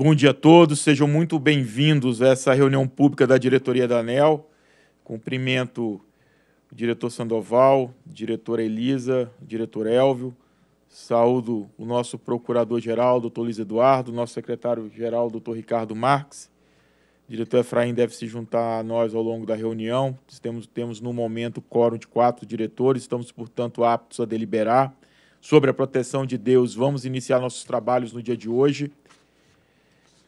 Bom dia a todos, sejam muito bem-vindos a essa reunião pública da diretoria da ANEL. Cumprimento o diretor Sandoval, diretora Elisa, diretor Elvio. Saúdo o nosso procurador-geral, doutor Luiz Eduardo, nosso secretário-geral, doutor Ricardo Marques. O diretor Efraim deve se juntar a nós ao longo da reunião. Temos, temos no momento, quórum de quatro diretores, estamos, portanto, aptos a deliberar. Sobre a proteção de Deus, vamos iniciar nossos trabalhos no dia de hoje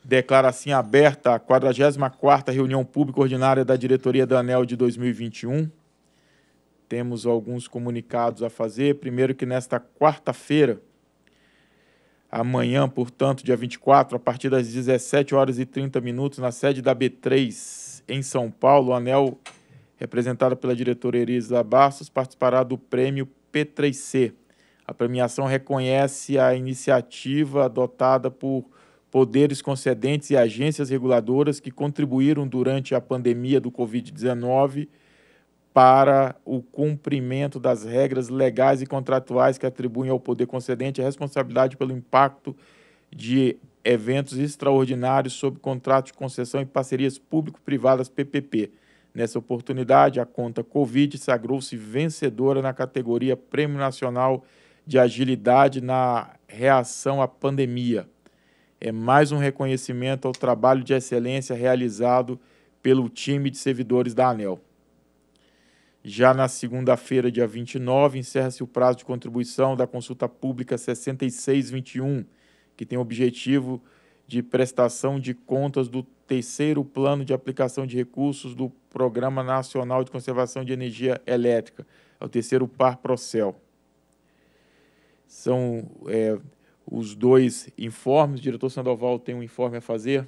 declara assim aberta a 44ª reunião pública ordinária da diretoria da ANEL de 2021. Temos alguns comunicados a fazer. Primeiro que nesta quarta-feira, amanhã, portanto, dia 24, a partir das 17 horas e 30 minutos, na sede da B3 em São Paulo, a ANEL, representada pela diretora Elisa Bastos, participará do prêmio P3C. A premiação reconhece a iniciativa adotada por poderes concedentes e agências reguladoras que contribuíram durante a pandemia do Covid-19 para o cumprimento das regras legais e contratuais que atribuem ao poder concedente a responsabilidade pelo impacto de eventos extraordinários sob contratos de concessão e parcerias público-privadas PPP. Nessa oportunidade, a conta Covid sagrou-se vencedora na categoria Prêmio Nacional de Agilidade na Reação à Pandemia é mais um reconhecimento ao trabalho de excelência realizado pelo time de servidores da ANEL. Já na segunda-feira, dia 29, encerra-se o prazo de contribuição da consulta pública 6621, que tem o objetivo de prestação de contas do terceiro plano de aplicação de recursos do Programa Nacional de Conservação de Energia Elétrica, é o terceiro par Procel. São é, os dois informes. O diretor Sandoval tem um informe a fazer.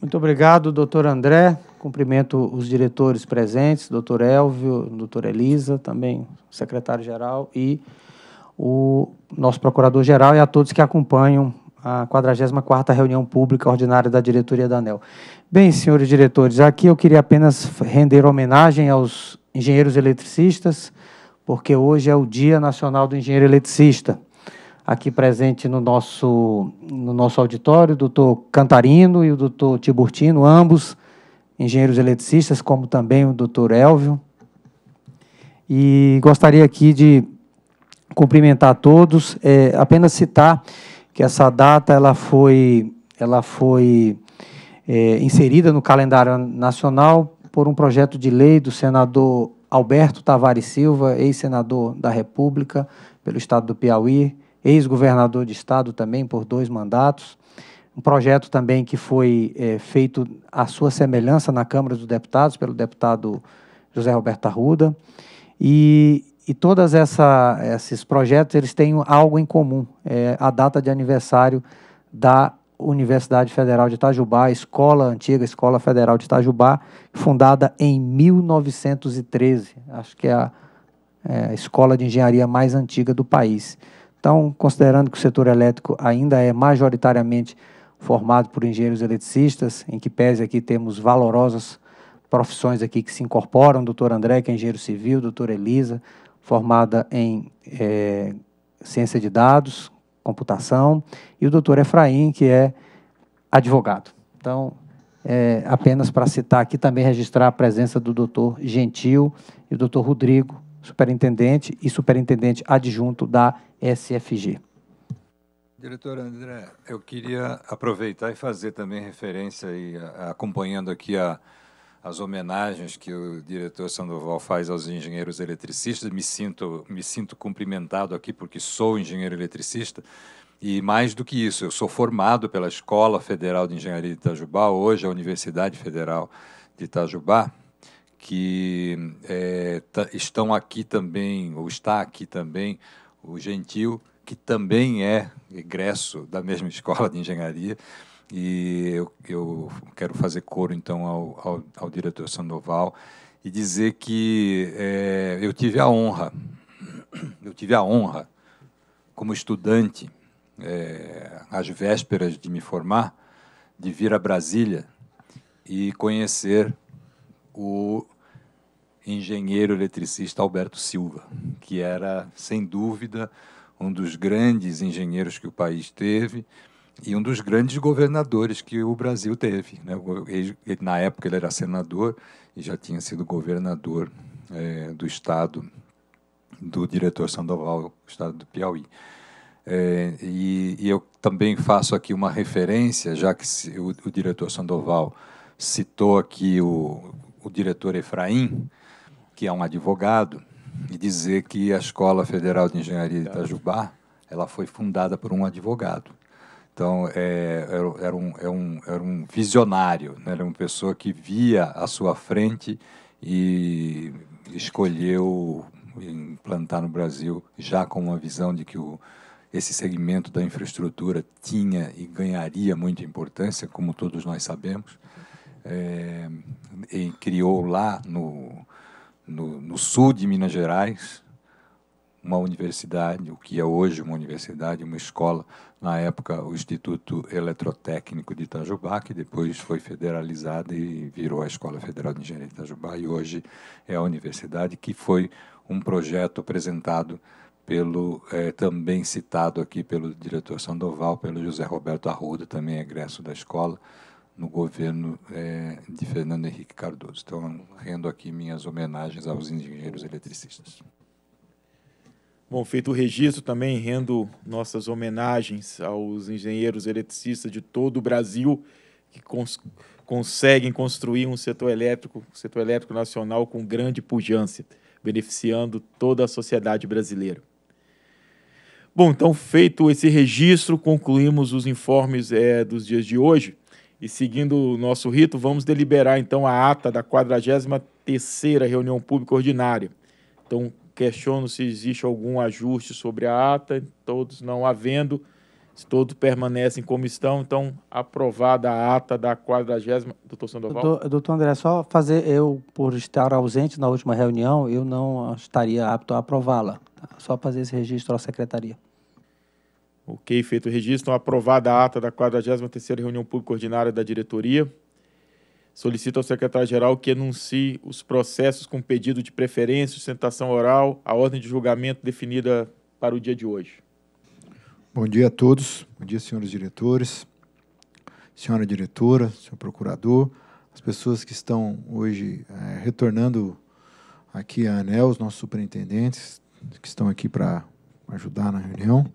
Muito obrigado, doutor André. Cumprimento os diretores presentes, doutor Elvio, doutor Elisa, também o secretário-geral e o nosso procurador-geral e a todos que acompanham a 44ª reunião pública ordinária da diretoria da ANEL. Bem, senhores diretores, aqui eu queria apenas render homenagem aos engenheiros eletricistas, porque hoje é o Dia Nacional do Engenheiro Eletricista aqui presente no nosso, no nosso auditório, o doutor Cantarino e o doutor Tiburtino, ambos engenheiros eletricistas, como também o doutor Elvio. E gostaria aqui de cumprimentar a todos, é, apenas citar que essa data ela foi, ela foi é, inserida no calendário nacional por um projeto de lei do senador Alberto Tavares Silva, ex-senador da República pelo estado do Piauí, ex-governador de estado também por dois mandatos. Um projeto também que foi é, feito à sua semelhança na Câmara dos Deputados, pelo deputado José Roberto Arruda. E, e todos esses projetos eles têm algo em comum: é, a data de aniversário da Universidade Federal de Itajubá, a escola a antiga Escola Federal de Itajubá, fundada em 1913. Acho que é a, é a escola de engenharia mais antiga do país. Então, considerando que o setor elétrico ainda é majoritariamente formado por engenheiros eletricistas, em que pese aqui temos valorosas profissões aqui que se incorporam, doutor André, que é engenheiro civil, doutora Elisa, formada em é, ciência de dados, computação, e o doutor Efraim, que é advogado. Então, é, apenas para citar aqui, também registrar a presença do doutor Gentil e do doutor Rodrigo, superintendente e superintendente adjunto da SFG. Diretor André, eu queria aproveitar e fazer também referência, e acompanhando aqui a, as homenagens que o diretor Sandoval faz aos engenheiros eletricistas. Me sinto, me sinto cumprimentado aqui porque sou engenheiro eletricista. E mais do que isso, eu sou formado pela Escola Federal de Engenharia de Itajubá, hoje a Universidade Federal de Itajubá, que é, estão aqui também, ou está aqui também, o Gentil, que também é egresso da mesma escola de engenharia. E eu, eu quero fazer coro, então, ao, ao, ao diretor Sandoval e dizer que é, eu tive a honra, eu tive a honra, como estudante, é, às vésperas de me formar, de vir a Brasília e conhecer o engenheiro eletricista Alberto Silva, que era, sem dúvida, um dos grandes engenheiros que o país teve e um dos grandes governadores que o Brasil teve. Né? Ele, na época ele era senador e já tinha sido governador é, do estado do diretor Sandoval, estado do Piauí. É, e, e, eu também faço aqui uma referência, já que se, o, o, diretor Sandoval citou aqui o, o diretor Efraim, que é um advogado, e dizer que a Escola Federal de Engenharia de Itajubá ela foi fundada por um advogado. Então, é, era, um, era, é um, era um visionário, né? era uma pessoa que via à sua frente e escolheu implantar no Brasil já com uma visão de que o, esse segmento da infraestrutura tinha e ganharia muita importância, como todos nós sabemos. É, e criou lá no, no, no sul de Minas Gerais, uma universidade, o que é hoje uma universidade, uma escola, na época o Instituto Eletrotécnico de Itajubá, que depois foi federalizado e virou a Escola Federal de Engenharia de Itajubá, e hoje é a universidade, que foi um projeto apresentado pelo, é, também citado aqui pelo diretor Sandoval, pelo José Roberto Arruda, também é egresso da escola, no governo é, de Fernando Henrique Cardoso. Então, rendo aqui minhas homenagens aos engenheiros eletricistas. Bom, feito o registro, também rendo nossas homenagens aos engenheiros eletricistas de todo o Brasil que cons conseguem construir um setor elétrico, um setor elétrico nacional com grande pujança, beneficiando toda a sociedade brasileira. Bom, então feito esse registro, concluímos os informes é, dos dias de hoje. E seguindo o nosso rito, vamos deliberar então a ata da 43ª reunião pública ordinária. Então, questiono se existe algum ajuste sobre a ata, todos não havendo, se todos permanecem como estão, então aprovada a ata da 40 doutor Sandoval. Doutor, doutor André, só fazer eu por estar ausente na última reunião, eu não estaria apto a aprová-la. Tá? Só fazer esse registro à secretaria. Ok, feito o registro, então, aprovada a ata da 43ª reunião pública ordinária da diretoria. Solicito ao secretário-geral que anuncie os processos com pedido de preferência, sustentação oral, a ordem de julgamento definida para o dia de hoje. Bom dia a todos, bom dia, senhores diretores, senhora diretora, senhor procurador, as pessoas que estão hoje é, retornando aqui a ANEL, os nossos superintendentes que estão aqui para ajudar na reunião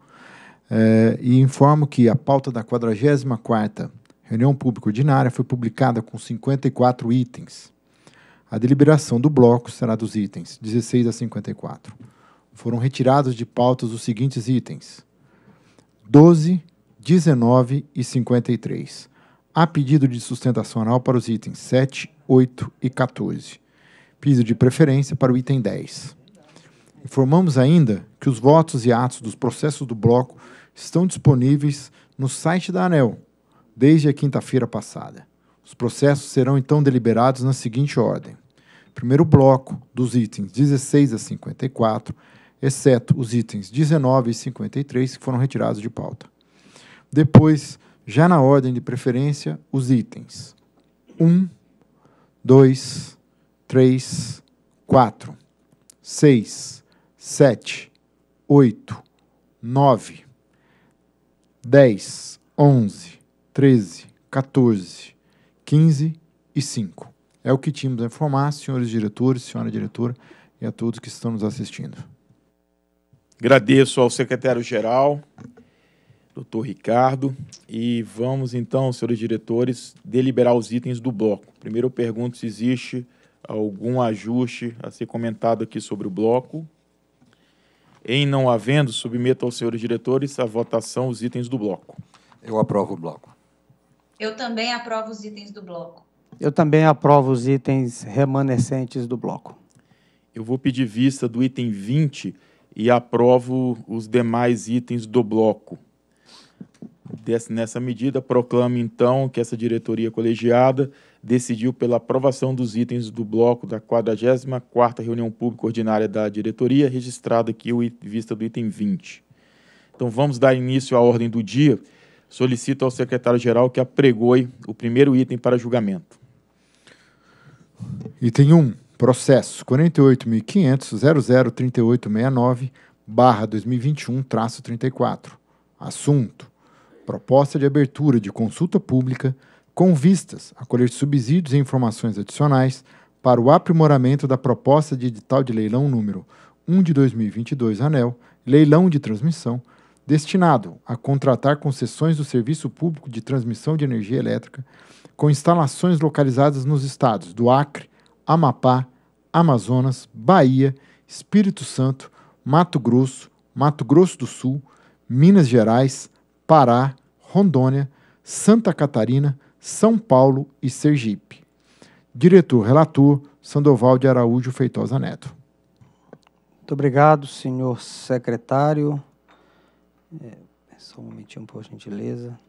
é, e informo que a pauta da 44ª reunião pública ordinária foi publicada com 54 itens. A deliberação do bloco será dos itens 16 a 54. Foram retirados de pautas os seguintes itens: 12, 19 e 53. Há pedido de sustentação oral para os itens 7, 8 e 14. Pedido de preferência para o item 10. Informamos ainda que os votos e atos dos processos do bloco estão disponíveis no site da ANEL desde a quinta-feira passada. Os processos serão então deliberados na seguinte ordem: primeiro bloco dos itens 16 a 54, exceto os itens 19 e 53 que foram retirados de pauta. Depois, já na ordem de preferência, os itens 1, 2, 3, 4, 6, 7, 8, 9, 10, 11, 13, 14, 15 e 5. É o que tínhamos a informar, senhores diretores, senhora diretora e a todos que estão nos assistindo. Agradeço ao secretário-geral, doutor Ricardo, e vamos então, senhores diretores, deliberar os itens do bloco. Primeiro eu pergunto se existe algum ajuste a ser comentado aqui sobre o bloco. Em não havendo, submeto aos senhores diretores à votação os itens do bloco. Eu aprovo o bloco. Eu também aprovo os itens do bloco. Eu também aprovo os itens remanescentes do bloco. Eu vou pedir vista do item 20 e aprovo os demais itens do bloco. Des, nessa medida, proclamo então que essa diretoria colegiada decidiu pela aprovação dos itens do bloco da 44ª reunião pública ordinária da diretoria, registrada aqui em vista do item 20. Então vamos dar início à ordem do dia. Solicito ao secretário-geral que apregoe o primeiro item para julgamento. Item 1. Processo 48.500.003869 barra 2021 traço 34. Assunto. Proposta de abertura de consulta pública com vistas a colher subsídios e informações adicionais para o aprimoramento da proposta de edital de leilão número 1 de 2022 ANEL, leilão de transmissão, destinado a contratar concessões do Serviço Público de Transmissão de Energia Elétrica com instalações localizadas nos estados do Acre, Amapá, Amazonas, Bahia, Espírito Santo, Mato Grosso, Mato Grosso do Sul, Minas Gerais, Pará, Rondônia, Santa Catarina, são Paulo e Sergipe. Diretor-relator Sandoval de Araújo Feitosa Neto. Muito obrigado, senhor secretário. É, só um momentinho, por gentileza.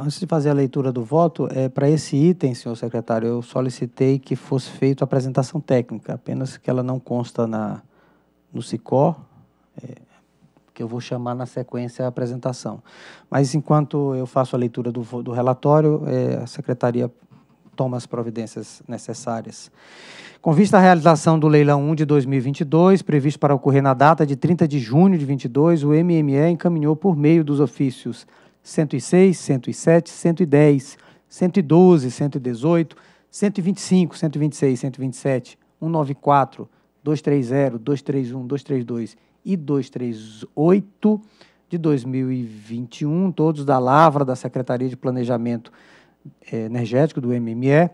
Antes de fazer a leitura do voto, é, para esse item, senhor secretário, eu solicitei que fosse feita a apresentação técnica, apenas que ela não consta na, no Sicó, é, que eu vou chamar na sequência a apresentação. Mas enquanto eu faço a leitura do, do relatório, é, a secretaria toma as providências necessárias. Com vista à realização do leilão 1 de 2022, previsto para ocorrer na data de 30 de junho de 2022, o MME encaminhou por meio dos ofícios 106, 107, 110, 112, 118, 125, 126, 127, 194, 230, 231, 232 e 238 de 2021, todos da Lavra da Secretaria de Planejamento eh, Energético do MME,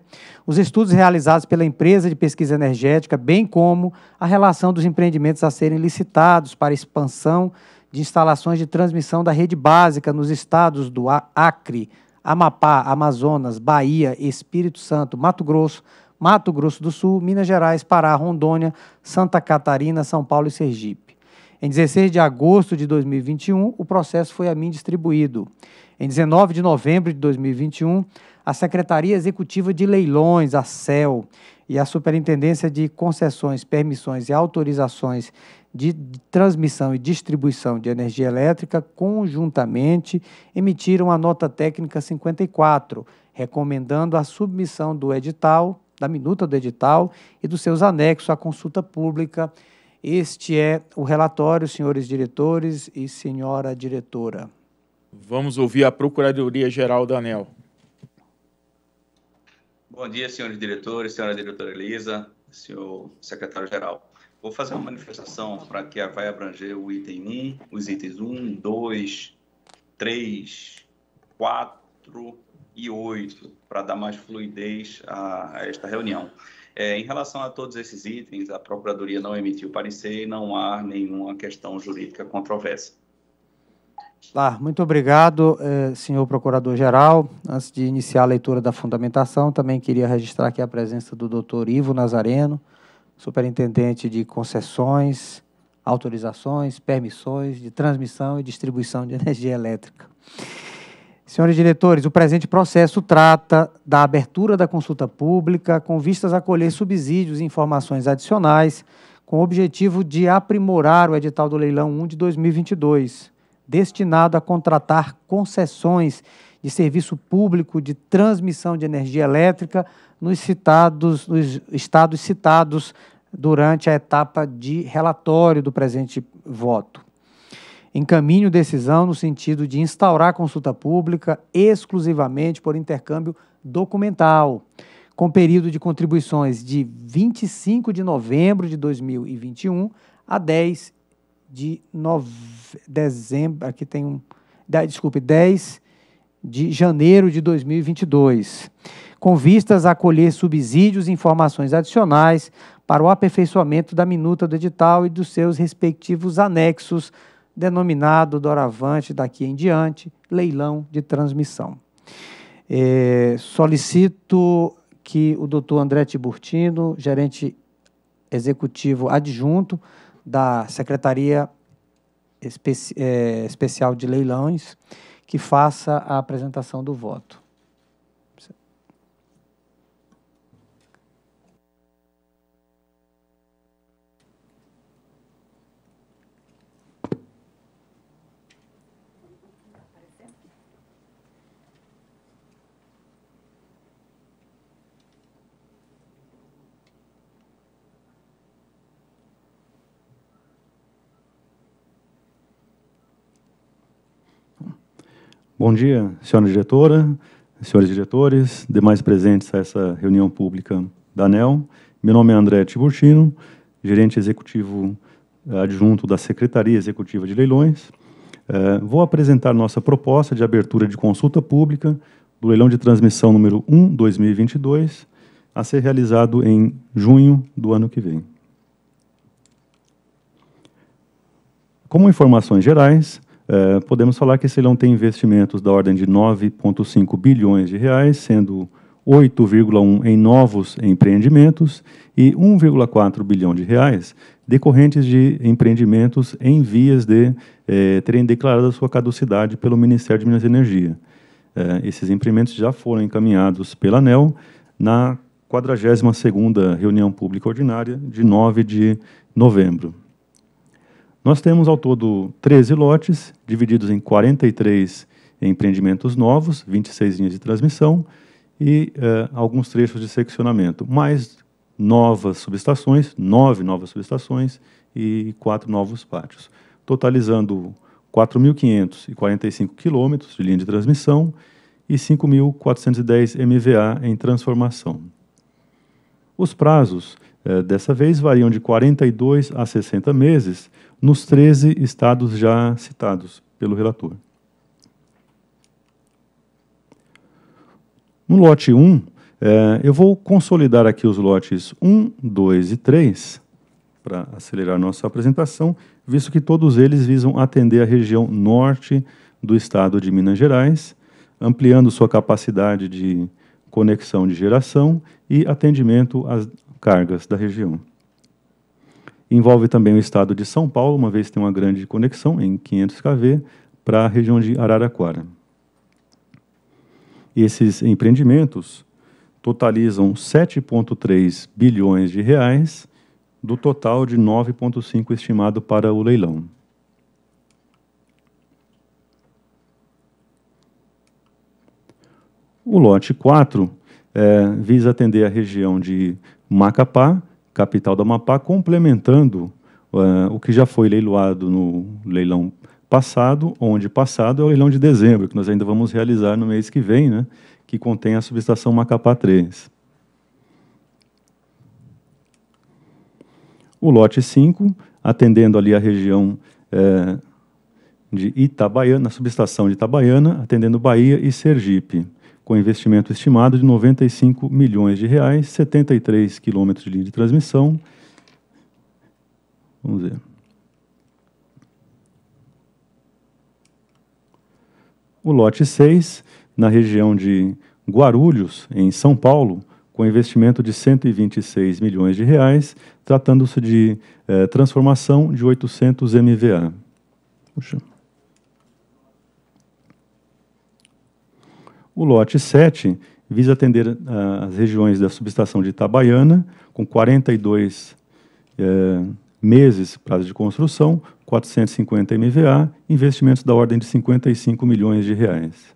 os estudos realizados pela empresa de pesquisa energética, bem como a relação dos empreendimentos a serem licitados para expansão de instalações de transmissão da rede básica nos estados do Acre, Amapá, Amazonas, Bahia, Espírito Santo, Mato Grosso, Mato Grosso do Sul, Minas Gerais, Pará, Rondônia, Santa Catarina, São Paulo e Sergipe. Em 16 de agosto de 2021, o processo foi a mim distribuído. Em 19 de novembro de 2021, a Secretaria Executiva de Leilões, a CEL, e a Superintendência de Concessões, Permissões e Autorizações de Transmissão e Distribuição de Energia Elétrica, conjuntamente, emitiram a nota técnica 54, recomendando a submissão do edital da minuta do edital e dos seus anexos à consulta pública. Este é o relatório, senhores diretores e senhora diretora. Vamos ouvir a Procuradoria-Geral da ANEL. Bom dia, senhores diretores, senhora diretora Elisa, senhor secretário-geral. Vou fazer uma manifestação para que vai abranger o item 1, os itens 1, 2, 3, 4, e 8, para dar mais fluidez a, a esta reunião. É, em relação a todos esses itens, a Procuradoria não emitiu parecer e não há nenhuma questão jurídica controversa. Lá, muito obrigado, eh, senhor Procurador-Geral. Antes de iniciar a leitura da fundamentação, também queria registrar aqui a presença do doutor Ivo Nazareno, Superintendente de Concessões, Autorizações, Permissões de Transmissão e Distribuição de Energia Elétrica. Senhores diretores, o presente processo trata da abertura da consulta pública com vistas a colher subsídios e informações adicionais com o objetivo de aprimorar o edital do Leilão 1 de 2022, destinado a contratar concessões de serviço público de transmissão de energia elétrica nos, citados, nos estados citados durante a etapa de relatório do presente voto encaminhe decisão no sentido de instaurar consulta pública exclusivamente por intercâmbio documental, com período de contribuições de 25 de novembro de 2021 a 10 de nove... dezembro, aqui tem um, desculpe, 10 de janeiro de 2022, com vistas a colher subsídios e informações adicionais para o aperfeiçoamento da minuta do edital e dos seus respectivos anexos denominado doravante daqui em diante leilão de transmissão. É, solicito que o doutor André Tiburtino, gerente executivo adjunto da Secretaria é, Especial de Leilões, que faça a apresentação do voto. Bom dia, senhora diretora, senhores diretores, demais presentes a essa reunião pública da ANEL. Meu nome é André Tiburtino, gerente executivo eh, adjunto da Secretaria Executiva de Leilões. Eh, vou apresentar nossa proposta de abertura de consulta pública do leilão de transmissão número 1 2022, a ser realizado em junho do ano que vem. Como informações gerais, eh, podemos falar que esse leilão tem investimentos da ordem de 9,5 bilhões de reais, sendo 8,1 em novos empreendimentos e 1,4 bilhão de reais decorrentes de empreendimentos em vias de eh, terem declarado sua caducidade pelo Ministério de Minas e Energia. Eh, esses empreendimentos já foram encaminhados pela ANEL na 42ª reunião pública ordinária de 9 de novembro. Nós temos ao todo 13 lotes, divididos em 43 empreendimentos novos, 26 linhas de transmissão e uh, alguns trechos de seccionamento, mais novas subestações, nove novas subestações e quatro novos pátios, totalizando 4.545 quilômetros de linha de transmissão e 5.410 MVA em transformação. Os prazos, eh, dessa vez, variam de 42 a 60 meses, nos 13 estados já citados pelo relator. No lote 1, é, eu vou consolidar aqui os lotes 1, 2 e 3 para acelerar nossa apresentação, visto que todos eles visam atender a região norte do estado de Minas Gerais, ampliando sua capacidade de conexão de geração e atendimento às cargas da região. Envolve também o estado de São Paulo, uma vez que tem uma grande conexão em 500 kV para a região de Araraquara. Esses empreendimentos totalizam 7,3 bilhões de reais do total de 9,5 estimado para o leilão. O lote 4 é, eh, visa atender a região de Macapá, capital do Amapá, complementando uh, o que já foi leiloado no leilão passado, onde passado é o leilão de dezembro, que nós ainda vamos realizar no mês que vem, né, que contém a subestação Macapá 3. O lote 5, atendendo ali a região eh, de Itabaiana, na subestação de Itabaiana, atendendo Bahia e Sergipe com investimento estimado de 95 milhões de reais, 73 quilômetros de linha de transmissão. Vamos ver. O lote 6, na região de Guarulhos, em São Paulo, com investimento de 126 milhões de reais, tratando-se de eh, transformação de 800 MVA. Puxa. O lote 7 visa atender uh, as regiões da subestação de Itabaiana, com 42 uh, eh, meses prazo de construção, 450 MVA, investimentos da ordem de 55 milhões de reais.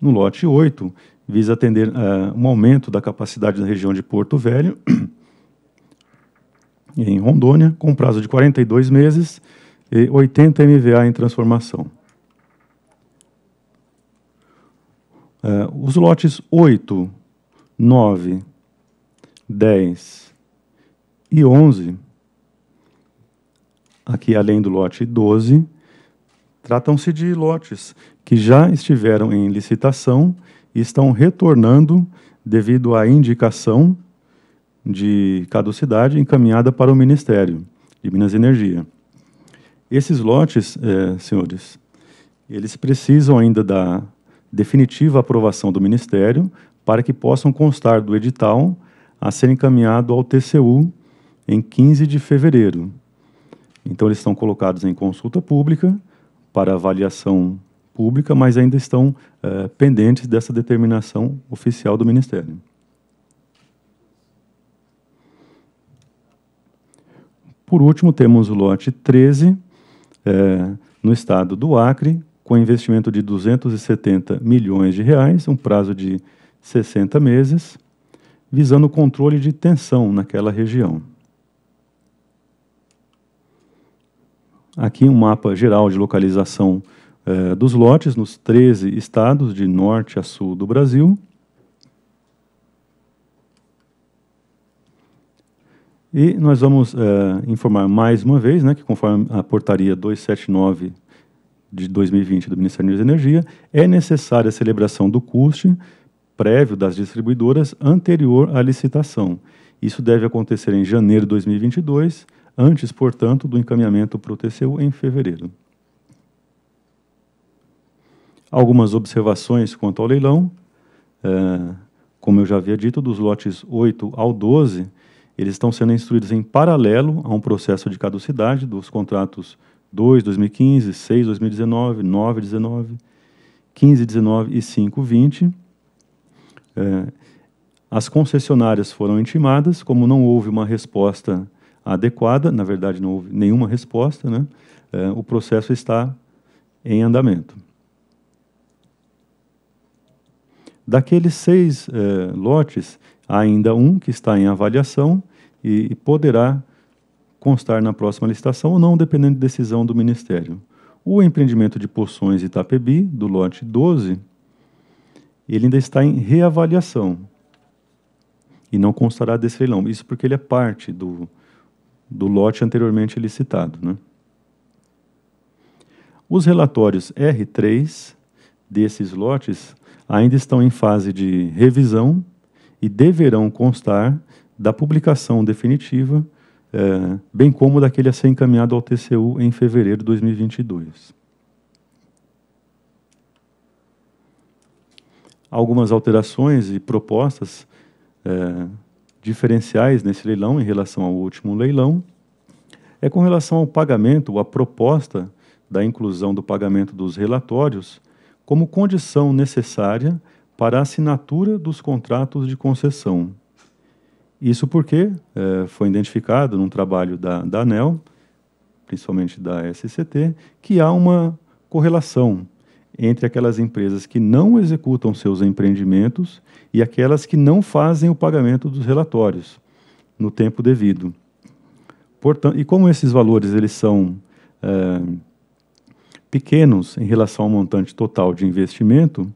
No lote 8, visa atender uh, um aumento da capacidade da região de Porto Velho, em Rondônia, com prazo de 42 meses e 80 MVA em transformação. Uh, os lotes 8, 9, 10 e 11, aqui além do lote 12, tratam-se de lotes que já estiveram em licitação e estão retornando devido à indicação de caducidade encaminhada para o Ministério de Minas e Energia. Esses lotes, eh, senhores, eles precisam ainda da definitiva aprovação do Ministério para que possam constar do edital a ser encaminhado ao TCU em 15 de fevereiro. Então, eles estão colocados em consulta pública para avaliação pública, mas ainda estão uh, pendentes dessa determinação oficial do Ministério. Por último, temos o lote 13, eh, no estado do Acre, com investimento de 270 milhões de reais, um prazo de 60 meses, visando o controle de tensão naquela região. Aqui um mapa geral de localização eh, dos lotes nos 13 estados de norte a sul do Brasil. E nós vamos eh, informar mais uma vez né, que, conforme a portaria 279 de 2020 do Ministério da Energia, é necessária a celebração do custe prévio das distribuidoras anterior à licitação. Isso deve acontecer em janeiro de 2022, antes, portanto, do encaminhamento para o TCU em fevereiro. Algumas observações quanto ao leilão. É, como eu já havia dito, dos lotes 8 ao 12, eles estão sendo instruídos em paralelo a um processo de caducidade dos contratos 2, 2015, 6, 2019, 9, 19, 15, 19 e 5, 20. É, as concessionárias foram intimadas, como não houve uma resposta adequada, na verdade não houve nenhuma resposta, né? É, o processo está em andamento. Daqueles seis é, lotes, ainda um que está em avaliação e poderá constar na próxima licitação ou não, dependendo de decisão do Ministério. O empreendimento de poções Itapebi, do lote 12, ele ainda está em reavaliação e não constará desse leilão. Isso porque ele é parte do, do lote anteriormente licitado. Né? Os relatórios R3 desses lotes ainda estão em fase de revisão e deverão constar da publicação definitiva é, bem como daquele a ser encaminhado ao TCU em fevereiro de 2022. Algumas alterações e propostas é, diferenciais nesse leilão em relação ao último leilão é com relação ao pagamento, a proposta da inclusão do pagamento dos relatórios como condição necessária para a assinatura dos contratos de concessão. Isso porque é, foi identificado num trabalho da, da ANEL, principalmente da SCT, que há uma correlação entre aquelas empresas que não executam seus empreendimentos e aquelas que não fazem o pagamento dos relatórios no tempo devido. Portanto, e como esses valores eles são é, pequenos em relação ao montante total de investimento,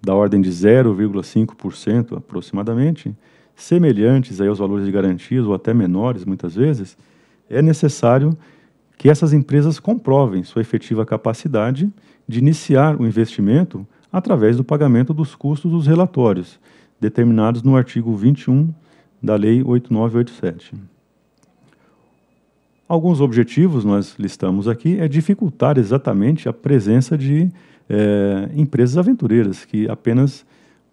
da ordem de 0,5% aproximadamente, semelhantes aí aos valores de garantias ou até menores muitas vezes, é necessário que essas empresas comprovem sua efetiva capacidade de iniciar o investimento através do pagamento dos custos dos relatórios, determinados no artigo 21 da Lei 8987. Alguns objetivos nós listamos aqui é dificultar exatamente a presença de eh, empresas aventureiras que apenas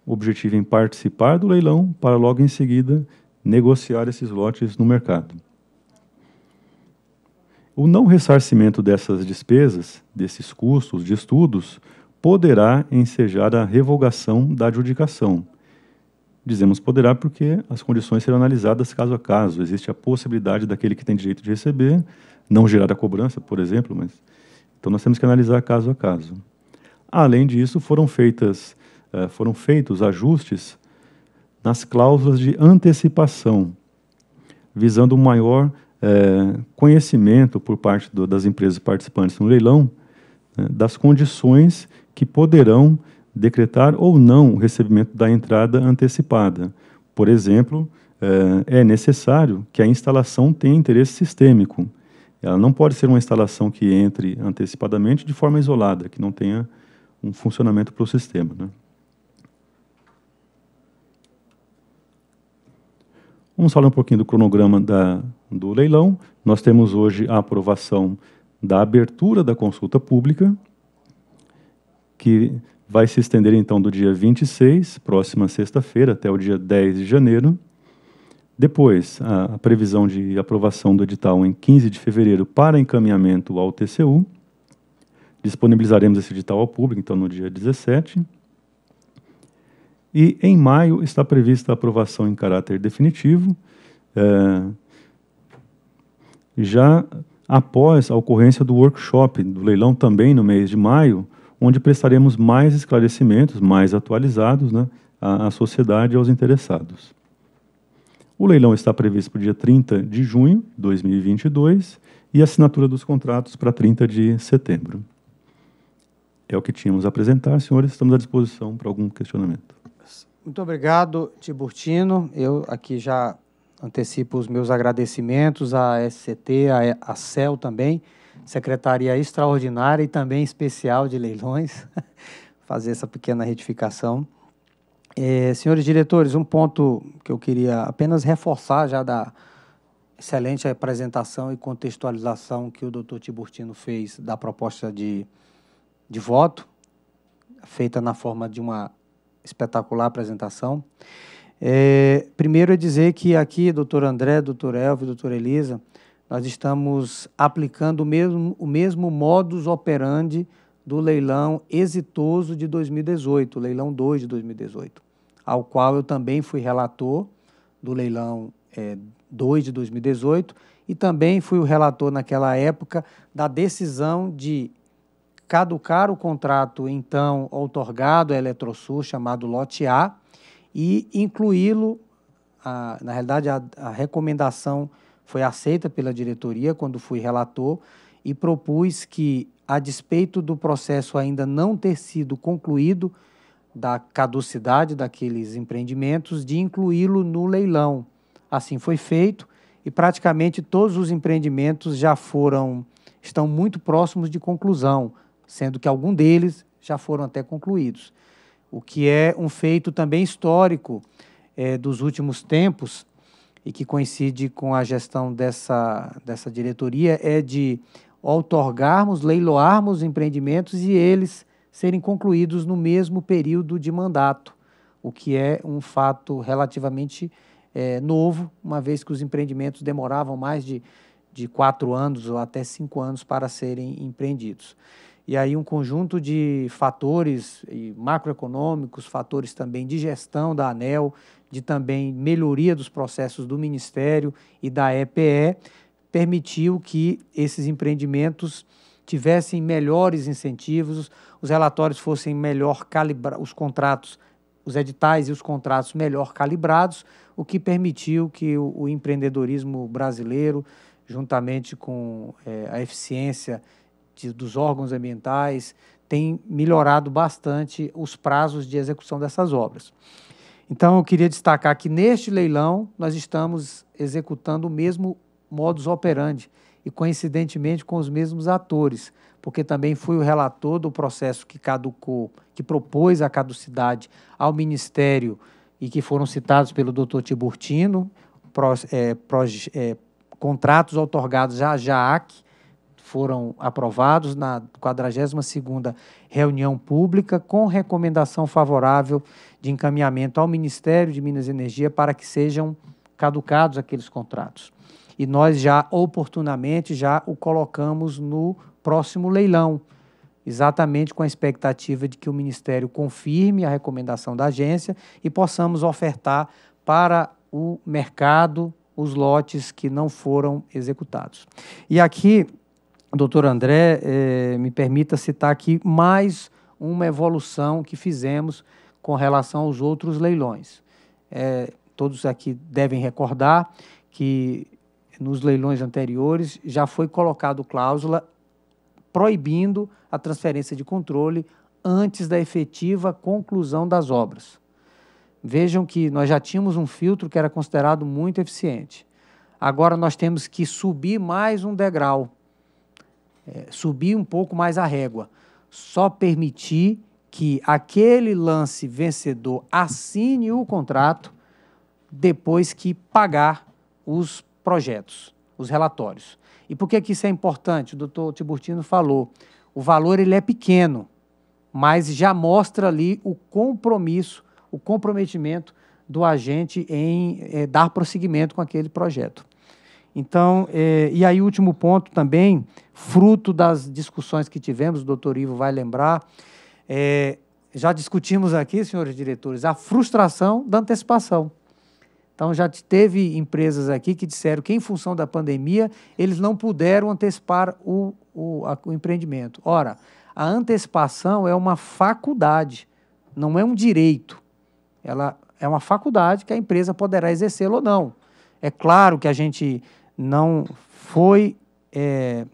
objetivo em participar do leilão para logo em seguida negociar esses lotes no mercado. O não ressarcimento dessas despesas, desses custos de estudos, poderá ensejar a revogação da adjudicação. Dizemos poderá porque as condições serão analisadas caso a caso. Existe a possibilidade daquele que tem direito de receber não gerar a cobrança, por exemplo, mas então nós temos que analisar caso a caso. Além disso, foram feitas eh, foram feitos ajustes nas cláusulas de antecipação, visando um maior é, conhecimento por parte do, das empresas participantes no leilão né, das condições que poderão decretar ou não o recebimento da entrada antecipada. Por exemplo, eh, é, necessário que a instalação tenha interesse sistêmico. Ela não pode ser uma instalação que entre antecipadamente de forma isolada, que não tenha um funcionamento para o sistema. Né? Vamos falar um pouquinho do cronograma da, do leilão. Nós temos hoje a aprovação da abertura da consulta pública, que vai se estender então do dia 26, próxima sexta-feira, até o dia 10 de janeiro. Depois, a, a previsão de aprovação do edital em 15 de fevereiro para encaminhamento ao TCU. Disponibilizaremos esse edital ao público, então, no dia 17. E em maio está prevista a aprovação em caráter definitivo, é, já após a ocorrência do workshop do leilão também no mês de maio, onde prestaremos mais esclarecimentos, mais atualizados, né, à, à sociedade e aos interessados. O leilão está previsto para o dia 30 de junho de 2022 e a assinatura dos contratos para 30 de setembro. É o que tínhamos a apresentar, senhores. Estamos à disposição para algum questionamento. Muito obrigado, Tiburtino. Eu aqui já antecipo os meus agradecimentos à SCT, à, à CEL também, Secretaria Extraordinária e também Especial de Leilões, fazer essa pequena retificação. É, senhores diretores, um ponto que eu queria apenas reforçar já da excelente apresentação e contextualização que o doutor Tiburtino fez da proposta de, de voto, feita na forma de uma espetacular apresentação. É, primeiro é dizer que aqui, doutor André, doutor Elvio, doutor Elisa, nós estamos aplicando o mesmo, o mesmo modus operandi do leilão exitoso de 2018, o leilão 2 de 2018, ao qual eu também fui relator do leilão é, 2 de 2018 e também fui o relator naquela época da decisão de caducar o contrato então outorgado à é Eletrosul, chamado lote A, e incluí-lo, na realidade a, a, recomendação foi aceita pela diretoria quando fui relator e propus que, a despeito do processo ainda não ter sido concluído da caducidade daqueles empreendimentos, de incluí-lo no leilão. Assim foi feito e praticamente todos os empreendimentos já foram estão muito próximos de conclusão sendo que algum deles já foram até concluídos. O que é um feito também histórico é, dos últimos tempos e que coincide com a gestão dessa, dessa diretoria é de outorgarmos, leiloarmos empreendimentos e eles serem concluídos no mesmo período de mandato, o que é um fato relativamente é, novo, uma vez que os empreendimentos demoravam mais de, de quatro anos ou até cinco anos para serem empreendidos e aí um conjunto de fatores macroeconômicos, fatores também de gestão da ANEL, de também melhoria dos processos do Ministério e da EPE, permitiu que esses empreendimentos tivessem melhores incentivos, os relatórios fossem melhor calibrados, os contratos, os editais e os contratos melhor calibrados, o que permitiu que o, o empreendedorismo brasileiro, juntamente com é, a eficiência de, dos órgãos ambientais, tem melhorado bastante os prazos de execução dessas obras. Então, eu queria destacar que neste leilão nós estamos executando o mesmo modus operandi e, coincidentemente, com os mesmos atores, porque também fui o relator do processo que caducou, que propôs a caducidade ao Ministério e que foram citados pelo doutor Tiburtino, pro, é, pro, é, contratos otorgados à JAAC, foram aprovados na 42ª reunião pública com recomendação favorável de encaminhamento ao Ministério de Minas e Energia para que sejam caducados aqueles contratos. E nós já oportunamente já o colocamos no próximo leilão, exatamente com a expectativa de que o Ministério confirme a recomendação da agência e possamos ofertar para o mercado os lotes que não foram executados. E aqui doutor André, eh, me permita citar aqui mais uma evolução que fizemos com relação aos outros leilões. Eh, todos aqui devem recordar que nos leilões anteriores já foi colocado cláusula proibindo a transferência de controle antes da efetiva conclusão das obras. Vejam que nós já tínhamos um filtro que era considerado muito eficiente. Agora nós temos que subir mais um degrau é, subir um pouco mais a régua. Só permitir que aquele lance vencedor assine o contrato depois que pagar os projetos, os relatórios. E por que, que isso é importante? O doutor Tiburtino falou. O valor ele é pequeno, mas já mostra ali o compromisso, o comprometimento do agente em é, dar prosseguimento com aquele projeto. Então, é, e aí, último ponto também, fruto das discussões que tivemos, o doutor Ivo vai lembrar, é, já discutimos aqui, senhores diretores, a frustração da antecipação. Então, já teve empresas aqui que disseram que, em função da pandemia, eles não puderam antecipar o, o, a, o empreendimento. Ora, a antecipação é uma faculdade, não é um direito. Ela é uma faculdade que a empresa poderá exercê-la ou não. É claro que a gente não foi é,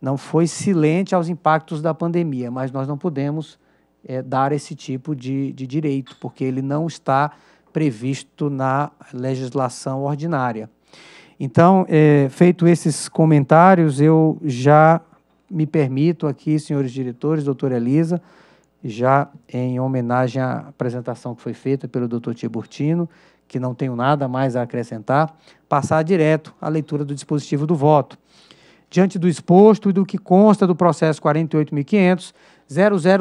não foi silente aos impactos da pandemia, mas nós não podemos é, dar esse tipo de, de direito, porque ele não está previsto na legislação ordinária. Então, é, feito esses comentários, eu já me permito aqui, senhores diretores, doutora Elisa, já em homenagem à apresentação que foi feita pelo doutor Tiburtino, que não tenho nada mais a acrescentar, passar direto à leitura do dispositivo do voto. Diante do exposto e do que consta do processo 48.500,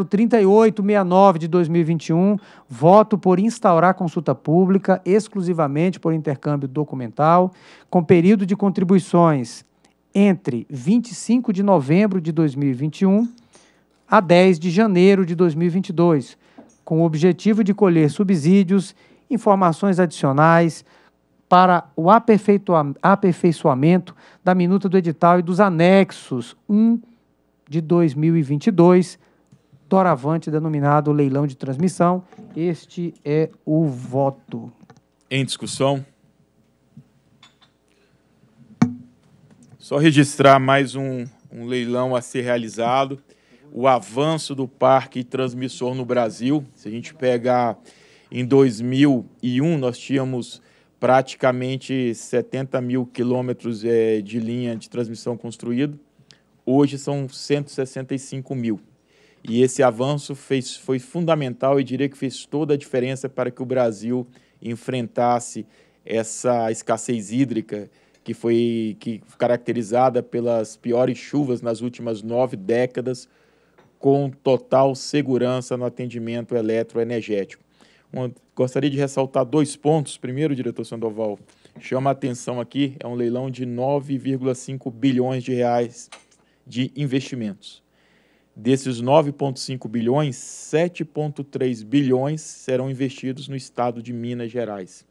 003869 de 2021, voto por instaurar consulta pública exclusivamente por intercâmbio documental, com período de contribuições entre 25 de novembro de 2021 a 10 de janeiro de 2022, com o objetivo de colher subsídios informações adicionais para o aperfeiçoamento da minuta do edital e dos anexos 1 de 2022, doravante denominado leilão de transmissão. Este é o voto. Em discussão? Só registrar mais um, um leilão a ser realizado. O avanço do parque transmissor no Brasil, se a gente pegar em 2001, nós tínhamos praticamente 70 mil quilômetros é, de linha de transmissão construída. Hoje são 165 mil. E esse avanço fez, foi fundamental e diria que fez toda a diferença para que o Brasil enfrentasse essa escassez hídrica que foi que, caracterizada pelas piores chuvas nas últimas nove décadas, com total segurança no atendimento eletroenergético. Uma, gostaria de ressaltar dois pontos. Primeiro, diretor Sandoval, chama a atenção aqui, é um leilão de 9,5 bilhões de reais de investimentos. Desses 9,5 bilhões, 7,3 bilhões serão investidos no estado de Minas Gerais.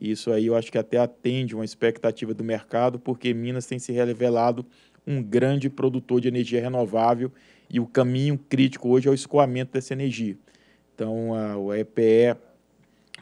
Isso aí eu acho que até atende uma expectativa do mercado, porque Minas tem se revelado um grande produtor de energia renovável e o caminho crítico hoje é o escoamento dessa energia. Então, a, o EPE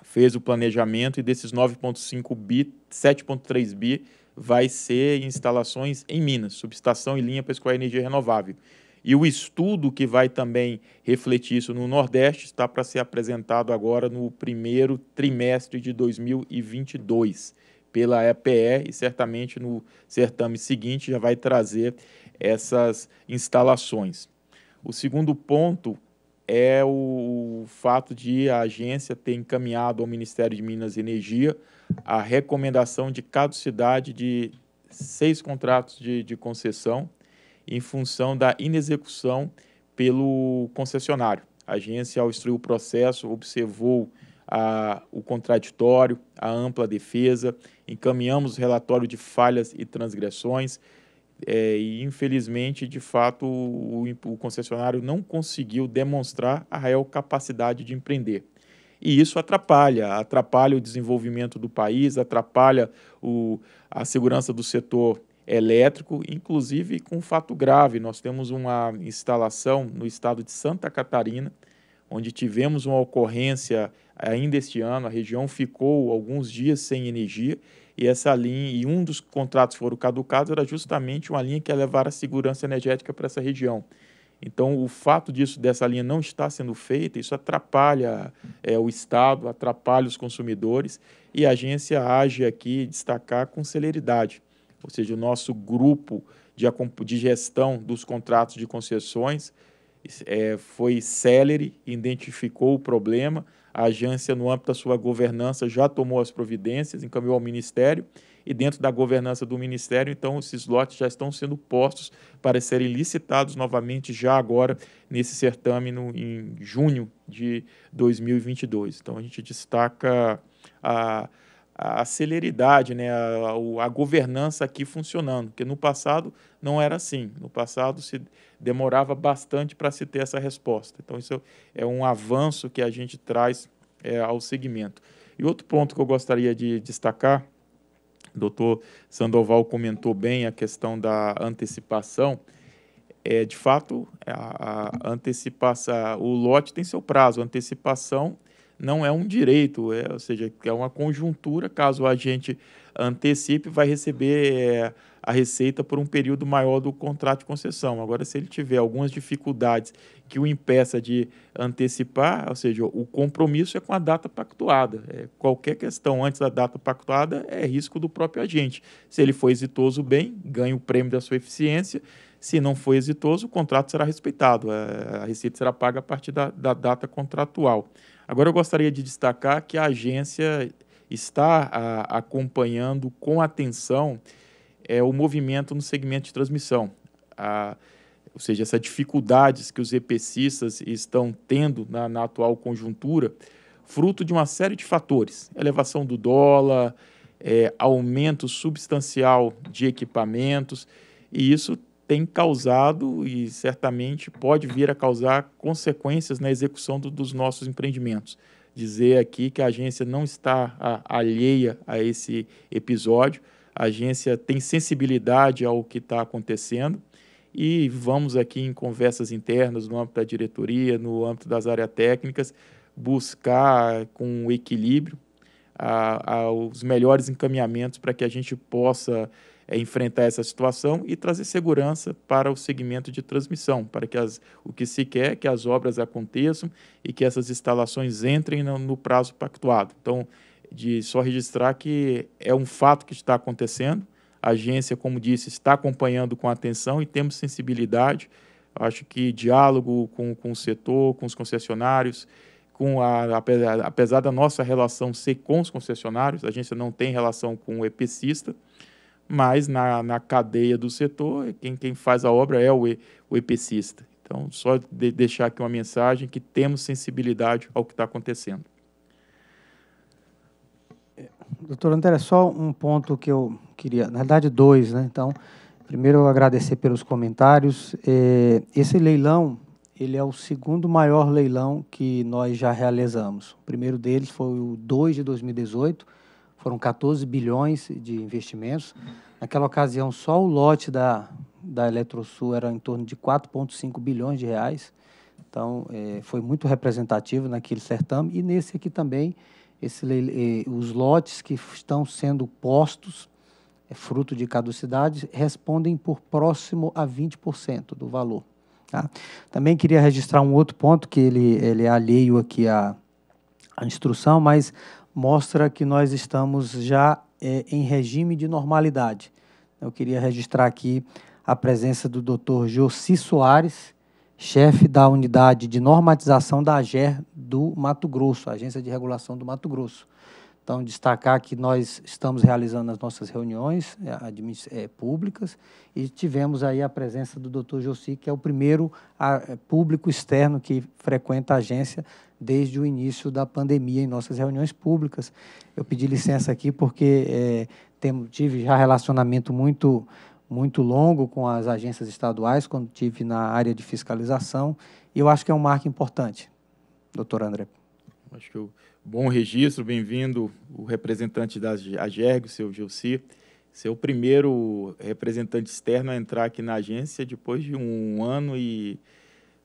fez o planejamento e desses 9,5 bi, 7,3 bi vai ser instalações em Minas, subestação e linha para escoar energia renovável. E o estudo que vai também refletir isso no Nordeste está para ser apresentado agora no primeiro trimestre de 2022 pela EPE e certamente no certame seguinte já vai trazer essas instalações. O segundo ponto é o, o fato de a agência ter encaminhado ao Ministério de Minas e Energia a recomendação de caducidade de seis contratos de, de concessão em função da inexecução pelo concessionário. A agência, ao instruir o processo, observou a, o contraditório, a ampla defesa, encaminhamos relatório de falhas e transgressões, é, e infelizmente, de fato, o, o, concessionário não conseguiu demonstrar a real capacidade de empreender. E isso atrapalha, atrapalha o desenvolvimento do país, atrapalha o, a segurança do setor elétrico, inclusive com um fato grave. Nós temos uma instalação no estado de Santa Catarina, onde tivemos uma ocorrência ainda este ano, a região ficou alguns dias sem energia e essa linha e um dos contratos foram caducados era justamente uma linha que ia levar a segurança energética para essa região. Então, o fato disso dessa linha não estar sendo feita, isso atrapalha é, o Estado, atrapalha os consumidores e a agência age aqui destacar com celeridade. Ou seja, o nosso grupo de, de gestão dos contratos de concessões é, foi célere, identificou o problema a agência, no âmbito da sua governança, já tomou as providências, encaminhou ao Ministério e dentro da governança do Ministério, então esses lotes já estão sendo postos para serem licitados novamente já agora nesse certame no, em junho de 2022. Então a gente destaca a, a celeridade, né, a, a governança aqui funcionando, porque no passado não era assim. No passado se demorava bastante para se ter essa resposta. Então isso é um avanço que a gente traz é, ao segmento. E outro ponto que eu gostaria de destacar, o doutor Sandoval comentou bem a questão da antecipação. É, de fato, a, a o lote tem seu prazo, a antecipação não é um direito, é, ou seja, é uma conjuntura, caso a gente antecipe, vai receber é, a receita por um período maior do contrato de concessão. Agora, se ele tiver algumas dificuldades que o impeça de antecipar, ou seja, o compromisso é com a data pactuada. É, qualquer questão antes da data pactuada é risco do próprio agente. Se ele for exitoso, bem, ganha o prêmio da sua eficiência. Se não for exitoso, o contrato será respeitado, é, a receita será paga a partir da, da data contratual. Agora, eu gostaria de destacar que a agência está a, acompanhando com atenção é o movimento no segmento de transmissão. A, ou seja, essas dificuldades que os EPCistas estão tendo na, na atual conjuntura, fruto de uma série de fatores: elevação do dólar, é, aumento substancial de equipamentos, e isso tem causado e certamente pode vir a causar consequências na execução do, dos nossos empreendimentos. Dizer aqui que a agência não está a, alheia a esse episódio a agência tem sensibilidade ao que está acontecendo e vamos aqui em conversas internas no âmbito da diretoria, no âmbito das áreas técnicas, buscar com equilíbrio a, a, os melhores encaminhamentos para que a gente possa é, enfrentar essa situação e trazer segurança para o segmento de transmissão, para que as, o que se quer que as obras aconteçam e que essas instalações entrem no, no prazo pactuado. Então, de só registrar que é um fato que está acontecendo. A agência, como disse, está acompanhando com atenção e temos sensibilidade. Acho que diálogo com, com o setor, com os concessionários, com a, apesar, apesar da nossa relação ser com os concessionários, a agência não tem relação com o EPCista, mas na, na cadeia do setor, quem, quem faz a obra é o, o EPCista. Então, só de deixar aqui uma mensagem que temos sensibilidade ao que está acontecendo. Doutor André, só um ponto que eu queria, na verdade dois, né? Então, primeiro eu agradecer pelos comentários. É, esse leilão, ele é o segundo maior leilão que nós já realizamos. O primeiro deles foi o 2 de 2018, foram 14 bilhões de investimentos. Naquela ocasião, só o lote da, da Eletrosul era em torno de 4,5 bilhões de reais. Então, é, foi muito representativo naquele certame. E nesse aqui também, esse, eh, os lotes que estão sendo postos, é fruto de caducidade, respondem por próximo a 20% do valor. Tá? Também queria registrar um outro ponto que ele, ele é alheio aqui à, à instrução, mas mostra que nós estamos já é, em regime de normalidade. Eu queria registrar aqui a presença do Dr. Josi Soares, chefe da unidade de normatização da AGER do Mato Grosso, Agência de Regulação do Mato Grosso. Então, destacar que nós estamos realizando as nossas reuniões é, é públicas e tivemos aí a presença do Dr. Jossi, que é o primeiro a, é, público externo que frequenta a agência desde o início da pandemia em nossas reuniões públicas. Eu pedi licença aqui porque é, tem, tive já relacionamento muito muito longo com as agências estaduais, quando tive na área de fiscalização, e eu acho que é um marco importante, doutor André. Acho que o bom registro, bem-vindo, o representante da AGERG, o seu Gilci, ser o primeiro representante externo a entrar aqui na agência depois de um ano e,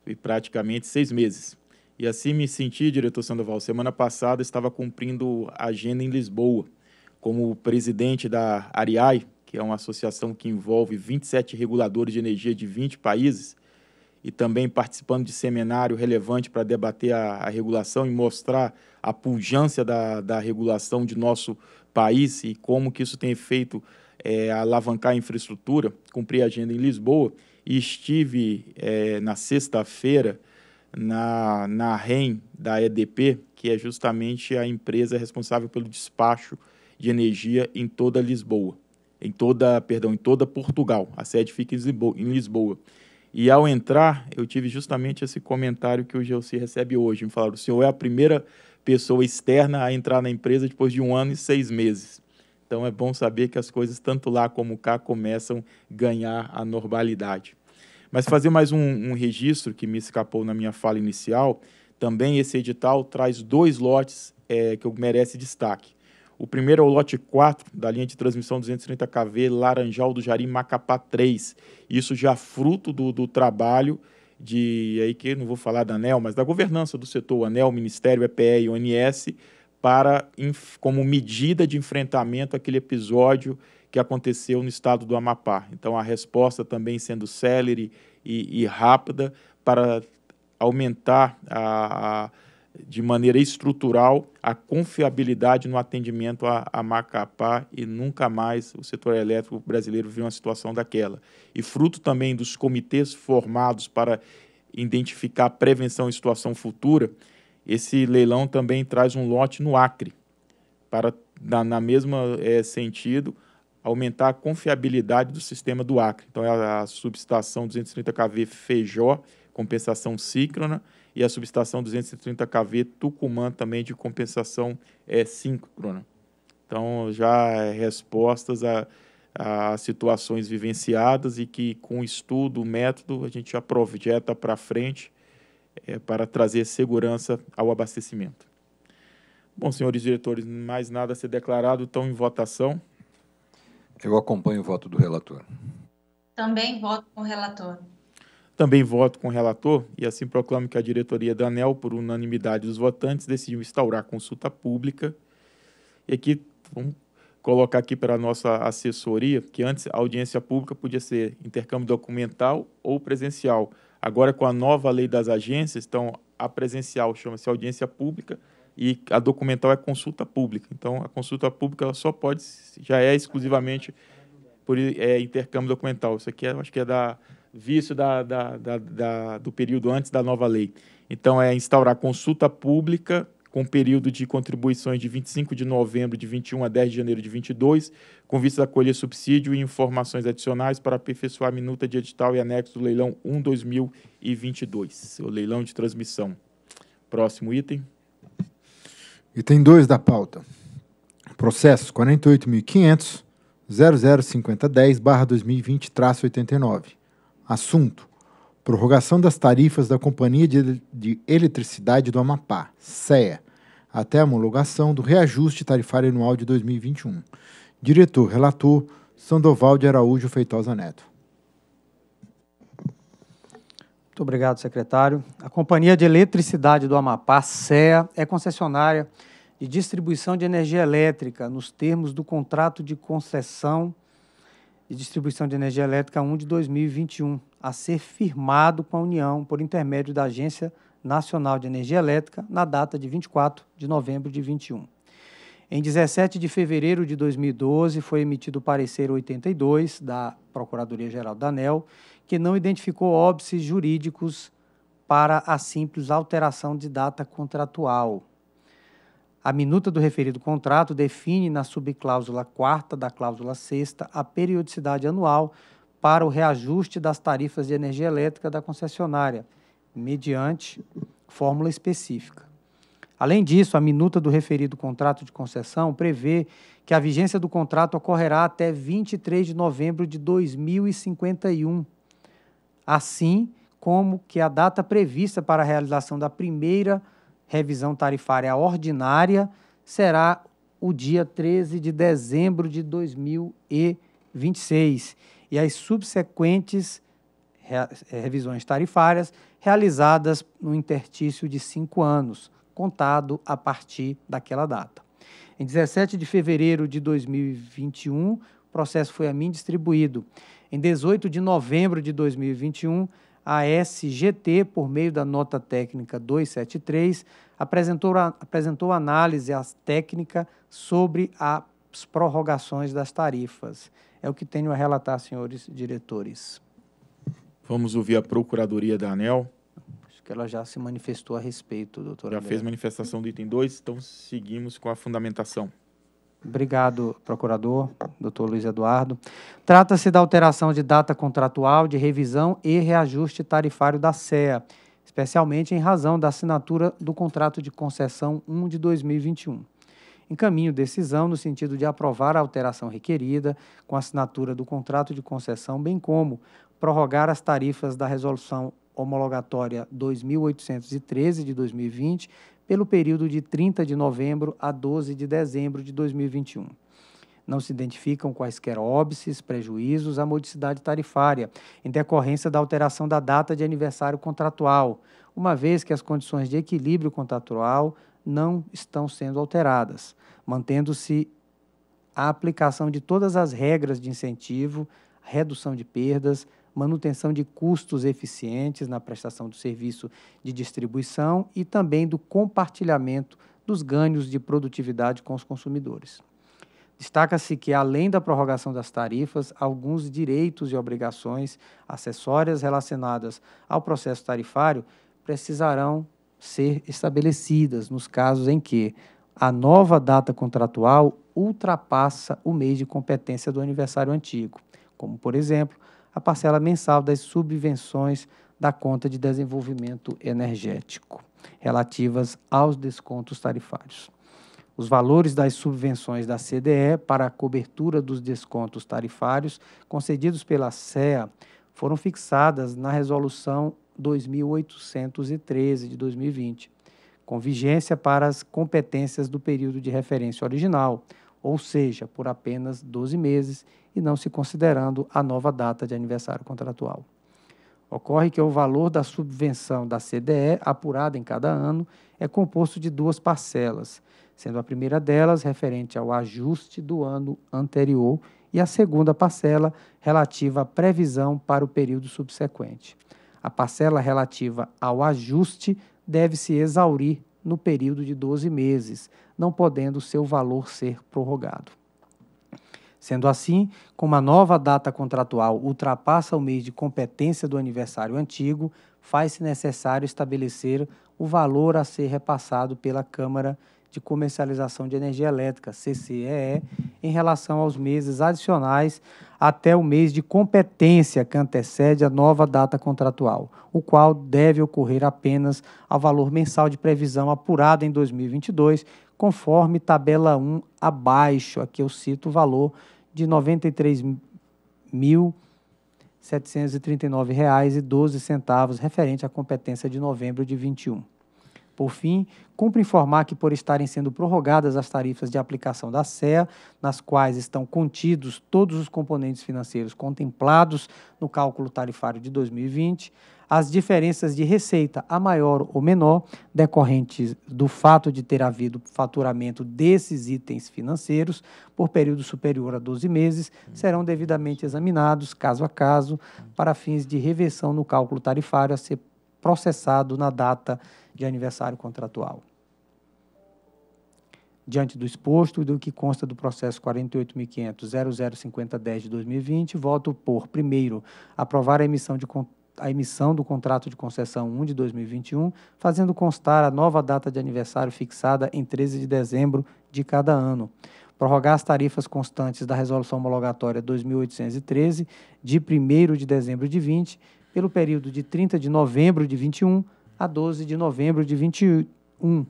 e praticamente seis meses. E assim me senti, diretor Sandoval. Semana passada estava cumprindo a agenda em Lisboa, como presidente da ARIAI, que é uma associação que envolve 27 reguladores de energia de 20 países, e também participando de seminário relevante para debater a, a, regulação e mostrar a pujança da, da regulação de nosso país e como que isso tem feito é, alavancar a infraestrutura, cumprir a agenda em Lisboa. E estive é, na sexta-feira na, na REM da EDP, que é justamente a empresa responsável pelo despacho de energia em toda Lisboa em toda, perdão, em toda Portugal. A sede fica em Lisboa. E ao entrar, eu tive justamente esse comentário que o Gelsi recebe hoje. Me falaram, o senhor é a primeira pessoa externa a entrar na empresa depois de um ano e seis meses. Então é bom saber que as coisas, tanto lá como cá, começam a ganhar a normalidade. Mas fazer mais um, um registro que me escapou na minha fala inicial, também esse edital traz dois lotes é, que merece destaque. O primeiro é o lote 4 da linha de transmissão 230 kV Laranjal do Jari Macapá 3. Isso já é fruto do, do trabalho de, aí que não vou falar da ANEL, mas da governança do setor, ANEL, Ministério, EPE e ONS, para, como medida de enfrentamento àquele episódio que aconteceu no estado do Amapá. Então, a resposta também sendo célere e, e rápida para aumentar a, a de maneira estrutural a confiabilidade no atendimento a, a, Macapá e nunca mais o setor elétrico brasileiro viu uma situação daquela. E fruto também dos comitês formados para identificar prevenção e situação futura, esse leilão também traz um lote no Acre, para, na, na mesma é, sentido, aumentar a confiabilidade do sistema do Acre. Então, é a, a subestação 230 kV Feijó, compensação síncrona, e a subestação 230 kV Tucumã também de compensação é, síncrona. Então, já é respostas a, a situações vivenciadas e que, com estudo, método, a gente já projeta para frente é, para trazer segurança ao abastecimento. Bom, senhores diretores, mais nada a ser declarado, estão em votação. Eu acompanho o voto do relator. Também voto com o relator. Também voto com o relator e assim proclamo que a diretoria da ANEL, por unanimidade dos votantes, decidiu instaurar consulta pública. E aqui, vamos colocar aqui para a nossa assessoria, que antes a audiência pública podia ser intercâmbio documental ou presencial. Agora, com a nova lei das agências, então a presencial chama-se audiência pública e a documental é consulta pública. Então, a consulta pública ela só pode, já é exclusivamente por é, intercâmbio documental. Isso aqui é, acho que é da vício da, da, da, do período antes da nova lei. Então, é instaurar consulta pública com período de contribuições de 25 de novembro de 21 a 10 de janeiro de 22, com vista a colher subsídio e informações adicionais para aperfeiçoar a minuta de edital e anexo do leilão 1 2022, o leilão de transmissão. Próximo item. Item 2 da pauta. Processo 48.500 2020 89. Assunto: Prorrogação das tarifas da Companhia de, de Eletricidade do Amapá, CEA, até a homologação do reajuste tarifário anual de 2021. Diretor, relator, Sandoval de Araújo Feitosa Neto. Muito obrigado, secretário. A Companhia de Eletricidade do Amapá, CEA, é concessionária de distribuição de energia elétrica nos termos do contrato de concessão de Distribuição de Energia Elétrica 1 de 2021, a ser firmado com a União por intermédio da Agência Nacional de Energia Elétrica na data de 24 de novembro de 21. Em 17 de fevereiro de 2012, foi emitido o parecer 82 da Procuradoria-Geral da ANEL, que não identificou óbices jurídicos para a simples alteração de data contratual. A minuta do referido contrato define na subcláusula 4 da cláusula 6 a periodicidade anual para o reajuste das tarifas de energia elétrica da concessionária, mediante fórmula específica. Além disso, a minuta do referido contrato de concessão prevê que a vigência do contrato ocorrerá até 23 de novembro de 2051. Assim, como que a data prevista para a realização da primeira revisão tarifária ordinária será o dia 13 de dezembro de 2026 e as subsequentes eh, revisões tarifárias realizadas no intertício de cinco anos, contado a partir daquela data. Em 17 de fevereiro de 2021, o processo foi a mim distribuído. Em 18 de novembro de 2021, a SGT por meio da nota técnica 273, apresentou, apresentou análise técnica sobre as prorrogações das tarifas. É o que tenho a relatar, senhores diretores. Vamos ouvir a Procuradoria da ANEL. Acho que ela já se manifestou a respeito, doutora. Já fez manifestação do item 2, então seguimos com a fundamentação. Obrigado, procurador, doutor Luiz Eduardo. Trata-se da alteração de data contratual de revisão e reajuste tarifário da CEA, especialmente em razão da assinatura do contrato de concessão 1 de 2021. Encaminho decisão no sentido de aprovar a alteração requerida com assinatura do contrato de concessão, bem como prorrogar as tarifas da resolução homologatória 2813 de 2020 pelo período de 30 de novembro a 12 de dezembro de 2021. Não se identificam quaisquer óbices, prejuízos à modicidade tarifária, em decorrência da alteração da data de aniversário contratual, uma vez que as condições de equilíbrio contratual não estão sendo alteradas, mantendo-se a aplicação de todas as regras de incentivo, redução de perdas, manutenção de custos eficientes na prestação do serviço de distribuição e também do compartilhamento dos ganhos de produtividade com os consumidores. Destaca-se que, além da prorrogação das tarifas, alguns direitos e obrigações acessórias relacionadas ao processo tarifário precisarão ser estabelecidas nos casos em que a nova data contratual ultrapassa o mês de competência do aniversário antigo, como, por exemplo, a parcela mensal das subvenções da conta de desenvolvimento energético, relativas aos descontos tarifários. Os valores das subvenções da CDE para a cobertura dos descontos tarifários concedidos pela CEA foram fixadas na Resolução 2813 de 2020, com vigência para as competências do período de referência original, ou seja, por apenas 12 meses e não se considerando a nova data de aniversário contratual. Ocorre que o valor da subvenção da CDE, apurada em cada ano, é composto de duas parcelas, sendo a primeira delas referente ao ajuste do ano anterior e a segunda parcela relativa à previsão para o período subsequente. A parcela relativa ao ajuste deve se exaurir no período de 12 meses, não podendo seu valor ser prorrogado. Sendo assim, como a nova data contratual ultrapassa o mês de competência do aniversário antigo, faz-se necessário estabelecer o valor a ser repassado pela Câmara de Comercialização de Energia Elétrica, CCEE, em relação aos meses adicionais até o mês de competência que antecede a nova data contratual, o qual deve ocorrer apenas a valor mensal de previsão apurado em 2022, conforme tabela 1 abaixo. Aqui eu cito o valor de R$ 93.739,12 referente à competência de novembro de 21. Por fim, cumpre informar que, por estarem sendo prorrogadas as tarifas de aplicação da CEA, nas quais estão contidos todos os componentes financeiros contemplados no cálculo tarifário de 2020, as diferenças de receita, a maior ou menor, decorrentes do fato de ter havido faturamento desses itens financeiros por período superior a 12 meses, serão devidamente examinados, caso a caso, para fins de reversão no cálculo tarifário a ser processado na data de aniversário contratual. Diante do exposto e do que consta do processo 48.500.005010 de 2020, voto por, primeiro, aprovar a emissão, de, a emissão do contrato de concessão 1 de 2021, fazendo constar a nova data de aniversário fixada em 13 de dezembro de cada ano. Prorrogar as tarifas constantes da Resolução Homologatória 2813, de 1 de dezembro de 20, pelo período de 30 de novembro de 21 a 12 de novembro de 21.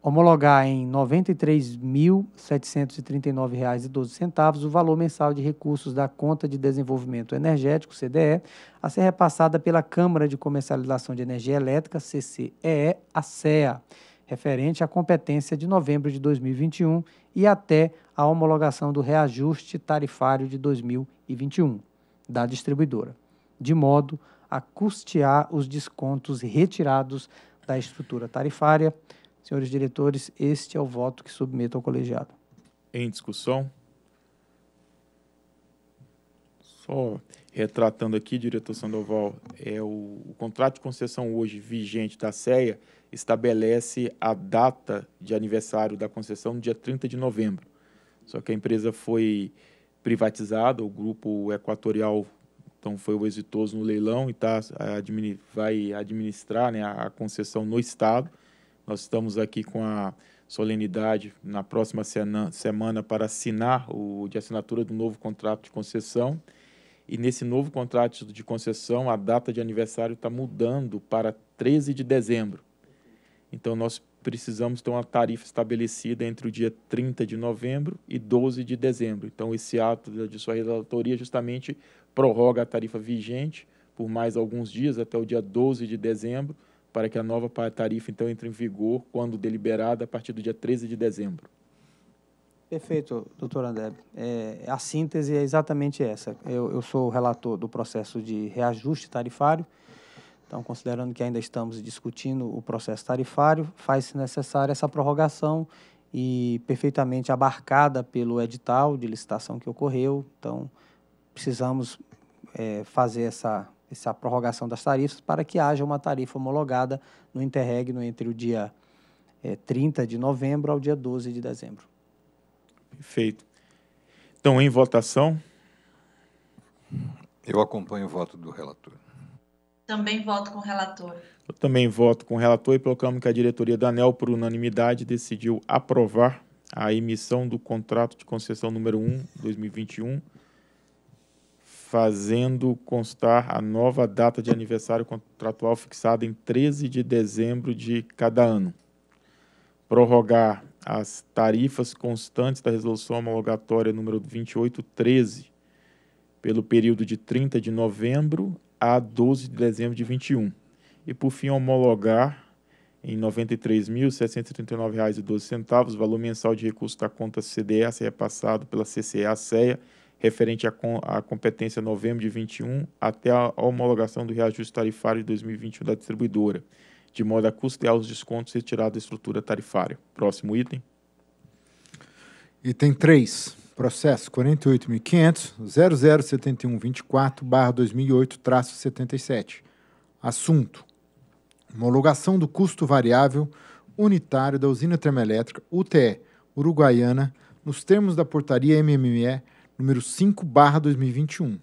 Homologar em R$ 93.739,12 o valor mensal de recursos da Conta de Desenvolvimento Energético, CDE, a ser repassada pela Câmara de Comercialização de Energia Elétrica, CCEE, a CEA, referente à competência de novembro de 2021 e até a homologação do reajuste tarifário de 2021 da distribuidora, de modo a custear os descontos retirados da estrutura tarifária. Senhores diretores, este é o voto que submeto ao colegiado. Em discussão? Só retratando aqui, diretor Sandoval, é o, o contrato de concessão hoje vigente da CEA estabelece a data de aniversário da concessão no dia 30 de novembro. Só que a empresa foi privatizada, o grupo equatorial então foi o exitoso no leilão e tá, administ vai administrar né, a concessão no Estado. Nós estamos aqui com a solenidade na próxima semana para assinar o de assinatura do novo contrato de concessão. E nesse novo contrato de concessão, a data de aniversário está mudando para 13 de dezembro. Então nós precisamos ter uma tarifa estabelecida entre o dia 30 de novembro e 12 de dezembro. Então esse ato de sua relatoria é justamente prorroga a tarifa vigente por mais alguns dias, até o dia 12 de dezembro, para que a nova tarifa então entre em vigor quando deliberada a partir do dia 13 de dezembro. Perfeito, doutor André. É, a síntese é exatamente essa. Eu, eu sou o relator do processo de reajuste tarifário. Então, considerando que ainda estamos discutindo o processo tarifário, faz-se necessária essa prorrogação e perfeitamente abarcada pelo edital de licitação que ocorreu. Então, precisamos é, fazer essa, essa prorrogação das tarifas para que haja uma tarifa homologada no interregno entre o dia é, 30 de novembro ao dia 12 de dezembro. Perfeito. Então, em votação. Eu acompanho o voto do relator. Também voto com o relator. Eu também voto com o relator e proclamo que a diretoria da ANEL, por unanimidade, decidiu aprovar a emissão do contrato de concessão número 1, 2021 fazendo constar a nova data de aniversário contratual fixada em 13 de dezembro de cada ano. Prorrogar as tarifas constantes da resolução homologatória número 2813 pelo período de 30 de novembro a 12 de dezembro de 21 e por fim homologar em R$ 93.739,12 valor mensal de recurso da conta CDS repassado pela CCA CEA referente à, com, à competência novembro de 21 até a homologação do reajuste tarifário de 2021 da distribuidora, de modo a custear os descontos retirados da estrutura tarifária. Próximo item. Item 3. Processo 48.500.007124-2008-77. Assunto. Homologação do custo variável unitário da usina termoelétrica UTE Uruguaiana nos termos da portaria MME número 5/2021.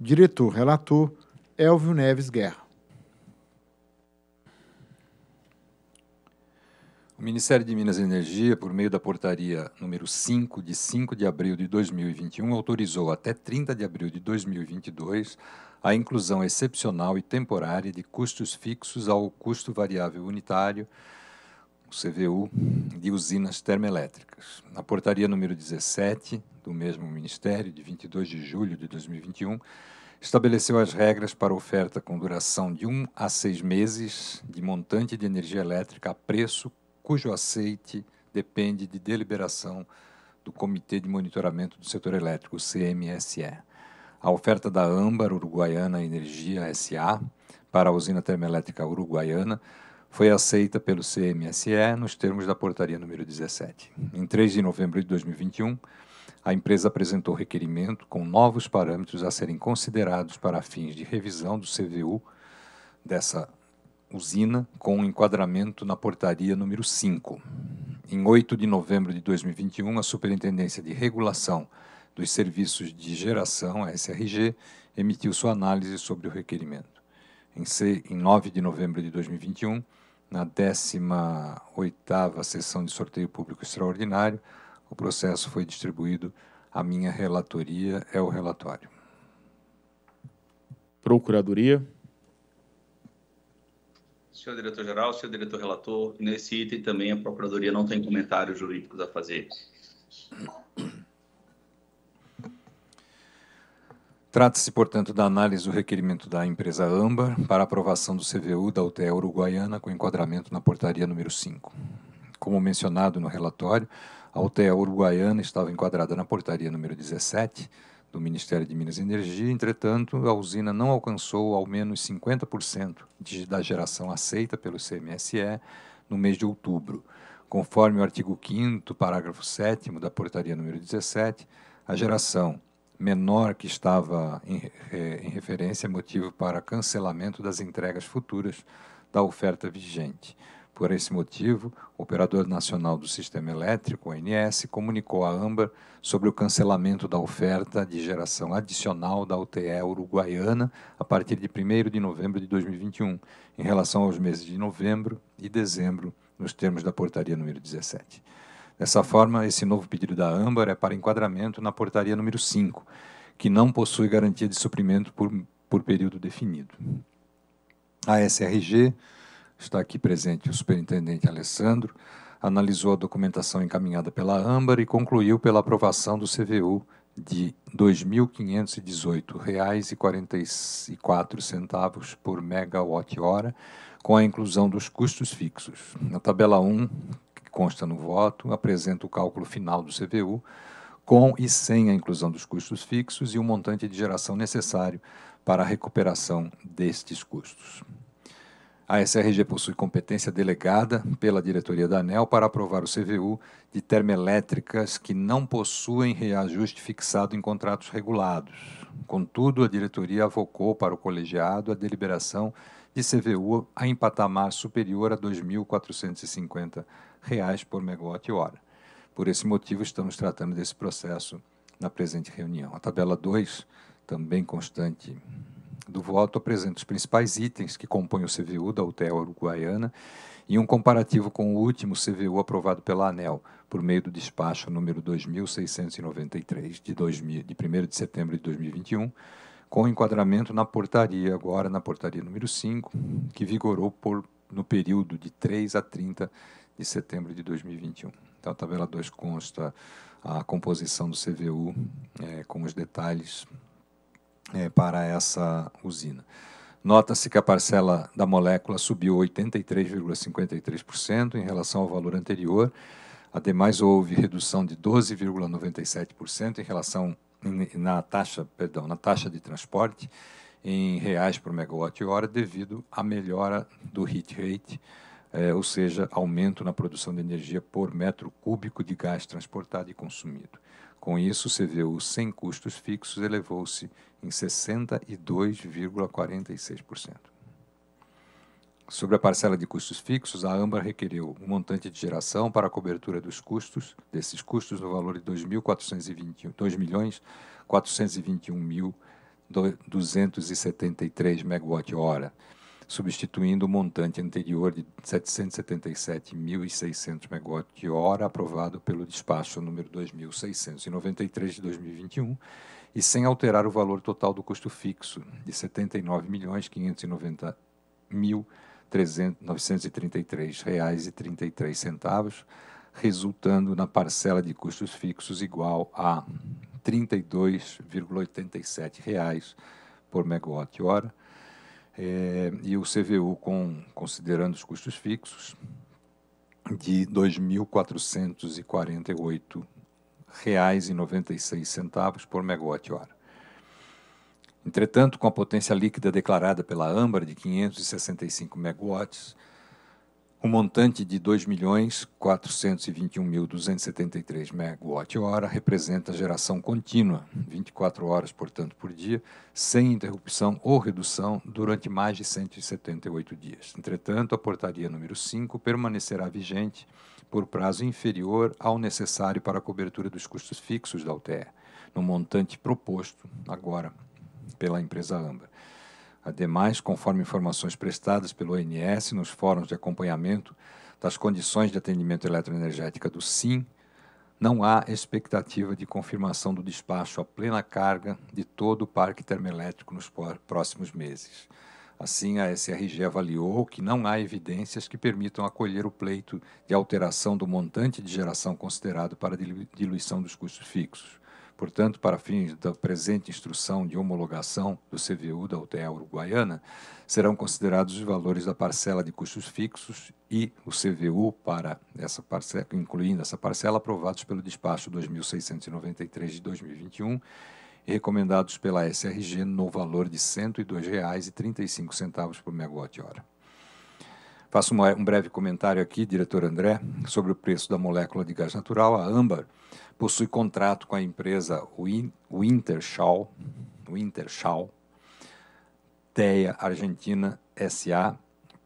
Diretor, relator Elvio Neves Guerra. O Ministério de Minas e Energia, por meio da portaria número 5 de 5 de abril de 2021, autorizou até 30 de abril de 2022 a inclusão excepcional e temporária de custos fixos ao custo variável unitário o CVU de usinas termoelétricas. Na portaria número 17 do mesmo Ministério, de 22 de julho de 2021, estabeleceu as regras para oferta com duração de um a seis meses de montante de energia elétrica a preço cujo aceite depende de deliberação do Comitê de Monitoramento do Setor Elétrico, CMSE. A oferta da Âmbar Uruguaiana Energia SA para a usina termoelétrica uruguaiana foi aceita pelo CMSE nos termos da portaria número 17. Em 3 de novembro de 2021, a empresa apresentou requerimento com novos parâmetros a serem considerados para fins de revisão do CVU dessa usina, com enquadramento na portaria número 5. Em 8 de novembro de 2021, a Superintendência de Regulação dos Serviços de Geração, a SRG, emitiu sua análise sobre o requerimento. Em, em 9 de novembro de 2021, na 18ª sessão de sorteio público extraordinário, o processo foi distribuído. A minha relatoria é o relatório. Procuradoria. Senhor diretor-geral, senhor diretor-relator, nesse item também a Procuradoria não tem comentários jurídicos a fazer. Trata-se, portanto, da análise do requerimento da empresa Âmbar para aprovação do CVU da UTE Uruguaiana com enquadramento na portaria número 5. Como mencionado no relatório, a UTEA uruguaiana estava enquadrada na portaria número 17 do Ministério de Minas e Energia, entretanto, a usina não alcançou ao menos 50% de, da geração aceita pelo CMSE no mês de outubro. Conforme o artigo 5 parágrafo 7 da portaria número 17, a geração menor que estava em, é, em, referência é motivo para cancelamento das entregas futuras da oferta vigente. Por esse motivo, o Operador Nacional do Sistema Elétrico, ONS, comunicou à AMBA sobre o cancelamento da oferta de geração adicional da UTE uruguaiana a partir de 1 de novembro de 2021, em relação aos meses de novembro e dezembro, nos termos da portaria número 17. Dessa forma, esse novo pedido da AMBAR é para enquadramento na portaria número 5, que não possui garantia de suprimento por, por período definido. A SRG está aqui presente o superintendente Alessandro, analisou a documentação encaminhada pela Âmbar e concluiu pela aprovação do CVU de R$ 2.518,44 por megawatt-hora, com a inclusão dos custos fixos. Na tabela 1, que consta no voto, apresenta o cálculo final do CVU, com e sem a inclusão dos custos fixos e o montante de geração necessário para a recuperação destes custos. A SRG possui competência delegada pela diretoria da ANEL para aprovar o CVU de termoelétricas que não possuem reajuste fixado em contratos regulados. Contudo, a diretoria avocou para o colegiado a deliberação de CVU a em patamar superior a R$ 2.450 por megawatt-hora. Por esse motivo, estamos tratando desse processo na presente reunião. A tabela 2, também constante do voto apresenta os principais itens que compõem o CVU da Hotel Uruguaiana e um comparativo com o último CVU aprovado pela ANEL, por meio do despacho número 2693, de, 2000, de 1 de setembro de 2021, com enquadramento na portaria, agora na portaria número 5, que vigorou por, no período de 3 a 30 de setembro de 2021. Então, a tabela 2 consta a composição do CVU é, eh, com os detalhes é, para essa usina. Nota-se que a parcela da molécula subiu 83,53% em relação ao valor anterior. Ademais, houve redução de 12,97% em relação na taxa, perdão, na taxa de transporte em reais por megawatt-hora devido à melhora do heat rate, é, ou seja, aumento na produção de energia por metro cúbico de gás transportado e consumido. Com isso, o CVU sem custos fixos elevou-se em 62,46%. Sobre a parcela de custos fixos, a AMBA requereu um montante de geração para a cobertura dos custos, desses custos no valor de R$ 2.421.273 megawatt-hora, substituindo o montante anterior de 777.600 MWh aprovado pelo despacho número 2693 de 2021 e sem alterar o valor total do custo fixo de 79.590.933 reais e 33 centavos, resultando na parcela de custos fixos igual a R$ 32,87 por megawatt-hora, é, e o CVU, com, considerando os custos fixos, de R$ 2.448,96 por megawatt-hora. Entretanto, com a potência líquida declarada pela Âmbar de 565 megawatts, um montante de 2.421.273 megawatt-hora representa geração contínua, 24 horas, portanto, por dia, sem interrupção ou redução durante mais de 178 dias. Entretanto, a portaria número 5 permanecerá vigente por prazo inferior ao necessário para a cobertura dos custos fixos da UTE, no montante proposto agora pela empresa Amba. Ademais, conforme informações prestadas pelo ONS nos fóruns de acompanhamento das condições de atendimento eletroenergética do SIM, não há expectativa de confirmação do despacho à plena carga de todo o parque termoelétrico nos próximos meses. Assim, a SRG avaliou que não há evidências que permitam acolher o pleito de alteração do montante de geração considerado para diluição dos custos fixos. Portanto, para fins da presente instrução de homologação do CVU da UTE uruguaiana, serão considerados os valores da parcela de custos fixos e o CVU para essa parcela, incluindo essa parcela, aprovados pelo despacho 2693 de 2021 e recomendados pela SRG no valor de R$ 102,35 por megawatt-hora. Faço uma, um breve comentário aqui, diretor André, sobre o preço da molécula de gás natural. A Amber possui contrato com a empresa Wintershall, Wintershall TEA Argentina SA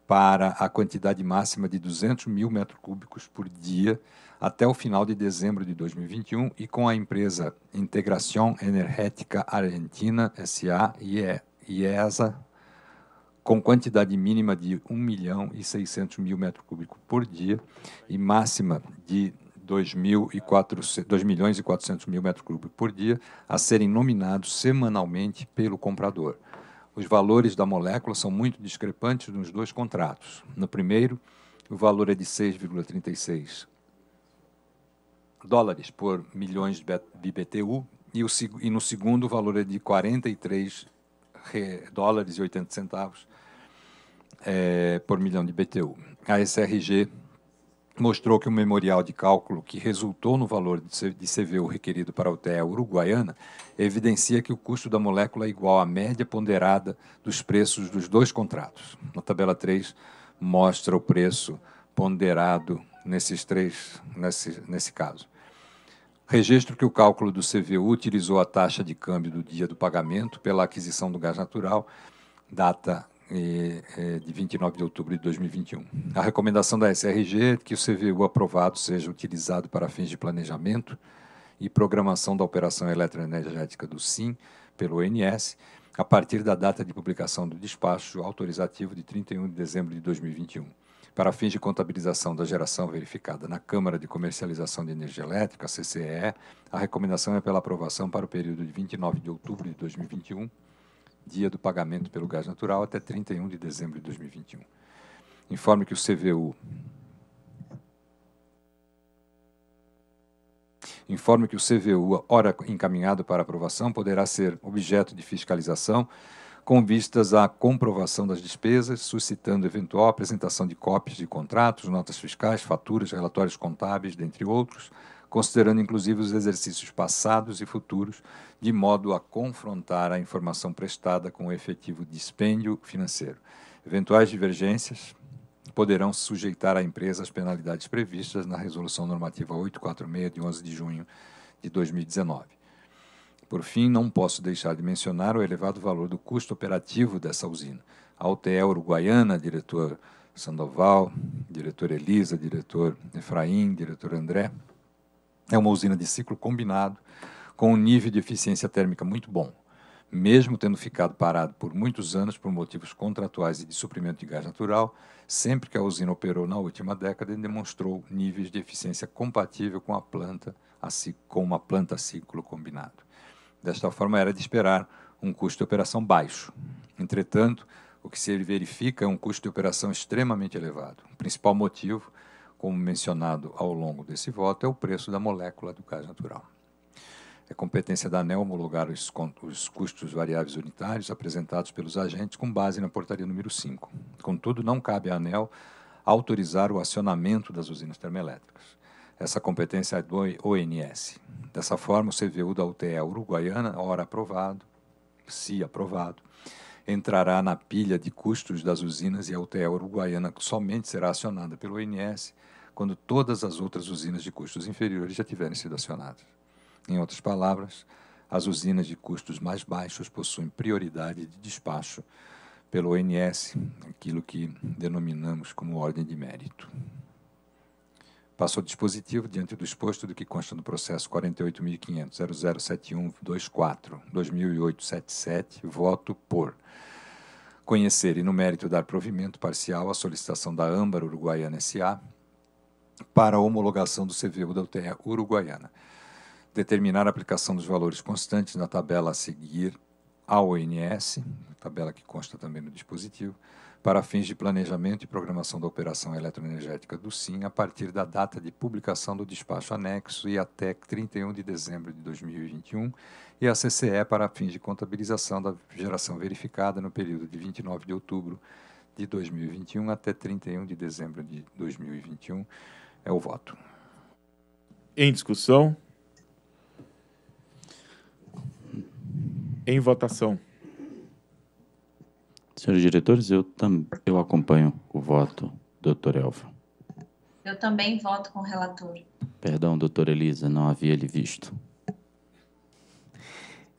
para a quantidade máxima de 200 mil metros cúbicos por dia até o final de dezembro de 2021 e com a empresa Integração Energética Argentina SA e IESA com quantidade mínima de 1 milhão e 600 mil metros cúbicos por dia e máxima de 2, milhões e 400 mil metros cúbicos por dia, a serem nominados semanalmente pelo comprador. Os valores da molécula são muito discrepantes nos dois contratos. No primeiro, o valor é de 6,36 dólares por milhões de BTU e, o, e no segundo o valor é de 43 dólares e 80 centavos é, por milhão de BTU. A SRG mostrou que o memorial de cálculo que resultou no valor de CVU requerido para a UTEA uruguaiana evidencia que o custo da molécula é igual à média ponderada dos preços dos dois contratos. Na tabela 3 mostra o preço ponderado nesses três, nesse, nesse caso. Registro que o cálculo do CVU utilizou a taxa de câmbio do dia do pagamento pela aquisição do gás natural, data é, de 29 de outubro de 2021. A recomendação da SRG é que o CVU aprovado seja utilizado para fins de planejamento e programação da operação eletroenergética do SIM pelo ONS a partir da data de publicação do despacho autorizativo de 31 de dezembro de 2021, para fins de contabilização da geração verificada na Câmara de Comercialização de Energia Elétrica, CCE, a recomendação é pela aprovação para o período de 29 de outubro de 2021 dia do pagamento pelo gás natural, até 31 de dezembro de 2021. Informe que o CVU. Informe que o CVU, hora encaminhado para aprovação, poderá ser objeto de fiscalização com vistas à comprovação das despesas, suscitando eventual apresentação de cópias de contratos, notas fiscais, faturas, relatórios contábeis, dentre outros, considerando inclusive os exercícios passados e futuros, de modo a confrontar a informação prestada com o efetivo dispêndio financeiro. Eventuais divergências poderão sujeitar a empresa às penalidades previstas na Resolução Normativa 846, de 11 de junho de 2019. Por fim, não posso deixar de mencionar o elevado valor do custo operativo dessa usina. A UTE Uruguaiana, diretor Sandoval, diretor Elisa, diretor Efraim, diretor André, é uma usina de ciclo combinado, com um nível de eficiência térmica muito bom, mesmo tendo ficado parado por muitos anos por motivos contratuais e de suprimento de gás natural, sempre que a usina operou na última década, demonstrou níveis de eficiência compatível com a planta com uma planta ciclo combinado. Desta forma, era de esperar um custo de operação baixo. Entretanto, o que se verifica é um custo de operação extremamente elevado. O principal motivo é como mencionado ao longo desse voto, é o preço da molécula do gás natural. É competência da ANEL homologar os, custos variáveis unitários apresentados pelos agentes com base na portaria número 5. Contudo, não cabe à ANEL autorizar o acionamento das usinas termoelétricas. Essa competência é do ONS. Dessa forma, o CVU da UTE uruguaiana, ora aprovado, se aprovado, entrará na pilha de custos das usinas e a UTE uruguaiana somente será acionada pelo ONS quando todas as outras usinas de custos inferiores já tiverem sido acionadas. Em outras palavras, as usinas de custos mais baixos possuem prioridade de despacho pelo ONS, aquilo que denominamos como ordem de mérito. Passou o dispositivo diante do exposto do que consta no processo 48.500.007124-2008-77, voto por conhecer e no mérito dar provimento parcial à solicitação da Âmbar Uruguaiana S.A., para a homologação do CVU da UTE uruguaiana. Determinar a aplicação dos valores constantes na tabela a seguir à ONS, tabela que consta também no dispositivo, para fins de planejamento e programação da operação eletroenergética do SIM a partir da data de publicação do despacho anexo e até 31 de dezembro de 2021, e a CCE para fins de contabilização da geração verificada no período de 29 de outubro de 2021 até 31 de dezembro de 2021 é o voto. Em discussão? Em votação. Senhores diretores, eu, tam, eu acompanho o voto, doutor Elva. Eu também voto com o relator. Perdão, doutor Elisa, não havia lhe visto.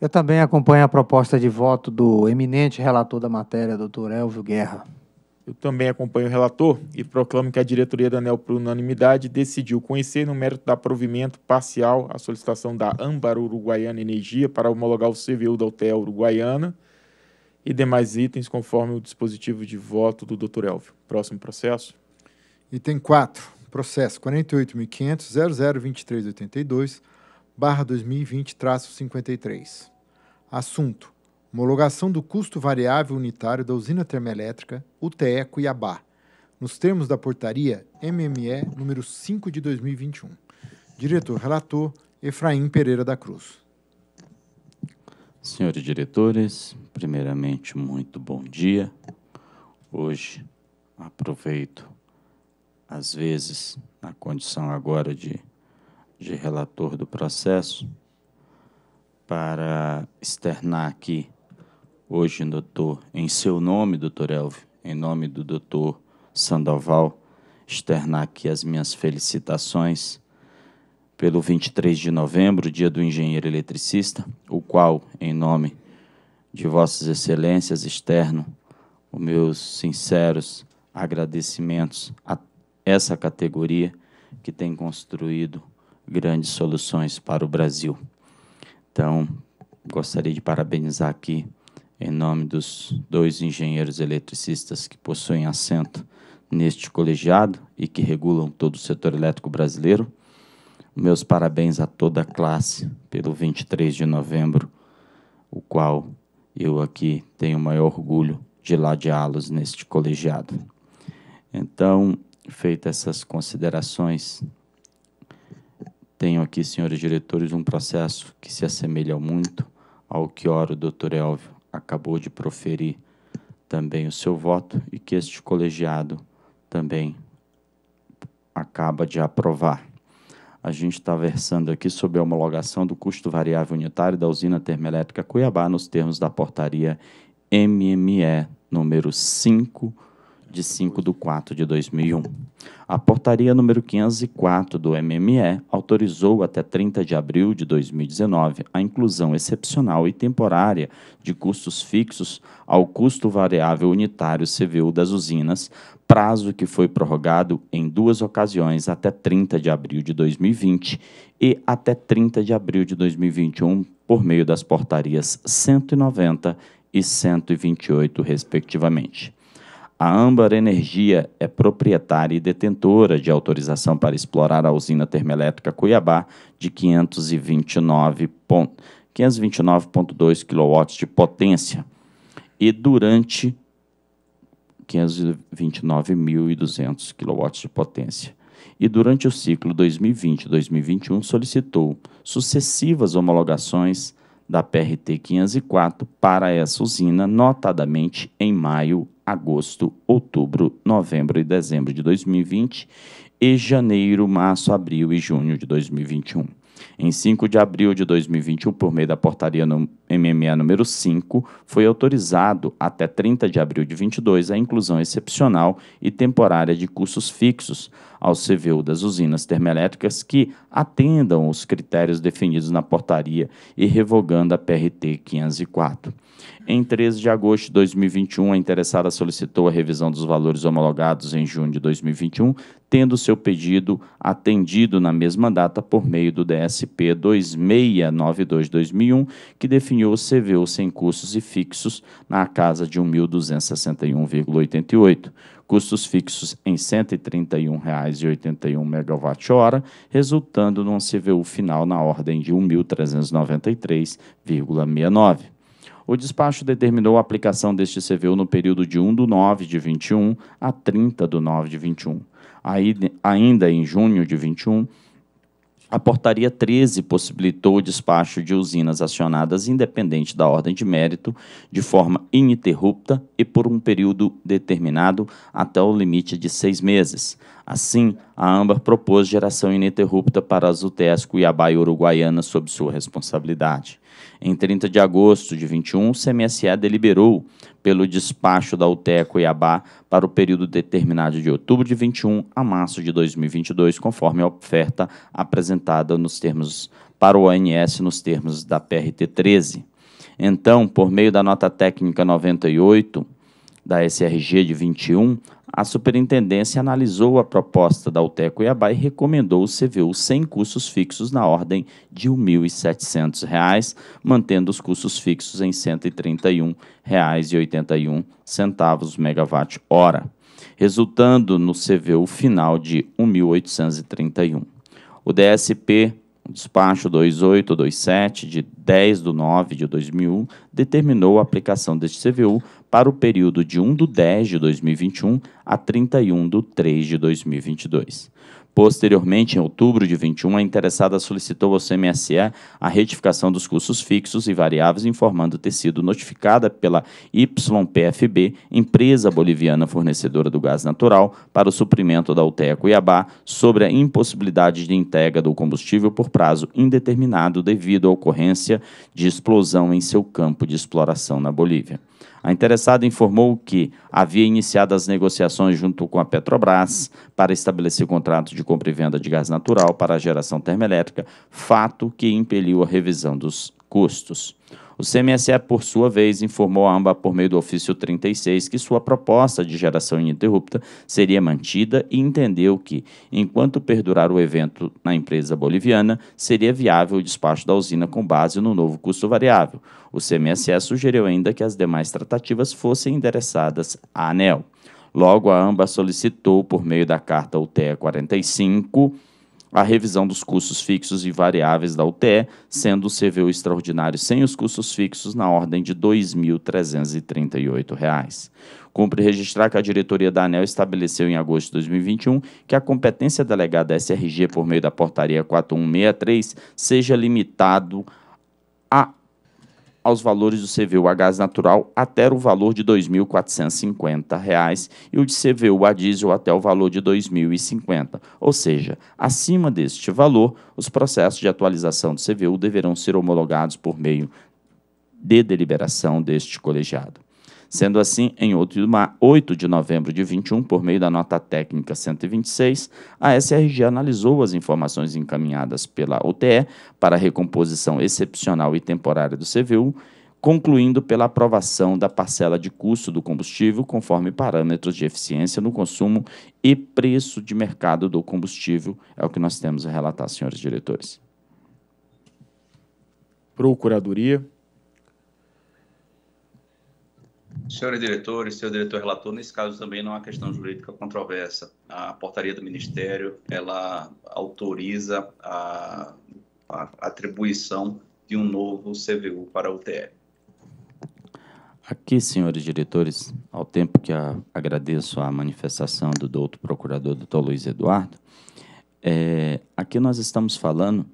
Eu também acompanho a proposta de voto do eminente relator da matéria, doutor Elvio Guerra. Eu também acompanho o relator e proclamo que a diretoria da ANEL, por unanimidade, decidiu conhecer no mérito da provimento parcial a solicitação da Âmbar Uruguaiana Energia para homologar o CVU da UTE Uruguaiana e demais itens conforme o dispositivo de voto do Dr. Elvio. Próximo processo. Item 4. Processo 48.500.002382 barra 2020 53. Assunto homologação do custo variável unitário da usina termoelétrica UTE Cuiabá, nos termos da portaria MME número 5 de 2021. Diretor relator Efraim Pereira da Cruz. Senhores diretores, primeiramente muito bom dia. Hoje aproveito às vezes na condição agora de de relator do processo para externar aqui hoje, doutor, em seu nome, doutor Elvio, em nome do doutor Sandoval, externar aqui as minhas felicitações pelo 23 de novembro, dia do engenheiro eletricista, o qual, em nome de vossas excelências, externo os meus sinceros agradecimentos a essa categoria que tem construído grandes soluções para o Brasil. Então, gostaria de parabenizar aqui em nome dos dois engenheiros eletricistas que possuem assento neste colegiado e que regulam todo o setor elétrico brasileiro. Meus parabéns a toda a classe pelo 23 de novembro, o qual eu aqui tenho o maior orgulho de ladeá-los neste colegiado. Então, feitas essas considerações, tenho aqui, senhores diretores, um processo que se assemelha muito ao que ora o Dr. Elvio acabou de proferir também o seu voto e que este colegiado também acaba de aprovar. A gente está versando aqui sobre a homologação do custo variável unitário da usina termoelétrica Cuiabá nos termos da portaria MME número 5 de 5 de 4 de 2001. A portaria número 504 do MME autorizou até 30 de abril de 2019 a inclusão excepcional e temporária de custos fixos ao custo variável unitário CVU das usinas, prazo que foi prorrogado em duas ocasiões até 30 de abril de 2020 e até 30 de abril de 2021 por meio das portarias 190 e 128, respectivamente. A Âmbar Energia é proprietária e detentora de autorização para explorar a usina termoelétrica Cuiabá de 529,2 kW de potência e durante 529.200 kW de potência. E durante o ciclo 2020-2021 solicitou sucessivas homologações da PRT 504 para essa usina, notadamente em maio agosto, outubro, novembro e dezembro de 2020 e janeiro, março, abril e junho de 2021. Em 5 de abril de 2021, por meio da portaria no MMA número 5, foi autorizado até 30 de abril de 22 a inclusão excepcional e temporária de custos fixos ao CVU das usinas termoelétricas que atendam os critérios definidos na portaria e revogando a PRT 504. Em 13 de agosto de 2021, a interessada solicitou a revisão dos valores homologados em junho de 2021, tendo seu pedido atendido na mesma data por meio do DSP 2692-2001, que definiu o CVU sem custos e fixos na casa de 1.261,88 custos fixos em R$ 131,81 megawatt-hora, resultando num CVU final na ordem de 1.393,69. O despacho determinou a aplicação deste CVU no período de 1 do 9 de 21 a 30 do 9 de 21. Aí, ainda em junho de 21, a portaria 13 possibilitou o despacho de usinas acionadas independente da ordem de mérito, de forma ininterrupta e por um período determinado até o limite de seis meses. Assim, a AMBAR propôs geração ininterrupta para as UTS Cuiabá e Uruguaiana sob sua responsabilidade. Em 30 de agosto de 21, o CMSA deliberou pelo despacho da UTECO e ABA, para o período determinado de outubro de 21 a março de 2022, conforme a oferta apresentada nos termos para o ONS nos termos da PRT 13. Então, por meio da nota técnica 98 da SRG de 21, a superintendência analisou a proposta da UTE Cuiabá e recomendou o CVU sem custos fixos na ordem de R$ 1.700, mantendo os custos fixos em R$ 131,81 megawatt-hora, resultando no CVU final de R$ 1.831. O DSP o despacho 2827, de 10 de 9 de 2001, determinou a aplicação deste CVU para o período de 1 de 10 de 2021 a 31 de 3 de 2022. Posteriormente, em outubro de 21, a interessada solicitou ao CMSE a retificação dos custos fixos e variáveis, informando ter sido notificada pela YPFB, empresa boliviana fornecedora do gás natural, para o suprimento da UTEA Cuiabá, sobre a impossibilidade de entrega do combustível por prazo indeterminado devido à ocorrência de explosão em seu campo de exploração na Bolívia. A interessada informou que havia iniciado as negociações junto com a Petrobras para estabelecer contrato de compra e venda de gás natural para a geração termoelétrica, fato que impeliu a revisão dos custos. O CMSE, por sua vez, informou a AMBA por meio do ofício 36 que sua proposta de geração ininterrupta seria mantida e entendeu que, enquanto perdurar o evento na empresa boliviana, seria viável o despacho da usina com base no novo custo variável. O CMSE sugeriu ainda que as demais tratativas fossem endereçadas à ANEL. Logo, a AMBA solicitou, por meio da carta UTE 45, a revisão dos custos fixos e variáveis da UTE, sendo o CVU extraordinário sem os custos fixos na ordem de R$ 2.338. Cumpre registrar que a diretoria da ANEL estabeleceu em agosto de 2021 que a competência delegada à SRG por meio da portaria 4163 seja limitado aos valores do CVU a gás natural até o valor de R$ 2.450 e o de CVU a diesel até o valor de R$ 2.050. Ou seja, acima deste valor, os processos de atualização do CVU deverão ser homologados por meio de deliberação deste colegiado. Sendo assim, em 8 de novembro de 21, por meio da nota técnica 126, a SRG analisou as informações encaminhadas pela OTE para a recomposição excepcional e temporária do CVU concluindo pela aprovação da parcela de custo do combustível conforme parâmetros de eficiência no consumo e preço de mercado do combustível. É o que nós temos a relatar, senhores diretores. Procuradoria. Senhores diretores, senhor diretor relator, nesse caso também não há é questão jurídica controversa. A portaria do Ministério, ela autoriza a, a atribuição de um novo CVU para a UTE. Aqui, senhores diretores, ao tempo que a, agradeço a manifestação do doutor procurador doutor Luiz Eduardo, é, aqui nós estamos falando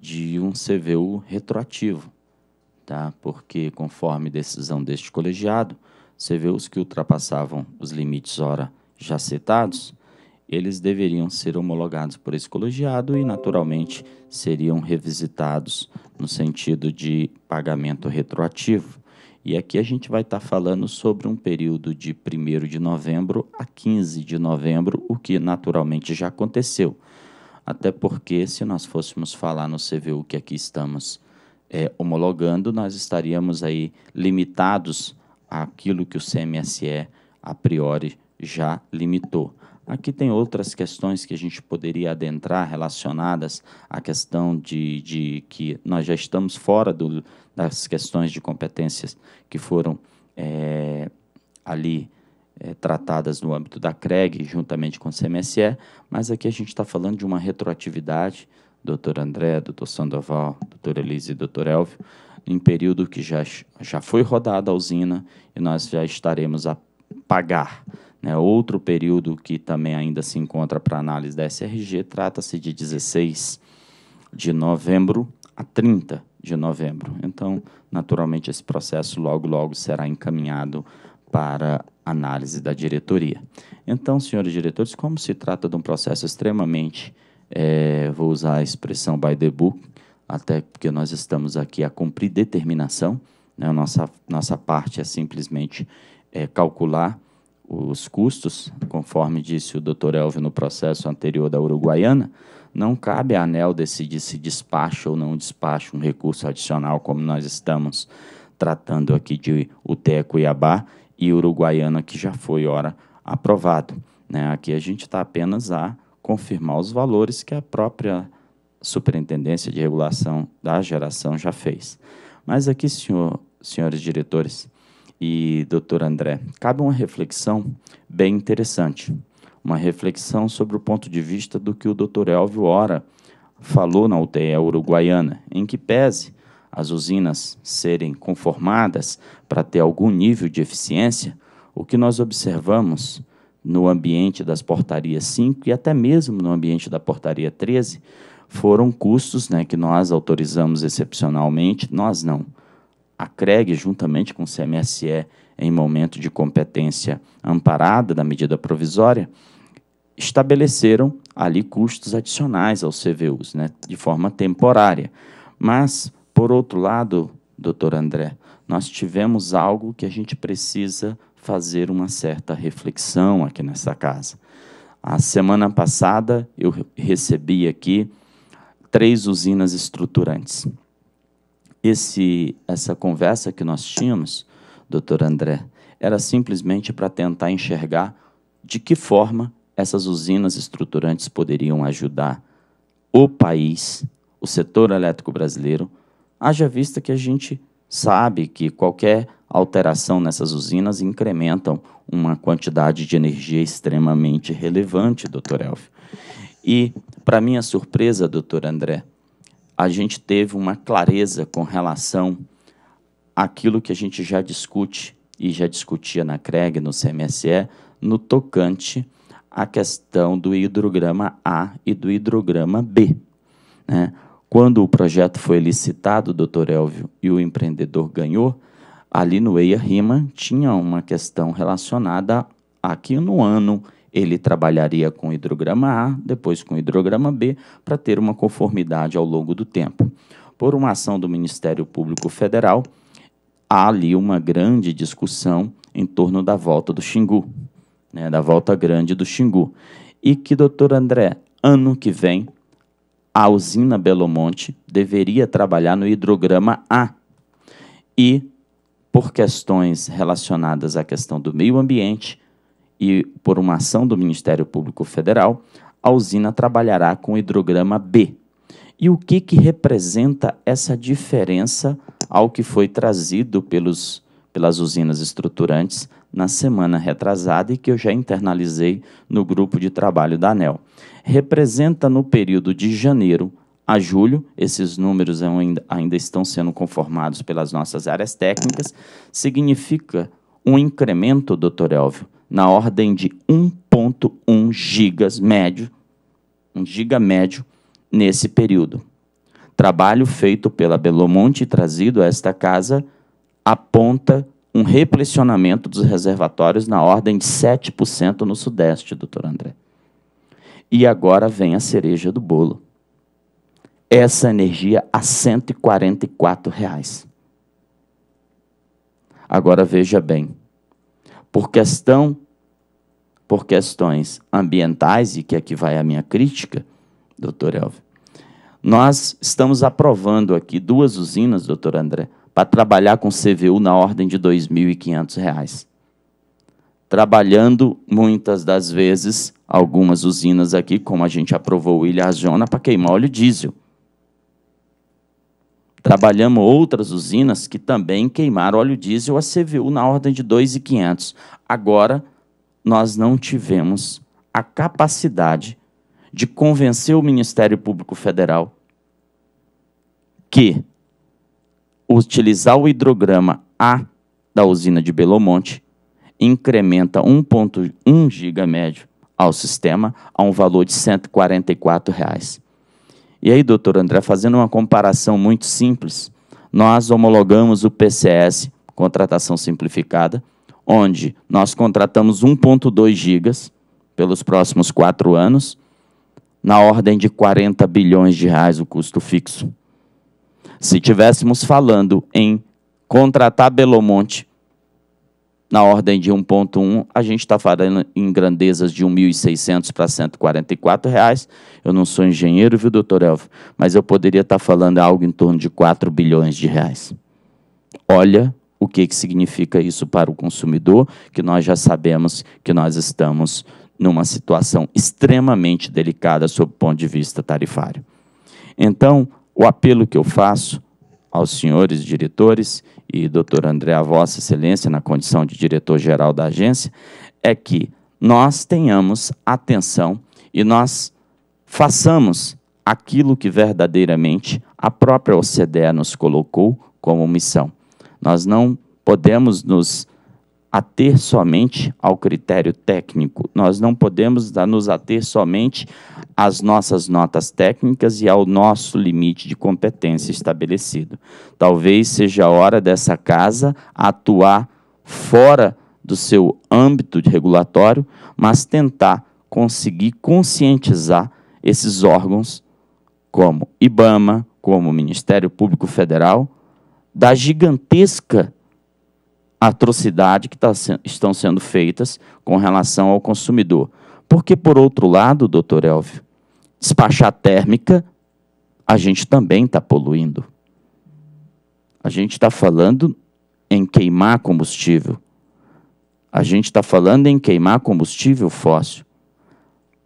de um CVU retroativo, tá? porque conforme decisão deste colegiado, você vê os que ultrapassavam os limites ora já citados, eles deveriam ser homologados por esse colegiado e, naturalmente, seriam revisitados no sentido de pagamento retroativo. E aqui a gente vai estar tá falando sobre um período de 1 de novembro a 15 de novembro, o que naturalmente já aconteceu. Até porque, se nós fôssemos falar no CVU que aqui estamos é, homologando, nós estaríamos aí limitados aquilo que o CMSE a priori já limitou. Aqui tem outras questões que a gente poderia adentrar relacionadas à questão de, de que nós já estamos fora do, das questões de competências que foram é, ali é, tratadas no âmbito da CREG, juntamente com o CMSE, mas aqui a gente está falando de uma retroatividade, doutor André, doutor Sandoval, doutor Elise e doutor Elvio, em período que já, já foi rodada a usina e nós já estaremos a pagar. Né? Outro período que também ainda se encontra para análise da SRG trata-se de 16 de novembro a 30 de novembro. Então, naturalmente, esse processo logo, logo será encaminhado para análise da diretoria. Então, senhores diretores, como se trata de um processo extremamente, é, vou usar a expressão by the book, até porque nós estamos aqui a cumprir determinação, né? nossa, nossa parte é simplesmente é, calcular os custos, conforme disse o doutor Elvio no processo anterior da Uruguaiana, não cabe à ANEL decidir se despacha ou não despacha um recurso adicional, como nós estamos tratando aqui de UTE Cuiabá e Uruguaiana, que já foi, ora, aprovado. Né? Aqui a gente está apenas a confirmar os valores que a própria Superintendência de Regulação da Geração já fez. Mas aqui, senhor, senhores diretores e doutor André, cabe uma reflexão bem interessante. Uma reflexão sobre o ponto de vista do que o doutor Elvio Ora falou na UTE uruguaiana, em que pese as usinas serem conformadas para ter algum nível de eficiência, o que nós observamos no ambiente das portarias 5 e até mesmo no ambiente da portaria 13 foram custos né, que nós autorizamos excepcionalmente, nós não. A CREG, juntamente com o CMSE, em momento de competência amparada da medida provisória, estabeleceram ali custos adicionais aos CVUs, né, de forma temporária. Mas, por outro lado, doutor André, nós tivemos algo que a gente precisa fazer uma certa reflexão aqui nessa casa. A semana passada eu recebi aqui três usinas estruturantes. Esse, essa conversa que nós tínhamos, doutor André, era simplesmente para tentar enxergar de que forma essas usinas estruturantes poderiam ajudar o país, o setor elétrico brasileiro, haja vista que a gente sabe que qualquer alteração nessas usinas incrementam uma quantidade de energia extremamente relevante, doutor Elvio. E, para minha surpresa, doutor André, a gente teve uma clareza com relação àquilo que a gente já discute e já discutia na CREG, no CMSE, no tocante à questão do hidrograma A e do hidrograma B. Né? Quando o projeto foi licitado, doutor Elvio, e o empreendedor ganhou, ali no EIA Rima tinha uma questão relacionada a que no ano ele trabalharia com hidrograma A, depois com hidrograma B, para ter uma conformidade ao longo do tempo. Por uma ação do Ministério Público Federal, há ali uma grande discussão em torno da volta do Xingu, né, da volta grande do Xingu. E que, doutor André, ano que vem, a usina Belo Monte deveria trabalhar no hidrograma A. E, por questões relacionadas à questão do meio ambiente, e por uma ação do Ministério Público Federal, a usina trabalhará com hidrograma B. E o que, que representa essa diferença ao que foi trazido pelos, pelas usinas estruturantes na semana retrasada e que eu já internalizei no grupo de trabalho da ANEL? Representa no período de janeiro a julho, esses números é ainda, ainda estão sendo conformados pelas nossas áreas técnicas, significa um incremento, doutor Elvio, na ordem de 1.1 gigas médio, um giga médio nesse período. Trabalho feito pela Belomonte e trazido a esta casa aponta um replecionamento dos reservatórios na ordem de 7% no sudeste, doutor André. E agora vem a cereja do bolo. Essa energia a 144 reais. Agora veja bem, por questão por questões ambientais e que aqui vai a minha crítica, doutor Elvio. Nós estamos aprovando aqui duas usinas, doutor André, para trabalhar com CVU na ordem de R$ 2.500 trabalhando muitas das vezes algumas usinas aqui, como a gente aprovou o Ilha Jona, para queimar óleo diesel. Trabalhamos outras usinas que também queimaram óleo diesel a CVU na ordem de 2,500. Agora, nós não tivemos a capacidade de convencer o Ministério Público Federal que utilizar o hidrograma A da usina de Belo Monte incrementa 1,1 giga médio ao sistema a um valor de R$ 144. Reais. E aí, doutor André, fazendo uma comparação muito simples, nós homologamos o PCS, contratação simplificada, onde nós contratamos 1,2 gigas pelos próximos quatro anos, na ordem de 40 bilhões de reais o custo fixo. Se tivéssemos falando em contratar Belo Monte na ordem de 1,1, a gente está falando em grandezas de 1.600 para 144 reais. Eu não sou engenheiro, viu, doutor Elvio? Mas eu poderia estar tá falando algo em torno de 4 bilhões de reais. Olha o que, que significa isso para o consumidor, que nós já sabemos que nós estamos numa situação extremamente delicada sob o ponto de vista tarifário. Então, o apelo que eu faço aos senhores diretores e doutor André, a Vossa Excelência, na condição de diretor-geral da agência, é que nós tenhamos atenção e nós façamos aquilo que verdadeiramente a própria OCDE nos colocou como missão. Nós não podemos nos ater somente ao critério técnico. Nós não podemos nos ater somente às nossas notas técnicas e ao nosso limite de competência estabelecido. Talvez seja a hora dessa casa atuar fora do seu âmbito regulatório, mas tentar conseguir conscientizar esses órgãos como IBAMA, como Ministério Público Federal, da gigantesca atrocidade que tá se, estão sendo feitas com relação ao consumidor. Porque, por outro lado, doutor Elvio, despachar térmica, a gente também está poluindo. A gente está falando em queimar combustível. A gente está falando em queimar combustível fóssil.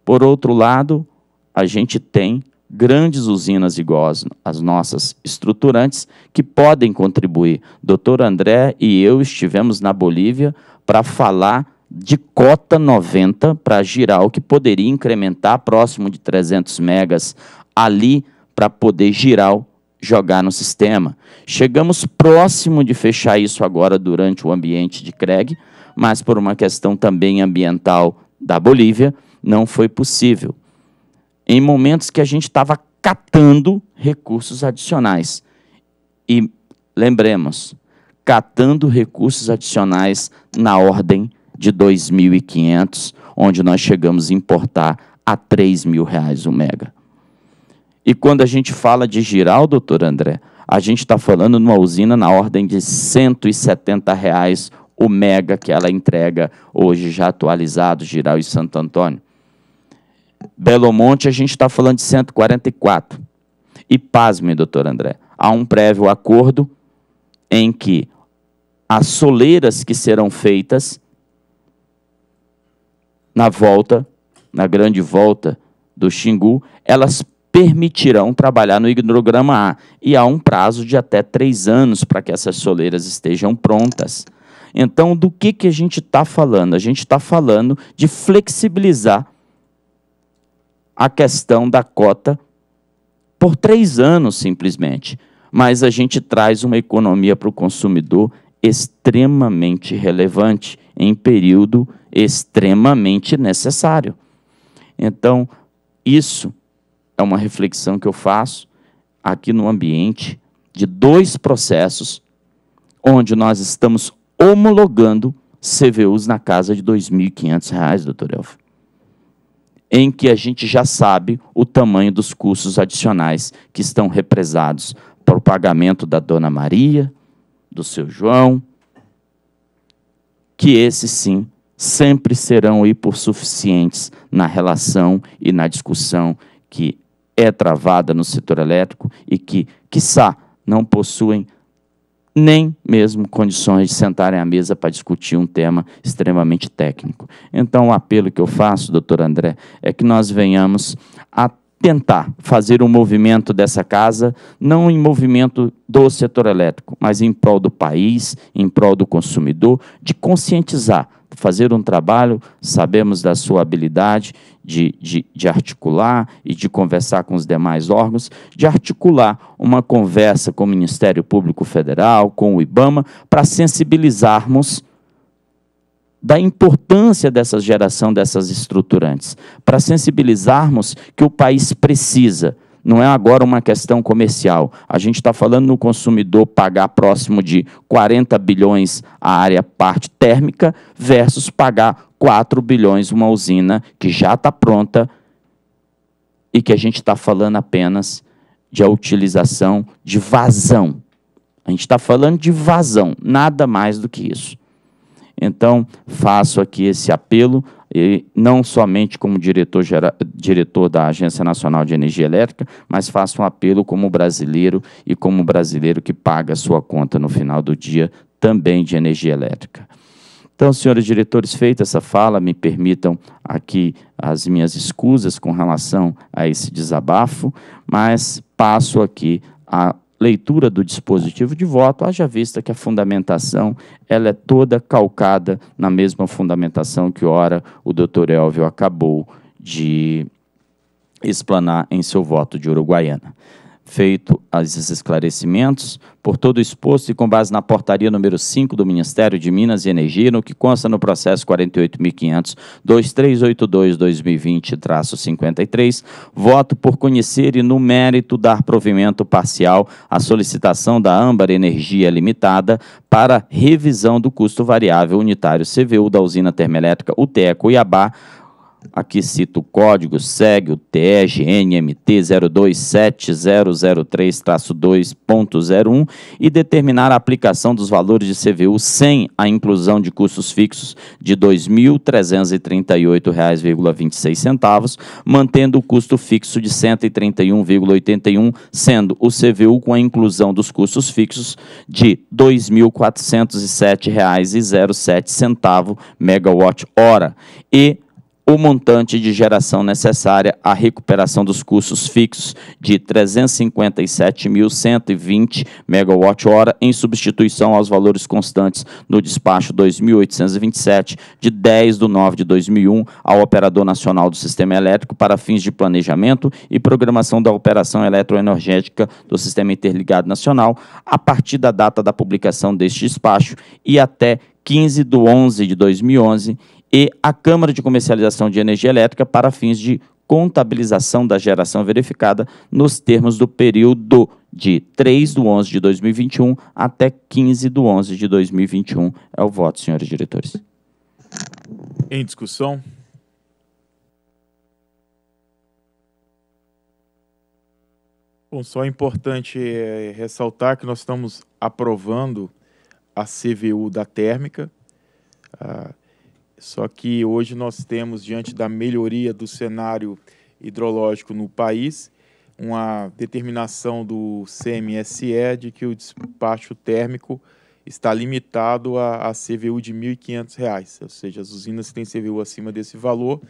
Por outro lado, a gente tem grandes usinas iguais às nossas estruturantes que podem contribuir. Doutor André e eu estivemos na Bolívia para falar de cota 90 para girar, o que poderia incrementar próximo de 300 megas ali para poder girar, jogar no sistema. Chegamos próximo de fechar isso agora durante o ambiente de CREG, mas por uma questão também ambiental da Bolívia, não foi possível em momentos que a gente estava catando recursos adicionais. E lembremos, catando recursos adicionais na ordem de 2.500, onde nós chegamos a importar a 3 mil reais o mega. E quando a gente fala de giral, doutor André, a gente está falando numa usina na ordem de 170 reais o mega que ela entrega hoje já atualizado, giral e Santo Antônio. Belo Monte, a gente está falando de 144. E pasme, doutor André, há um prévio acordo em que as soleiras que serão feitas na volta, na grande volta do Xingu, elas permitirão trabalhar no hidrograma A. E há um prazo de até três anos para que essas soleiras estejam prontas. Então, do que, que a gente está falando? A gente está falando de flexibilizar a questão da cota por três anos, simplesmente. Mas a gente traz uma economia para o consumidor extremamente relevante, em período extremamente necessário. Então, isso é uma reflexão que eu faço aqui no ambiente de dois processos onde nós estamos homologando CVUs na casa de R$ 2.500, doutor Elfo em que a gente já sabe o tamanho dos custos adicionais que estão represados para o pagamento da Dona Maria, do seu João, que esses sim sempre serão hipossuficientes na relação e na discussão que é travada no setor elétrico e que, quiçá, não possuem nem mesmo condições de sentarem à mesa para discutir um tema extremamente técnico. Então, o apelo que eu faço, doutor André, é que nós venhamos a tentar fazer um movimento dessa casa, não em movimento do setor elétrico, mas em prol do país, em prol do consumidor, de conscientizar, fazer um trabalho, sabemos da sua habilidade de, de, de articular e de conversar com os demais órgãos, de articular uma conversa com o Ministério Público Federal, com o IBAMA, para sensibilizarmos da importância dessa geração dessas estruturantes, para sensibilizarmos que o país precisa. Não é agora uma questão comercial. A gente está falando no consumidor pagar próximo de 40 bilhões a área parte térmica versus pagar 4 bilhões uma usina que já está pronta e que a gente está falando apenas de a utilização de vazão. A gente está falando de vazão, nada mais do que isso. Então, faço aqui esse apelo, e não somente como diretor, gera, diretor da Agência Nacional de Energia Elétrica, mas faço um apelo como brasileiro e como brasileiro que paga a sua conta no final do dia também de energia elétrica. Então, senhores diretores, feita essa fala, me permitam aqui as minhas escusas com relação a esse desabafo, mas passo aqui a leitura do dispositivo de voto, haja vista que a fundamentação ela é toda calcada na mesma fundamentação que ora o doutor Elvio acabou de explanar em seu voto de Uruguaiana. Feito esses esclarecimentos, por todo exposto e com base na portaria número 5 do Ministério de Minas e Energia, no que consta no processo 48.500-2382-2020-53, voto por conhecer e, no mérito, dar provimento parcial à solicitação da Âmbar Energia Limitada para revisão do custo variável unitário CVU da usina termoelétrica UTE Cuiabá, Aqui cito o código segue o TEGNMT 027003-2.01 e determinar a aplicação dos valores de CVU sem a inclusão de custos fixos de R$ 2.338,26, mantendo o custo fixo de R$ 131,81, sendo o CVU com a inclusão dos custos fixos de R$ 2.407,07 megawatt-hora e o montante de geração necessária à recuperação dos custos fixos de 357.120 MWh em substituição aos valores constantes no despacho 2827 de 10 de 9 de 2001 ao Operador Nacional do Sistema Elétrico para fins de planejamento e programação da operação eletroenergética do Sistema Interligado Nacional a partir da data da publicação deste despacho e até 15 de 11 de 2011 e a Câmara de Comercialização de Energia Elétrica para fins de contabilização da geração verificada nos termos do período de 3 do 11 de 2021 até 15 do 11 de 2021. É o voto, senhores diretores. Em discussão. Bom, só é importante eh, ressaltar que nós estamos aprovando a CVU da térmica. Ah, só que hoje nós temos, diante da melhoria do cenário hidrológico no país, uma determinação do CMSE de que o despacho térmico está limitado a, a CVU de R$ 1.500, ou seja, as usinas que têm CVU acima desse valor,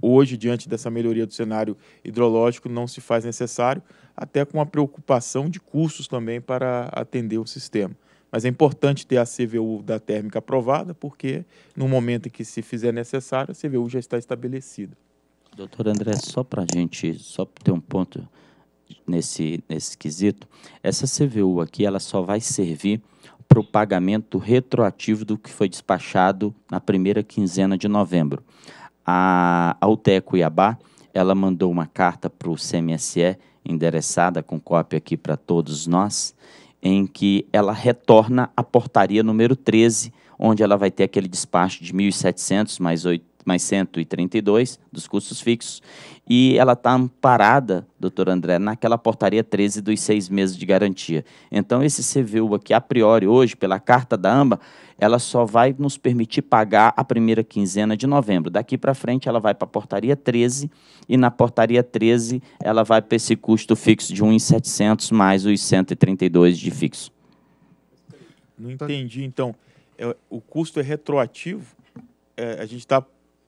hoje, diante dessa melhoria do cenário hidrológico, não se faz necessário, até com a preocupação de custos também para atender o sistema. Mas é importante ter a CVU da térmica aprovada, porque no momento em que se fizer necessário, a CVU já está estabelecida. Doutor André, só para a gente, só para ter um ponto nesse, nesse quesito, essa CVU aqui, ela só vai servir para o pagamento retroativo do que foi despachado na primeira quinzena de novembro. A Altea Cuiabá, ela mandou uma carta para o CMSE, endereçada com cópia aqui para todos nós, em que ela retorna à portaria número 13, onde ela vai ter aquele despacho de 1.700 mais 8, mais 132 dos custos fixos, e ela está amparada, doutor André, naquela portaria 13 dos seis meses de garantia. Então, esse CVU aqui, a priori, hoje, pela carta da AMBA, ela só vai nos permitir pagar a primeira quinzena de novembro. Daqui para frente, ela vai para a portaria 13 e na portaria 13 ela vai para esse custo fixo de 1,700 mais os 132 de fixo. Não entendi, então. É, o custo é retroativo? É, a gente está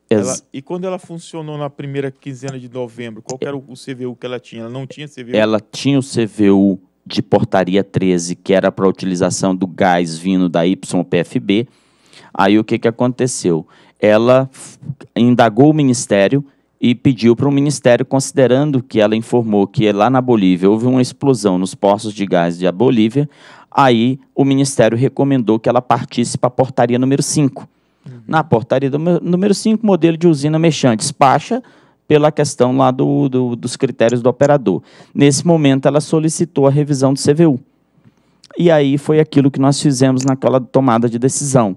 ela, e quando ela funcionou na primeira quinzena de novembro, qual era o CVU que ela tinha? Ela não tinha CVU? Ela tinha o CVU de portaria 13, que era para a utilização do gás vindo da YPFB. Aí o que, que aconteceu? Ela indagou o Ministério e pediu para o Ministério, considerando que ela informou que lá na Bolívia houve uma explosão nos poços de gás da Bolívia, aí o Ministério recomendou que ela partisse para a portaria número 5. Uhum. Na portaria número 5, modelo de usina mexante, despacha pela questão lá do, do, dos critérios do operador. Nesse momento, ela solicitou a revisão do CVU. E aí foi aquilo que nós fizemos naquela tomada de decisão.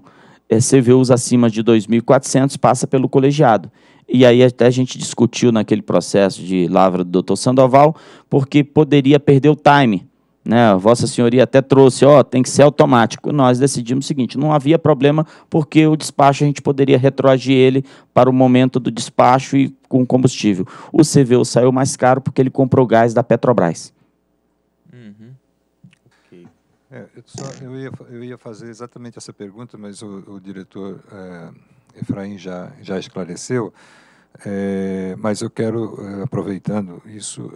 É, CVUs acima de 2.400 passa pelo colegiado. E aí até a gente discutiu naquele processo de lavra do doutor Sandoval, porque poderia perder o time né, Vossa Senhoria até trouxe, ó, tem que ser automático. Nós decidimos o seguinte: não havia problema, porque o despacho a gente poderia retroagir ele para o momento do despacho e com combustível. O CVU saiu mais caro porque ele comprou gás da Petrobras. Uhum. Okay. É, eu, só, eu, ia, eu, ia, fazer exatamente essa pergunta, mas o, o diretor é, Efraim já, já esclareceu. É, mas eu quero, eh, aproveitando isso,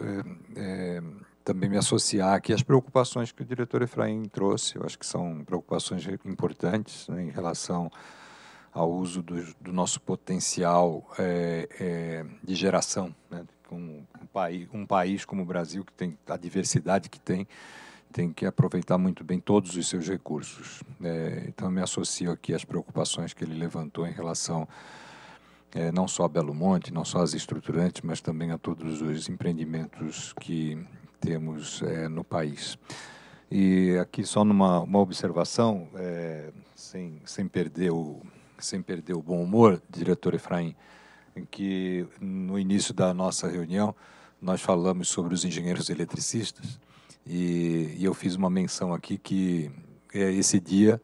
também me associar aqui às preocupações que o diretor Efraim trouxe. Eu acho que são preocupações importantes né, em relação ao uso do, do nosso potencial é, é, de geração. Né? Um, um, país, um país como o Brasil, que tem a diversidade que tem, tem que aproveitar muito bem todos os seus recursos. É, então, me associo aqui às preocupações que ele levantou em relação é, não só a Belo Monte, não só as estruturantes, mas também a todos os empreendimentos que temos é, no país. E aqui só numa uma observação, é, sem, sem, perder o, sem perder o bom humor, diretor Efraim, que no início da nossa reunião nós falamos sobre os engenheiros eletricistas e, e eu fiz uma menção aqui que é, esse dia,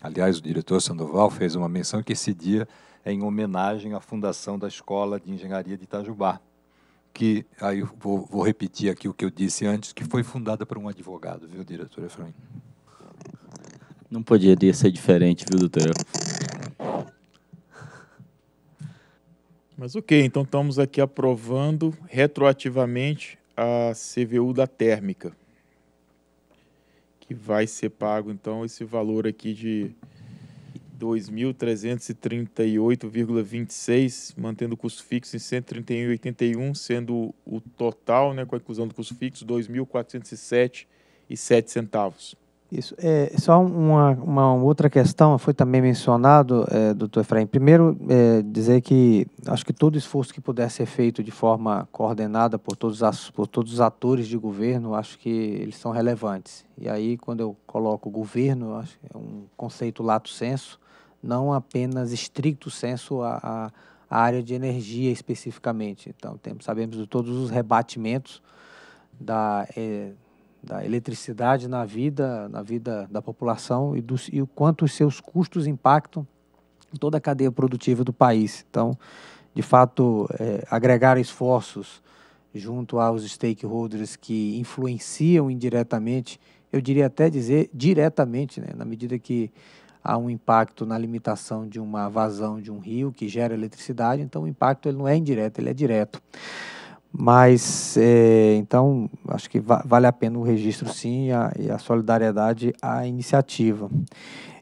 aliás, o diretor Sandoval fez uma menção que esse dia é em homenagem à fundação da Escola de Engenharia de Itajubá que, aí vou, vou, repetir aqui o que eu disse antes, que foi fundada por um advogado, viu, diretor Efraim? Não podia ser diferente, viu, doutor? Mas ok, então estamos aqui aprovando retroativamente a CVU da térmica, que vai ser pago, então, esse valor aqui de 2.338,26, mantendo o custo fixo em 131,81, sendo o total, né, com a inclusão do custo fixo, 2.407,07 centavos. Isso. É, só uma, uma outra questão, foi também mencionado, é, doutor Efraim. Primeiro, é, dizer que acho que todo esforço que puder ser feito de forma coordenada por todos, as, por todos os atores de governo, acho que eles são relevantes. E aí, quando eu coloco governo, acho que é um conceito lato senso, não apenas estricto senso a, área de energia especificamente. Então, temos, sabemos de todos os rebatimentos da, é, da eletricidade na vida, na vida da população e, dos, e o quanto os seus custos impactam toda a cadeia produtiva do país. Então, de fato, é, agregar esforços junto aos stakeholders que influenciam indiretamente, eu diria até dizer diretamente, né, na medida que há um impacto na limitação de uma vazão de um rio que gera eletricidade, então o impacto ele não é indireto, ele é direto. Mas, é, então, acho que va vale a pena o registro sim e a, e a solidariedade à iniciativa.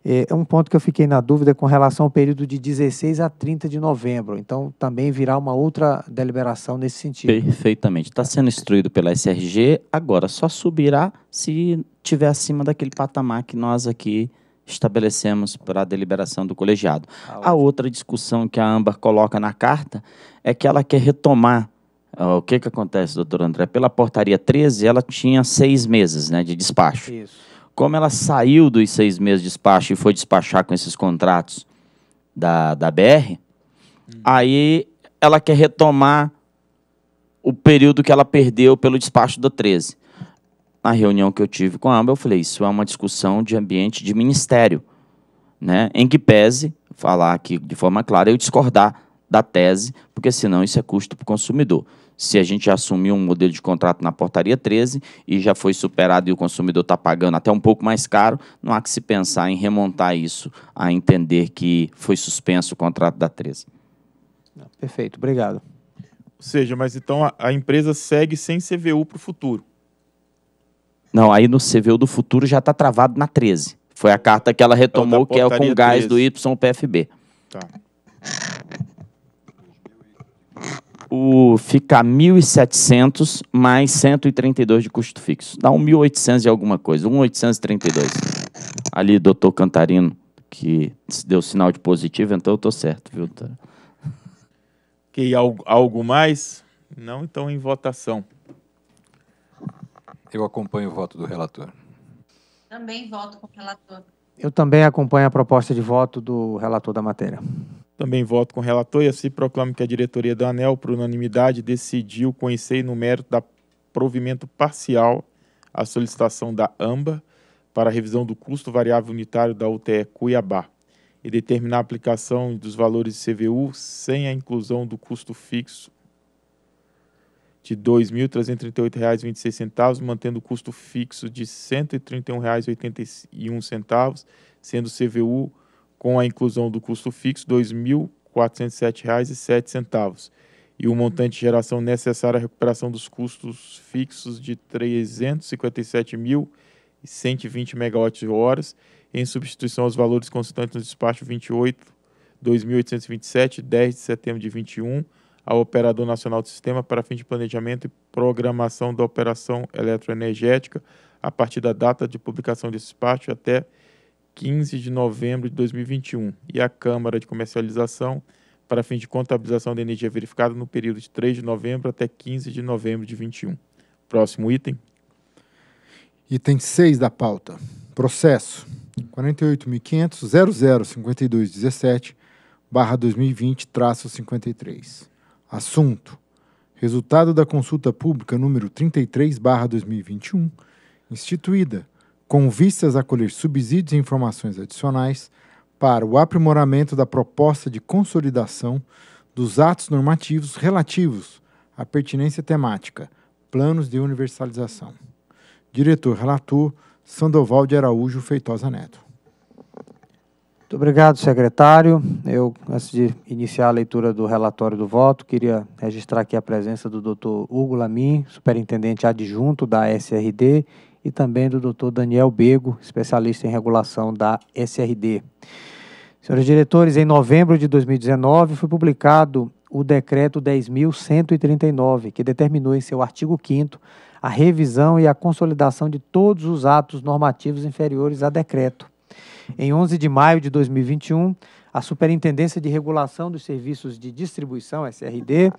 É, é um ponto que eu fiquei na dúvida com relação ao período de 16 a 30 de novembro. Então, também virá uma outra deliberação nesse sentido. Perfeitamente. Está sendo instruído pela SRG, agora só subirá se tiver acima daquele patamar que nós aqui estabelecemos para a deliberação do colegiado. Ah, a outra discussão que a Ambar coloca na carta é que ela quer retomar. Ah, o que, que acontece, doutor André? Pela portaria 13, ela tinha seis meses né, de despacho. Isso. Como ela saiu dos seis meses de despacho e foi despachar com esses contratos da, da BR, hum. aí ela quer retomar o período que ela perdeu pelo despacho da 13 na reunião que eu tive com a AMBA, eu falei, isso é uma discussão de ambiente de ministério, né? em que pese, falar aqui de forma clara, eu discordar da tese, porque senão isso é custo para o consumidor. Se a gente assumiu um modelo de contrato na portaria 13 e já foi superado e o consumidor está pagando até um pouco mais caro, não há que se pensar em remontar isso a entender que foi suspenso o contrato da 13. Perfeito, obrigado. Ou seja, mas então a, a empresa segue sem CVU para o futuro. Não, aí no CVU do futuro já está travado na 13. Foi a carta que ela retomou, é que é com gás 13. do YPFB. Tá. O fica 1.700 mais 132 de custo fixo. Dá 1.800 e alguma coisa. 1.832. Ali, doutor Cantarino, que deu sinal de positivo, então eu tô certo, viu? Que algo mais? Não, então em votação. Eu acompanho o voto do relator. Também voto com o relator. Eu também acompanho a proposta de voto do relator da matéria. Também voto com o relator e assim proclamo que a diretoria da ANEL, por unanimidade, decidiu conhecer no mérito da provimento parcial a solicitação da AMBA para a revisão do custo variável unitário da UTE Cuiabá e determinar a aplicação dos valores de CVU sem a inclusão do custo fixo de R$ 2.338,26, mantendo o custo fixo de R$ 131,81, sendo CVU com a inclusão do custo fixo R$ 2.407,07 e o montante de geração necessário à recuperação dos custos fixos de 357.120 MWh, em substituição aos valores constantes no despacho 28, 2.827, 10 de setembro de 21, ao Operador Nacional do Sistema para fim de planejamento e programação da operação eletroenergética a partir da data de publicação desse despacho até 15 de novembro de 2021 e à Câmara de Comercialização para fim de contabilização da energia verificada no período de 3 de novembro até 15 de novembro de 2021. Próximo item. Item 6 da pauta. Processo 48.500.005217 barra 2020 traço 53. Assunto: Resultado da consulta pública número 33/2021, instituída com vistas a colher subsídios e informações adicionais para o aprimoramento da proposta de consolidação dos atos normativos relativos à pertinência temática, planos de universalização. Diretor relator Sandoval de Araújo Feitosa Neto. Muito obrigado, secretário. Eu, antes de iniciar a leitura do relatório do voto, queria registrar aqui a presença do Dr. Hugo Lamin, superintendente adjunto da SRD, e também do Dr. Daniel Bego, especialista em regulação da SRD. Senhores diretores, em novembro de 2019 foi publicado o decreto 10.139, que determinou em seu artigo 5 a revisão e a consolidação de todos os atos normativos inferiores a decreto em 11 de maio de 2021, a Superintendência de Regulação dos Serviços de Distribuição, SRD,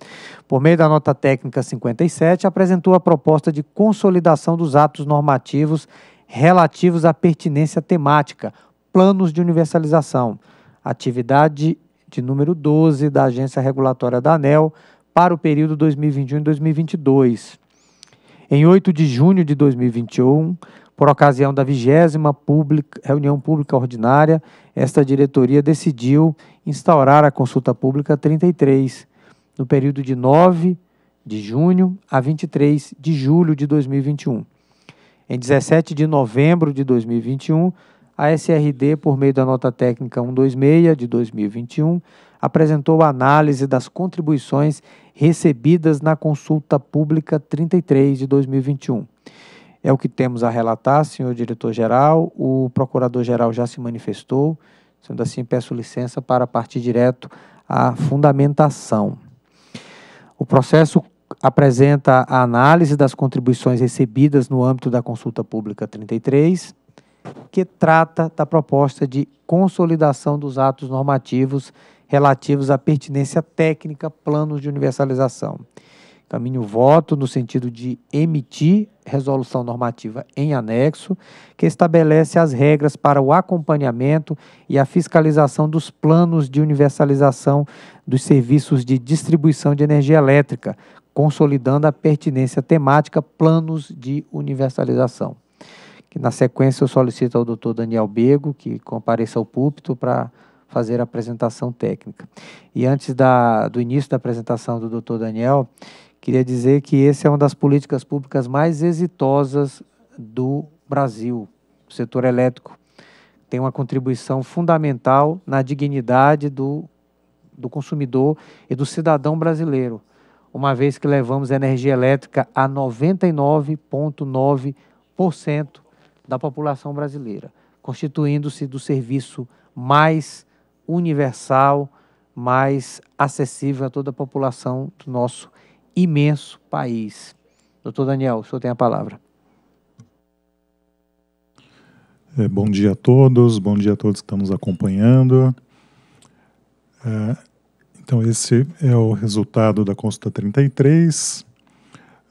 por meio da nota técnica 57, apresentou a proposta de consolidação dos atos normativos relativos à pertinência temática, planos de universalização, atividade de número 12 da Agência Regulatória da ANEL para o período 2021 2022. Em 8 de junho de 2021, por ocasião da vigésima reunião pública ordinária, esta diretoria decidiu instaurar a consulta pública 33, no período de 9 de junho a 23 de julho de 2021. Em 17 de novembro de 2021, a SRD, por meio da nota técnica 126 de 2021, apresentou a análise das contribuições recebidas na consulta pública 33 de 2021. É o que temos a relatar, senhor diretor-geral. O procurador-geral já se manifestou. Sendo assim, peço licença para partir direto à fundamentação. O processo apresenta a análise das contribuições recebidas no âmbito da consulta pública 33, que trata da proposta de consolidação dos atos normativos relativos à pertinência técnica, planos de universalização caminho o voto no sentido de emitir resolução normativa em anexo, que estabelece as regras para o acompanhamento e a fiscalização dos planos de universalização dos serviços de distribuição de energia elétrica, consolidando a pertinência temática planos de universalização. Que na sequência eu solicito ao doutor Daniel Bego que compareça ao púlpito para fazer a apresentação técnica. E antes da, do início da apresentação do doutor Daniel, Queria dizer que essa é uma das políticas públicas mais exitosas do Brasil, o setor elétrico. Tem uma contribuição fundamental na dignidade do, do consumidor e do cidadão brasileiro, uma vez que levamos energia elétrica a 99,9% da população brasileira, constituindo-se do serviço mais universal, mais acessível a toda a população do nosso imenso país. Doutor Daniel, o senhor tem a palavra. É, bom dia a todos, bom dia a todos que estão nos acompanhando. É, então, esse é o resultado da consulta 33.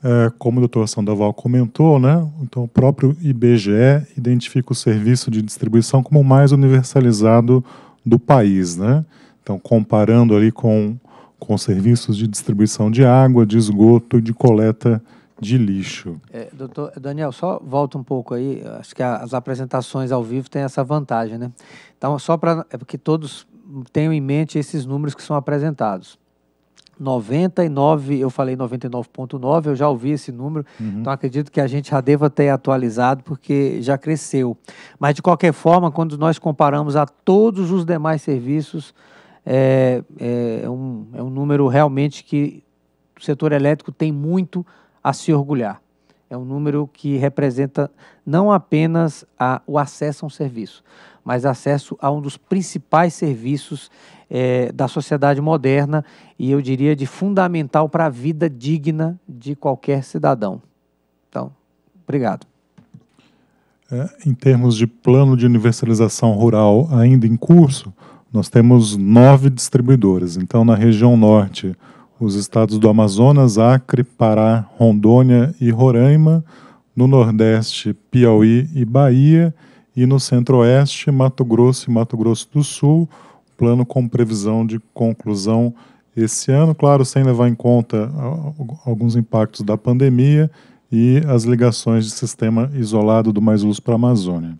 É, como o doutor Sandoval comentou, né, então, o próprio IBGE identifica o serviço de distribuição como o mais universalizado do país. Né? Então, comparando ali com com serviços de distribuição de água, de esgoto e de coleta de lixo. É, doutor Daniel, só volta um pouco aí. Acho que as apresentações ao vivo têm essa vantagem, né? Então, só para é que todos tenham em mente esses números que são apresentados. 99, eu falei 99,9, eu já ouvi esse número, uhum. então acredito que a gente já deva ter atualizado, porque já cresceu. Mas, de qualquer forma, quando nós comparamos a todos os demais serviços, é, é, é, um, é um número realmente que o setor elétrico tem muito a se orgulhar. É um número que representa não apenas a, o acesso a um serviço, mas acesso a um dos principais serviços é, da sociedade moderna e eu diria de fundamental para a vida digna de qualquer cidadão. Então, obrigado. É, em termos de plano de universalização rural ainda em curso, nós temos nove distribuidoras. Então, na região norte, os estados do Amazonas, Acre, Pará, Rondônia e Roraima. No Nordeste, Piauí e Bahia. E no Centro-Oeste, Mato Grosso e Mato Grosso do Sul. Plano com previsão de conclusão esse ano, claro, sem levar em conta alguns impactos da pandemia e as ligações de sistema isolado do Mais Luz para a Amazônia.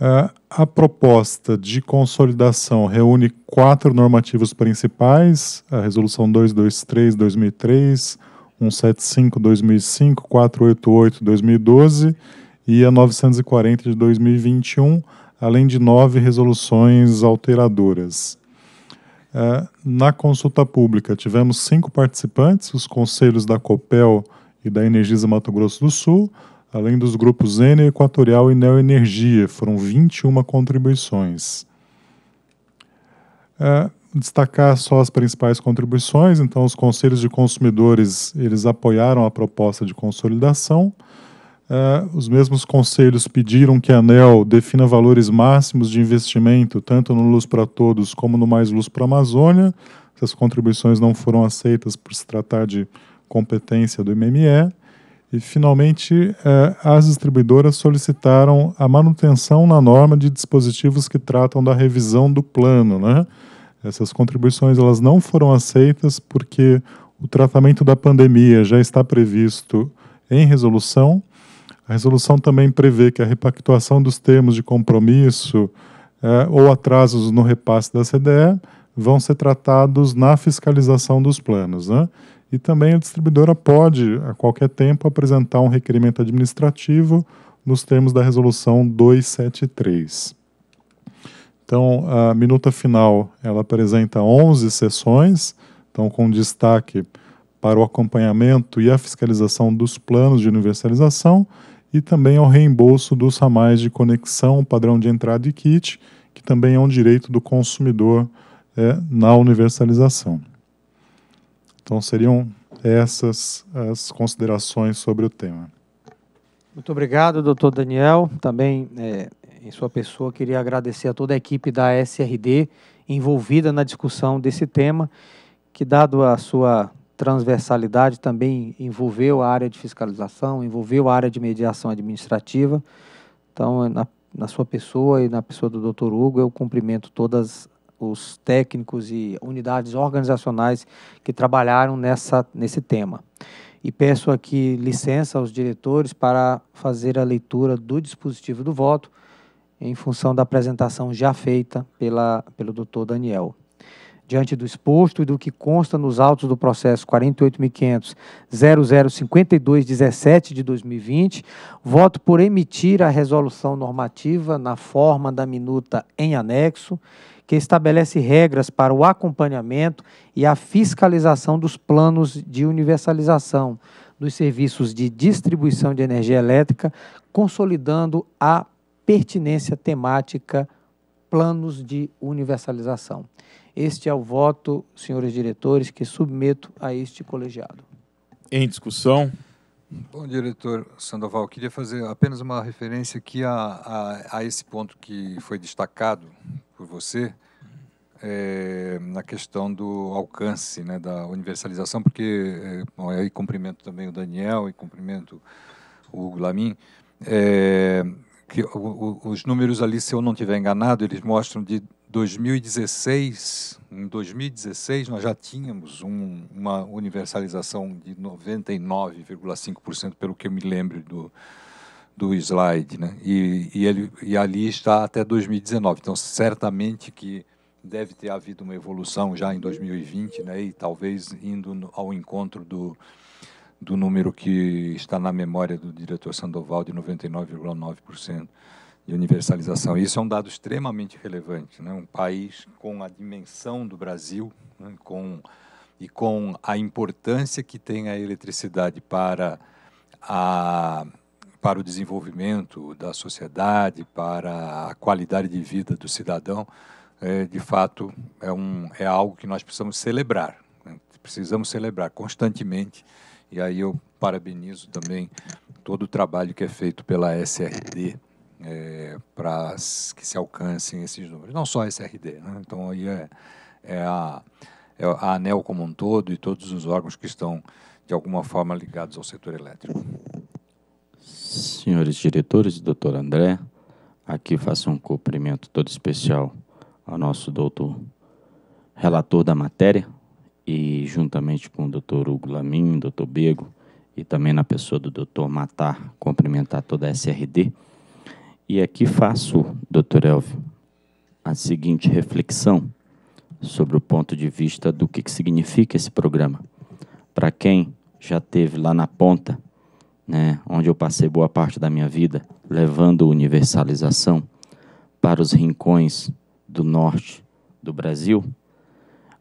É, a proposta de consolidação reúne quatro normativos principais: a Resolução 223-2003, 175-2005, 488-2012 e a 940 de 2021, além de nove resoluções alteradoras. É, na consulta pública, tivemos cinco participantes: os conselhos da COPEL e da Energisa Mato Grosso do Sul além dos grupos Enel Equatorial e Neo Energia. Foram 21 contribuições. É, destacar só as principais contribuições, então os conselhos de consumidores eles apoiaram a proposta de consolidação, Uh, os mesmos conselhos pediram que a ANEL defina valores máximos de investimento, tanto no Luz para Todos como no Mais Luz para a Amazônia. Essas contribuições não foram aceitas por se tratar de competência do MME. E, finalmente, eh, as distribuidoras solicitaram a manutenção na norma de dispositivos que tratam da revisão do plano. Né? Essas contribuições elas não foram aceitas porque o tratamento da pandemia já está previsto em resolução. A resolução também prevê que a repactuação dos termos de compromisso eh, ou atrasos no repasse da CDE vão ser tratados na fiscalização dos planos. Né? E também a distribuidora pode, a qualquer tempo, apresentar um requerimento administrativo nos termos da resolução 273. Então, a minuta final, ela apresenta 11 sessões, então com destaque para o acompanhamento e a fiscalização dos planos de universalização e também ao reembolso dos ramais de conexão, padrão de entrada e kit, que também é um direito do consumidor é, na universalização. Então seriam essas as considerações sobre o tema. Muito obrigado, doutor Daniel. Também, é, em sua pessoa, queria agradecer a toda a equipe da SRD envolvida na discussão desse tema, que, dado a sua transversalidade, também envolveu a área de fiscalização, envolveu a área de mediação administrativa. Então, na, na sua pessoa e na pessoa do doutor Hugo, eu cumprimento todas os técnicos e unidades organizacionais que trabalharam nessa, nesse tema. E peço aqui licença aos diretores para fazer a leitura do dispositivo do voto em função da apresentação já feita pela, pelo doutor Daniel. Diante do exposto e do que consta nos autos do processo 48.500.005217 de 2020, voto por emitir a resolução normativa na forma da minuta em anexo que estabelece regras para o acompanhamento e a fiscalização dos planos de universalização dos serviços de distribuição de energia elétrica, consolidando a pertinência temática planos de universalização. Este é o voto, senhores diretores, que submeto a este colegiado. Em discussão. Bom, diretor Sandoval, queria fazer apenas uma referência aqui a, a, a esse ponto que foi destacado por você, é, na questão do alcance, né, da universalização, porque, é, bom, aí cumprimento também o Daniel e cumprimento o Hugo Lamin, é, que o, o, os números ali, se eu não tiver enganado, eles mostram de 2016, em 2016 nós já tínhamos um, uma universalização de 99,5%, pelo que eu me lembro do, do slide, né? E, e, ele, e ali está até 2019. Então, certamente que deve ter havido uma evolução já em 2020, né? E talvez indo ao encontro do, do número que está na memória do diretor Sandoval de 99,9% e universalização. Isso é um dado extremamente relevante. Né? Um país com a dimensão do Brasil né? com, e com a importância que tem a eletricidade para, a, para o desenvolvimento da sociedade, para a qualidade de vida do cidadão, é, de fato é, um, é algo que nós precisamos celebrar. Né? Precisamos celebrar constantemente. E aí eu parabenizo também todo o trabalho que é feito pela SRD é, para que se alcancem esses números. Não só a SRD, né? então aí é, é, a, é a ANEL como um todo e todos os órgãos que estão, de alguma forma, ligados ao setor elétrico. Senhores diretores, doutor André, aqui faço um cumprimento todo especial ao nosso doutor relator da matéria e juntamente com o doutor Hugo Lamin, doutor Bego e também na pessoa do doutor Matar, cumprimentar toda a SRD e aqui faço, Dr. Elvio, a seguinte reflexão sobre o ponto de vista do que, que significa esse programa. Para quem já teve lá na ponta, né, onde eu passei boa parte da minha vida levando universalização para os rincões do norte do Brasil,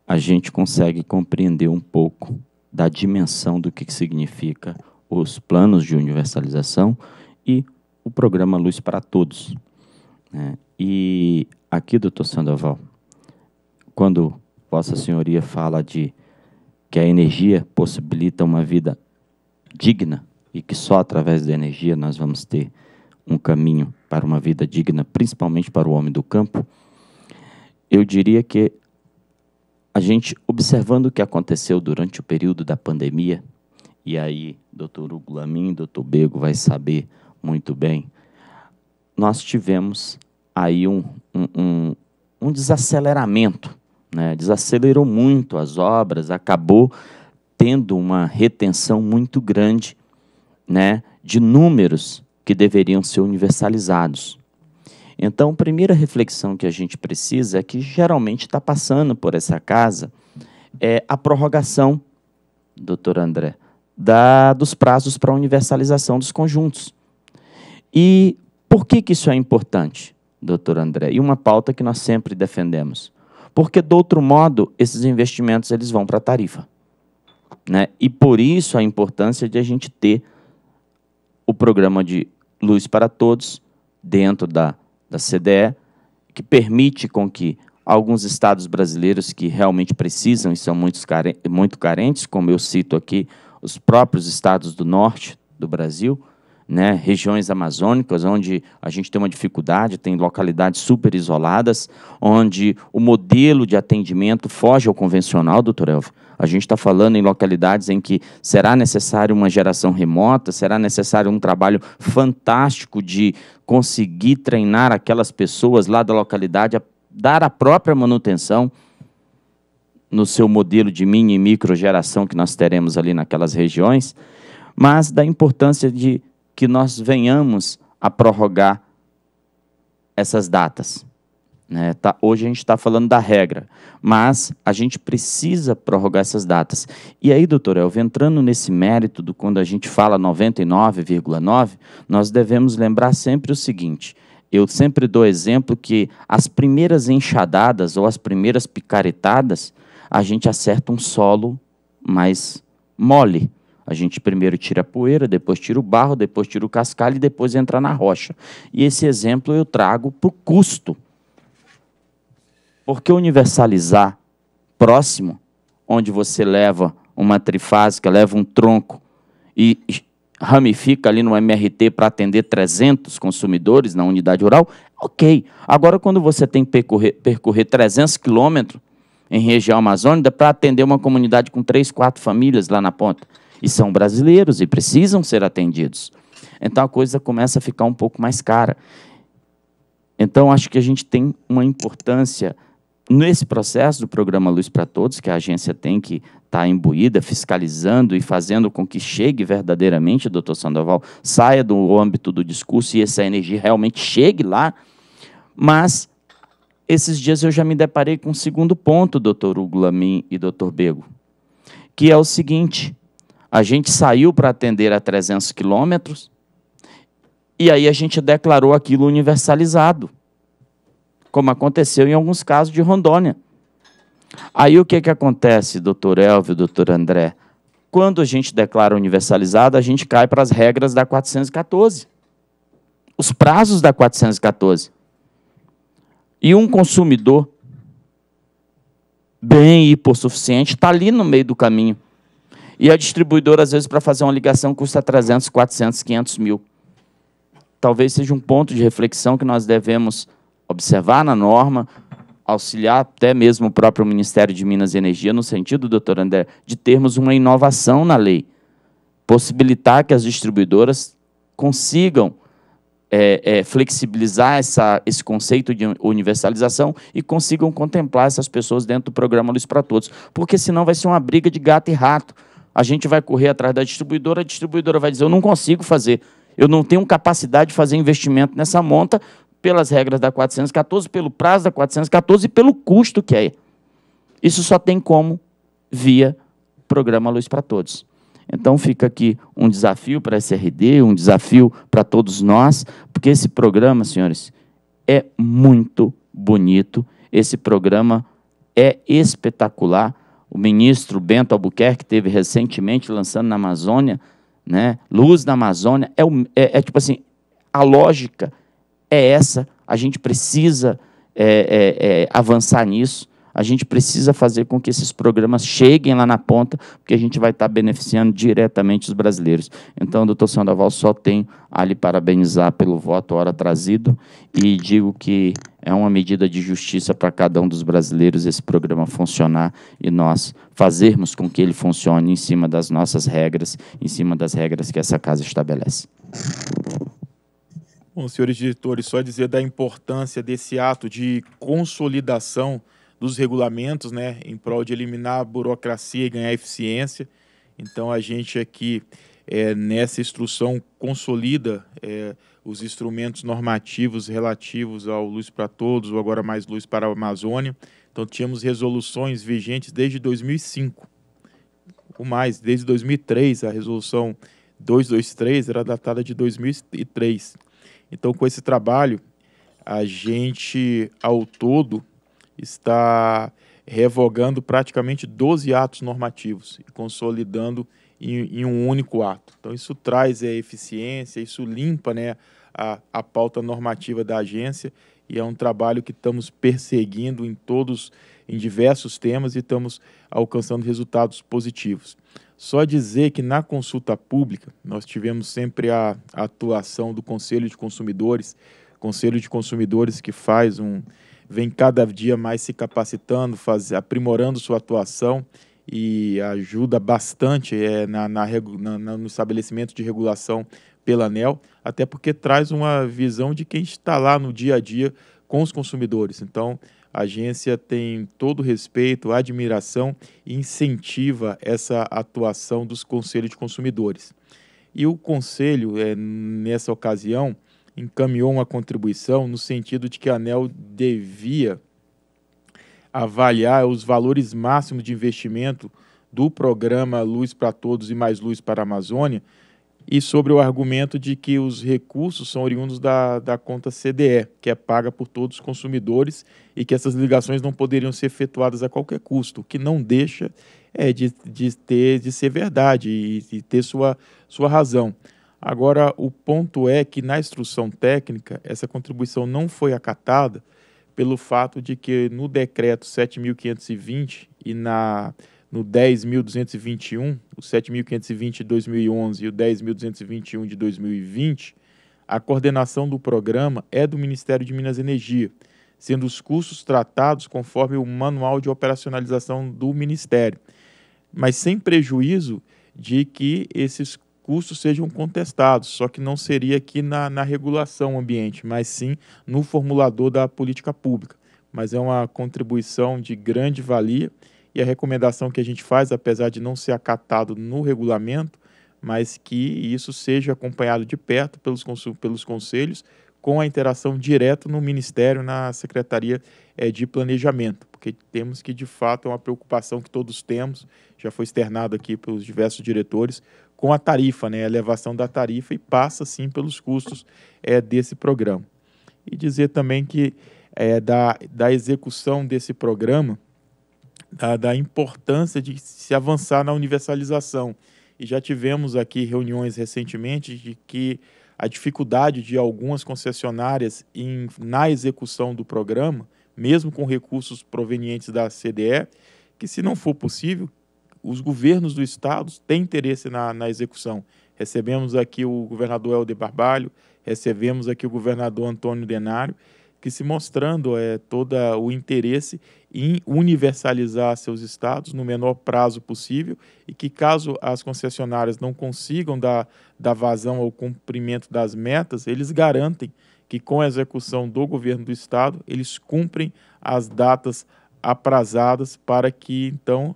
a gente consegue compreender um pouco da dimensão do que, que significa os planos de universalização e o programa Luz para Todos. Né? E aqui, doutor Sandoval, quando Vossa Senhoria fala de que a energia possibilita uma vida digna e que só através da energia nós vamos ter um caminho para uma vida digna, principalmente para o homem do campo, eu diria que a gente, observando o que aconteceu durante o período da pandemia, e aí doutor Hugo doutor Bego vai saber muito bem, nós tivemos aí um, um, um, um desaceleramento, né? desacelerou muito as obras, acabou tendo uma retenção muito grande né, de números que deveriam ser universalizados. Então, a primeira reflexão que a gente precisa é que geralmente está passando por essa casa é a prorrogação, doutor André, da, dos prazos para a universalização dos conjuntos. E por que, que isso é importante, doutor André? E uma pauta que nós sempre defendemos. Porque, do outro modo, esses investimentos eles vão para a tarifa. Né? E por isso a importância de a gente ter o programa de luz para todos dentro da, da CDE, que permite com que alguns estados brasileiros que realmente precisam e são muito, muito carentes, como eu cito aqui, os próprios estados do norte do Brasil, né, regiões amazônicas, onde a gente tem uma dificuldade, tem localidades super isoladas, onde o modelo de atendimento foge ao convencional, doutor Elvio. A gente está falando em localidades em que será necessário uma geração remota, será necessário um trabalho fantástico de conseguir treinar aquelas pessoas lá da localidade a dar a própria manutenção no seu modelo de mini e micro geração que nós teremos ali naquelas regiões, mas da importância de que nós venhamos a prorrogar essas datas. Né? Tá, hoje a gente está falando da regra, mas a gente precisa prorrogar essas datas. E aí, doutor Elvio, entrando nesse mérito do quando a gente fala 99,9, nós devemos lembrar sempre o seguinte: eu sempre dou exemplo que as primeiras enxadadas ou as primeiras picaretadas, a gente acerta um solo mais mole. A gente primeiro tira a poeira, depois tira o barro, depois tira o cascalho e depois entra na rocha. E esse exemplo eu trago para o custo. Porque universalizar próximo, onde você leva uma trifásica, leva um tronco e ramifica ali no MRT para atender 300 consumidores na unidade rural, ok. Agora, quando você tem que percorrer, percorrer 300 quilômetros em região amazônica para atender uma comunidade com três, quatro famílias lá na ponta, e são brasileiros e precisam ser atendidos. Então a coisa começa a ficar um pouco mais cara. Então acho que a gente tem uma importância nesse processo do programa Luz para Todos, que a agência tem que estar tá imbuída, fiscalizando e fazendo com que chegue verdadeiramente, doutor Sandoval, saia do âmbito do discurso e essa energia realmente chegue lá. Mas esses dias eu já me deparei com um segundo ponto, doutor Hugo e doutor Bego, que é o seguinte: a gente saiu para atender a 300 quilômetros e aí a gente declarou aquilo universalizado, como aconteceu em alguns casos de Rondônia. Aí o que, que acontece, doutor Elvio, doutor André? Quando a gente declara universalizado, a gente cai para as regras da 414, os prazos da 414. E um consumidor bem hipossuficiente está ali no meio do caminho. E a distribuidora, às vezes, para fazer uma ligação, custa 300, 400, 500 mil. Talvez seja um ponto de reflexão que nós devemos observar na norma, auxiliar até mesmo o próprio Ministério de Minas e Energia, no sentido, doutor André, de termos uma inovação na lei. Possibilitar que as distribuidoras consigam é, é, flexibilizar essa, esse conceito de universalização e consigam contemplar essas pessoas dentro do programa Luz para Todos. Porque senão vai ser uma briga de gato e rato a gente vai correr atrás da distribuidora, a distribuidora vai dizer: eu não consigo fazer, eu não tenho capacidade de fazer investimento nessa monta pelas regras da 414, pelo prazo da 414 e pelo custo que é. Isso só tem como via programa Luz para Todos. Então fica aqui um desafio para a SRD, um desafio para todos nós, porque esse programa, senhores, é muito bonito, esse programa é espetacular o ministro Bento Albuquerque teve recentemente lançando na Amazônia, né? Luz na Amazônia é, é, é tipo assim, a lógica é essa. A gente precisa é, é, é avançar nisso a gente precisa fazer com que esses programas cheguem lá na ponta, porque a gente vai estar beneficiando diretamente os brasileiros. Então, doutor Sandoval, só tenho a lhe parabenizar pelo voto hora trazido e digo que é uma medida de justiça para cada um dos brasileiros esse programa funcionar e nós fazermos com que ele funcione em cima das nossas regras, em cima das regras que essa casa estabelece. Bom, senhores diretores, só dizer da importância desse ato de consolidação dos regulamentos, né, em prol de eliminar a burocracia e ganhar eficiência. Então a gente aqui é, nessa instrução consolida é, os instrumentos normativos relativos ao Luz para Todos, ou agora mais Luz para a Amazônia. Então tínhamos resoluções vigentes desde 2005, ou mais, desde 2003, a resolução 223 era datada de 2003. Então com esse trabalho, a gente ao todo está revogando praticamente 12 atos normativos e consolidando em, em, um único ato. Então, isso traz é, eficiência, isso limpa né, a, a pauta normativa da agência e é um trabalho que estamos perseguindo em todos, em diversos temas e estamos alcançando resultados positivos. Só dizer que na consulta pública nós tivemos sempre a, a atuação do Conselho de Consumidores, Conselho de Consumidores que faz um, vem cada dia mais se capacitando, faz, aprimorando sua atuação e ajuda bastante é, na, na, na, no estabelecimento de regulação pela ANEL, até porque traz uma visão de quem está lá no dia a dia com os consumidores. Então, a agência tem todo o respeito, admiração e incentiva essa atuação dos conselhos de consumidores. E o conselho, é, nessa ocasião, encaminhou uma contribuição no sentido de que a ANEL devia avaliar os valores máximos de investimento do programa Luz para Todos e Mais Luz para a Amazônia e sobre o argumento de que os recursos são oriundos da, da conta CDE, que é paga por todos os consumidores e que essas ligações não poderiam ser efetuadas a qualquer custo, o que não deixa é, de, de, ter, de ser verdade e, e ter sua, sua razão. Agora, o ponto é que na instrução técnica, essa contribuição não foi acatada pelo fato de que no decreto 7.520 e na no 10.221, o 7.520 de 2011 e o 10.221 de 2020, a coordenação do programa é do Ministério de Minas e Energia, sendo os custos tratados conforme o Manual de Operacionalização do Ministério, mas sem prejuízo de que esses recursos sejam contestados, só que não seria aqui na, na regulação ambiente, mas sim no formulador da política pública. Mas é uma contribuição de grande valia e a recomendação que a gente faz, apesar de não ser acatado no regulamento, mas que isso seja acompanhado de perto pelos, pelos conselhos, com a interação direta no Ministério, na Secretaria é, de Planejamento, porque temos que, de fato, é uma preocupação que todos temos, já foi externado aqui pelos diversos diretores, com a tarifa, né, a elevação da tarifa e passa sim pelos custos é, desse programa. E dizer também que é, da, da execução desse programa, da, da importância de se avançar na universalização. E já tivemos aqui reuniões recentemente de que a dificuldade de algumas concessionárias em, na execução do programa, mesmo com recursos provenientes da CDE, que se não for possível, os governos dos estados têm interesse na, na execução. Recebemos aqui o governador Helder Barbalho, recebemos aqui o governador Antônio Denário, que se mostrando é, todo o interesse em universalizar seus estados no menor prazo possível e que, caso as concessionárias não consigam dar, dar vazão ao cumprimento das metas, eles garantem que, com a execução do governo do estado, eles cumprem as datas aprazadas para que, então,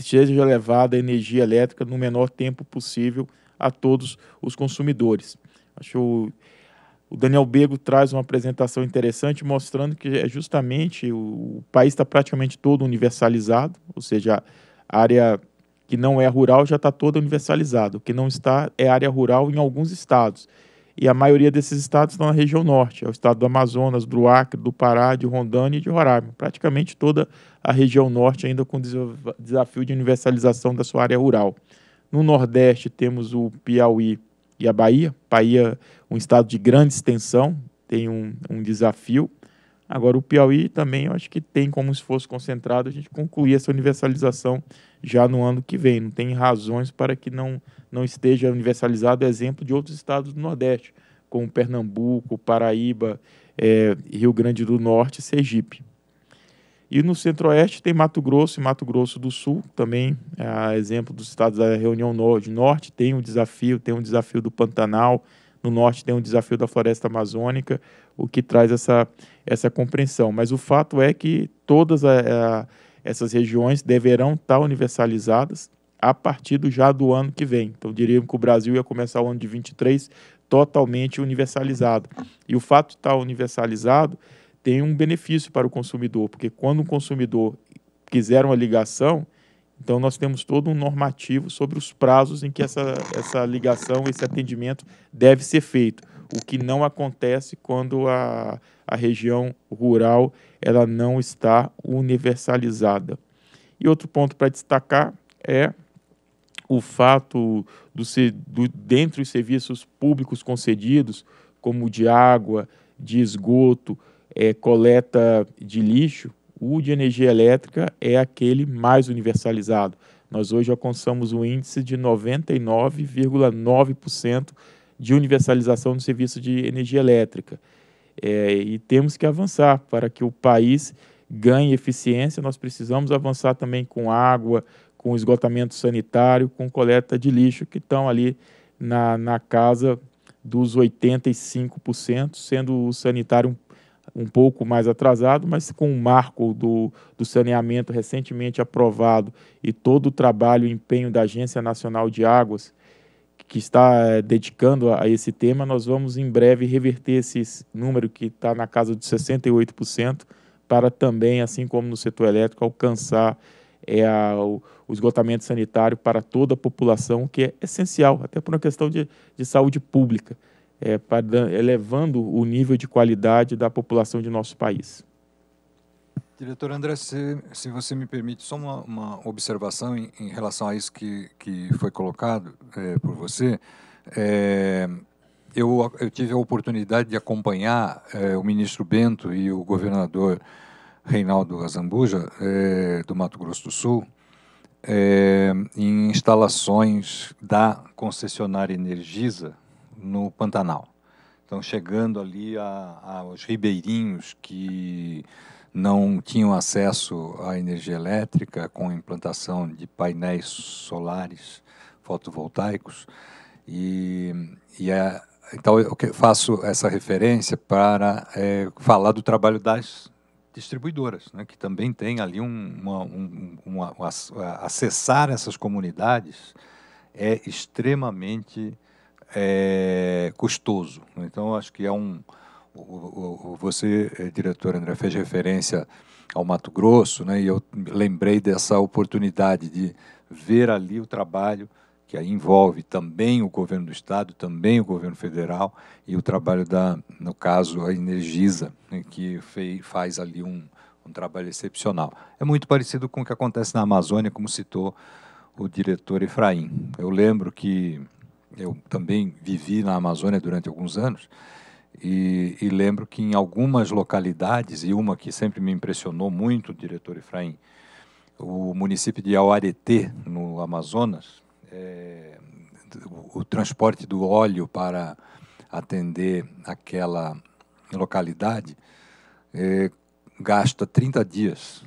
seja levada a energia elétrica no menor tempo possível a todos os consumidores. Acho o Daniel Bego traz uma apresentação interessante mostrando que é justamente o, o país está praticamente todo universalizado, ou seja, a área que não é rural já está toda universalizada. O que não está é área rural em alguns estados e a maioria desses estados estão na região norte, é o estado do Amazonas, do Acre, do Pará, de Rondônia e de Roraima, praticamente toda a região norte ainda com desafio de universalização da sua área rural. No Nordeste temos o Piauí e a Bahia, Bahia um estado de grande extensão, tem um, um desafio, Agora, o Piauí também, eu acho que tem como esforço concentrado a gente concluir essa universalização já no ano que vem. Não tem razões para que não, não esteja universalizado, exemplo de outros estados do Nordeste, como Pernambuco, Paraíba, é, Rio Grande do Norte e Sergipe. E no Centro-Oeste tem Mato Grosso e Mato Grosso do Sul, também, é, exemplo dos estados da Reunião Norte. Norte tem um desafio, tem um desafio do Pantanal, no Norte tem um desafio da Floresta Amazônica o que traz essa, essa compreensão. Mas o fato é que todas a, eh, a, eh, essas regiões deverão estar universalizadas a partir do, já do ano que vem. Então, diríamos que o Brasil ia começar o ano de 23 totalmente universalizado. E o fato de estar universalizado tem um benefício para o consumidor, porque quando o consumidor quiser uma ligação, então nós temos todo um normativo sobre os prazos em que essa, essa ligação, esse atendimento deve ser feito o que não acontece quando a, a região rural ela não está universalizada. E outro ponto para destacar é o fato do, do, dentre os serviços públicos concedidos, como de água, de esgoto, é, coleta de lixo, o de energia elétrica é aquele mais universalizado. Nós hoje alcançamos um índice de 99,9% de universalização do serviço de energia elétrica. É, e temos que avançar para que o país ganhe eficiência. Nós precisamos avançar também com água, com esgotamento sanitário, com coleta de lixo, que estão ali na, na casa dos 85%, sendo o sanitário um, um pouco mais atrasado, mas com o marco do, do saneamento recentemente aprovado e todo o trabalho e empenho da Agência Nacional de Águas que está eh, dedicando a, esse tema, nós vamos em breve reverter esse número que está na casa de 68%, para também, assim como no setor elétrico, alcançar é, a, o, o, esgotamento sanitário para toda a população, que é essencial, até por uma questão de, de saúde pública, é, para, elevando o nível de qualidade da população de nosso país. Diretor André, se, se você me permite, só uma, uma observação em, em, relação a isso que, que foi colocado é, por você. É, eu, eu, tive a oportunidade de acompanhar é, o ministro Bento e o governador Reinaldo Azambuja, é, do Mato Grosso do Sul, é, em instalações da concessionária Energisa no Pantanal. Então, chegando ali a, aos ribeirinhos que não tinham acesso à energia elétrica com a implantação de painéis solares fotovoltaicos. E, e é, então eu faço essa referência para é, falar do trabalho das distribuidoras, né, que também tem ali um, uma, um, uma, uma, acessar essas comunidades é extremamente é, custoso. Então acho que é um você, eh, diretor André, fez referência ao Mato Grosso, né? E eu lembrei dessa oportunidade de ver ali o trabalho que aí envolve também o governo do estado, também o governo federal e o trabalho da, no caso, a Energisa, né, que fez, faz ali um, um trabalho excepcional. É muito parecido com o que acontece na Amazônia, como citou o diretor Efraim. Eu lembro que eu também vivi na Amazônia durante alguns anos e, e, lembro que em algumas localidades, e uma que sempre me impressionou muito, diretor Efraim, o município de Auareté, no Amazonas, é, o, o transporte do óleo para atender aquela localidade é, gasta 30 dias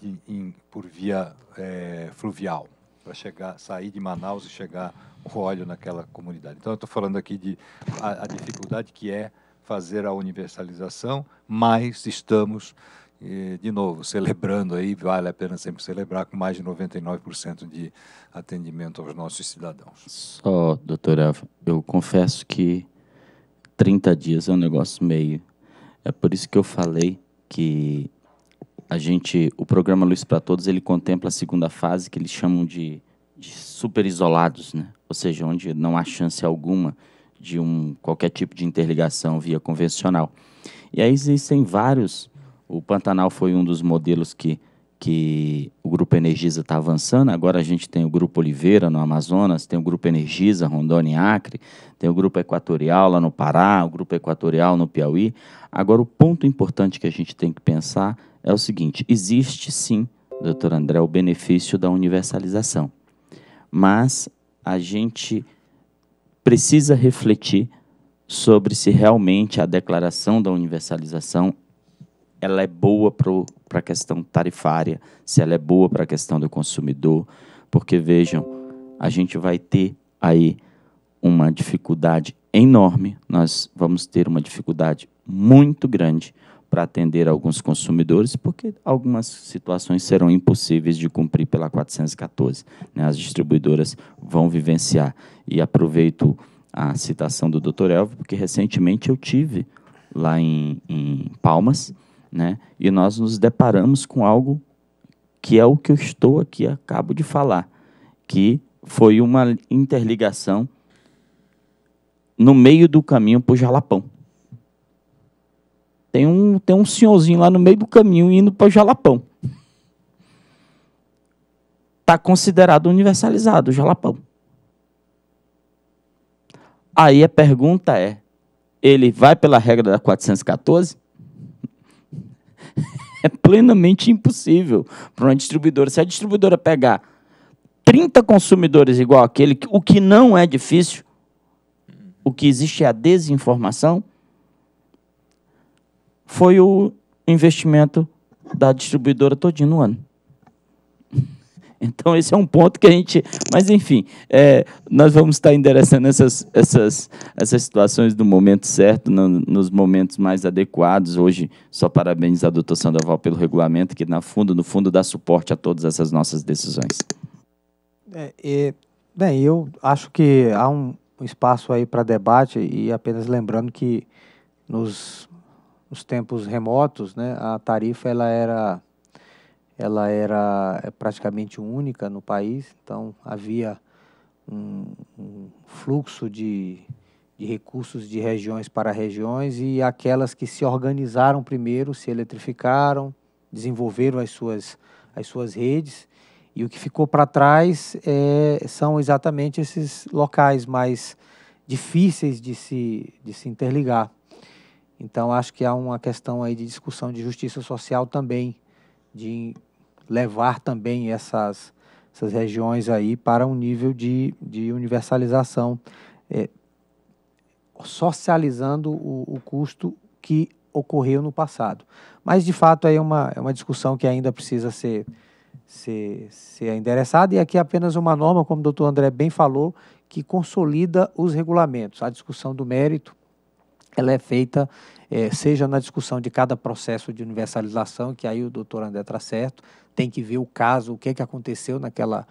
de, em, por via é, fluvial para chegar, sair de Manaus e chegar o óleo naquela comunidade. Então, eu estou falando aqui de a, a, dificuldade que é fazer a universalização, mas estamos, eh, de novo, celebrando aí, vale a pena sempre celebrar, com mais de 99% de atendimento aos nossos cidadãos. Só, doutora, eu confesso que 30 dias é um negócio meio. É por isso que eu falei que a gente, o programa Luz para Todos, ele contempla a segunda fase que eles chamam de de super isolados, né? ou seja, onde não há chance alguma de um, qualquer tipo de interligação via convencional. E aí existem vários. O Pantanal foi um dos modelos que, que o Grupo Energisa está avançando. Agora a gente tem o Grupo Oliveira no Amazonas, tem o Grupo Energisa, Rondônia e Acre, tem o Grupo Equatorial lá no Pará, o Grupo Equatorial no Piauí. Agora, o ponto importante que a gente tem que pensar é o seguinte: existe sim, doutor André, o benefício da universalização mas a gente precisa refletir sobre se realmente a declaração da universalização ela é boa para a questão tarifária, se ela é boa para a questão do consumidor, porque vejam, a gente vai ter aí uma dificuldade enorme, nós vamos ter uma dificuldade muito grande para atender alguns consumidores, porque algumas situações serão impossíveis de cumprir pela 414. Né? As distribuidoras vão vivenciar. E aproveito a citação do Dr. Elvio, porque recentemente eu tive lá em, em Palmas, né? e nós nos deparamos com algo que é o que eu estou aqui, acabo de falar, que foi uma interligação no meio do caminho para o Jalapão. Tem um, tem um senhorzinho lá no meio do caminho indo para o Jalapão. Está considerado universalizado o Jalapão. Aí a pergunta é: ele vai pela regra da 414? é plenamente impossível para uma distribuidora. Se a distribuidora pegar 30 consumidores igual aquele, o que não é difícil, o que existe é a desinformação foi o investimento da distribuidora todinho no ano. Então, esse é um ponto que a gente. Mas, enfim, é, nós vamos estar endereçando essas, essas, essas situações do momento certo, no, nos momentos mais adequados. Hoje, só parabéns a doutor Sandoval pelo regulamento, que, na fundo, no fundo, dá suporte a todas essas nossas decisões. É, bem, eu acho que há um espaço aí para debate e apenas lembrando que nos nos tempos remotos, né, a tarifa ela era, ela era praticamente única no país, então havia um, um fluxo de, de recursos de regiões para regiões e aquelas que se organizaram primeiro se eletrificaram, desenvolveram as suas, as suas redes e o que ficou para trás é, são exatamente esses locais mais difíceis de se, de se interligar. Então, acho que há uma questão aí de discussão de justiça social também, de levar também essas, essas regiões aí para um nível de, de universalização, é, socializando o, o, custo que ocorreu no passado. Mas, de fato, aí é uma, é uma discussão que ainda precisa ser, ser, ser endereçada, e aqui é apenas uma norma, como o doutor André bem falou, que consolida os regulamentos. A discussão do mérito ela é feita, é, seja na discussão de cada processo de universalização, que aí o doutor André está certo, tem que ver o caso, o que, é que aconteceu naquela,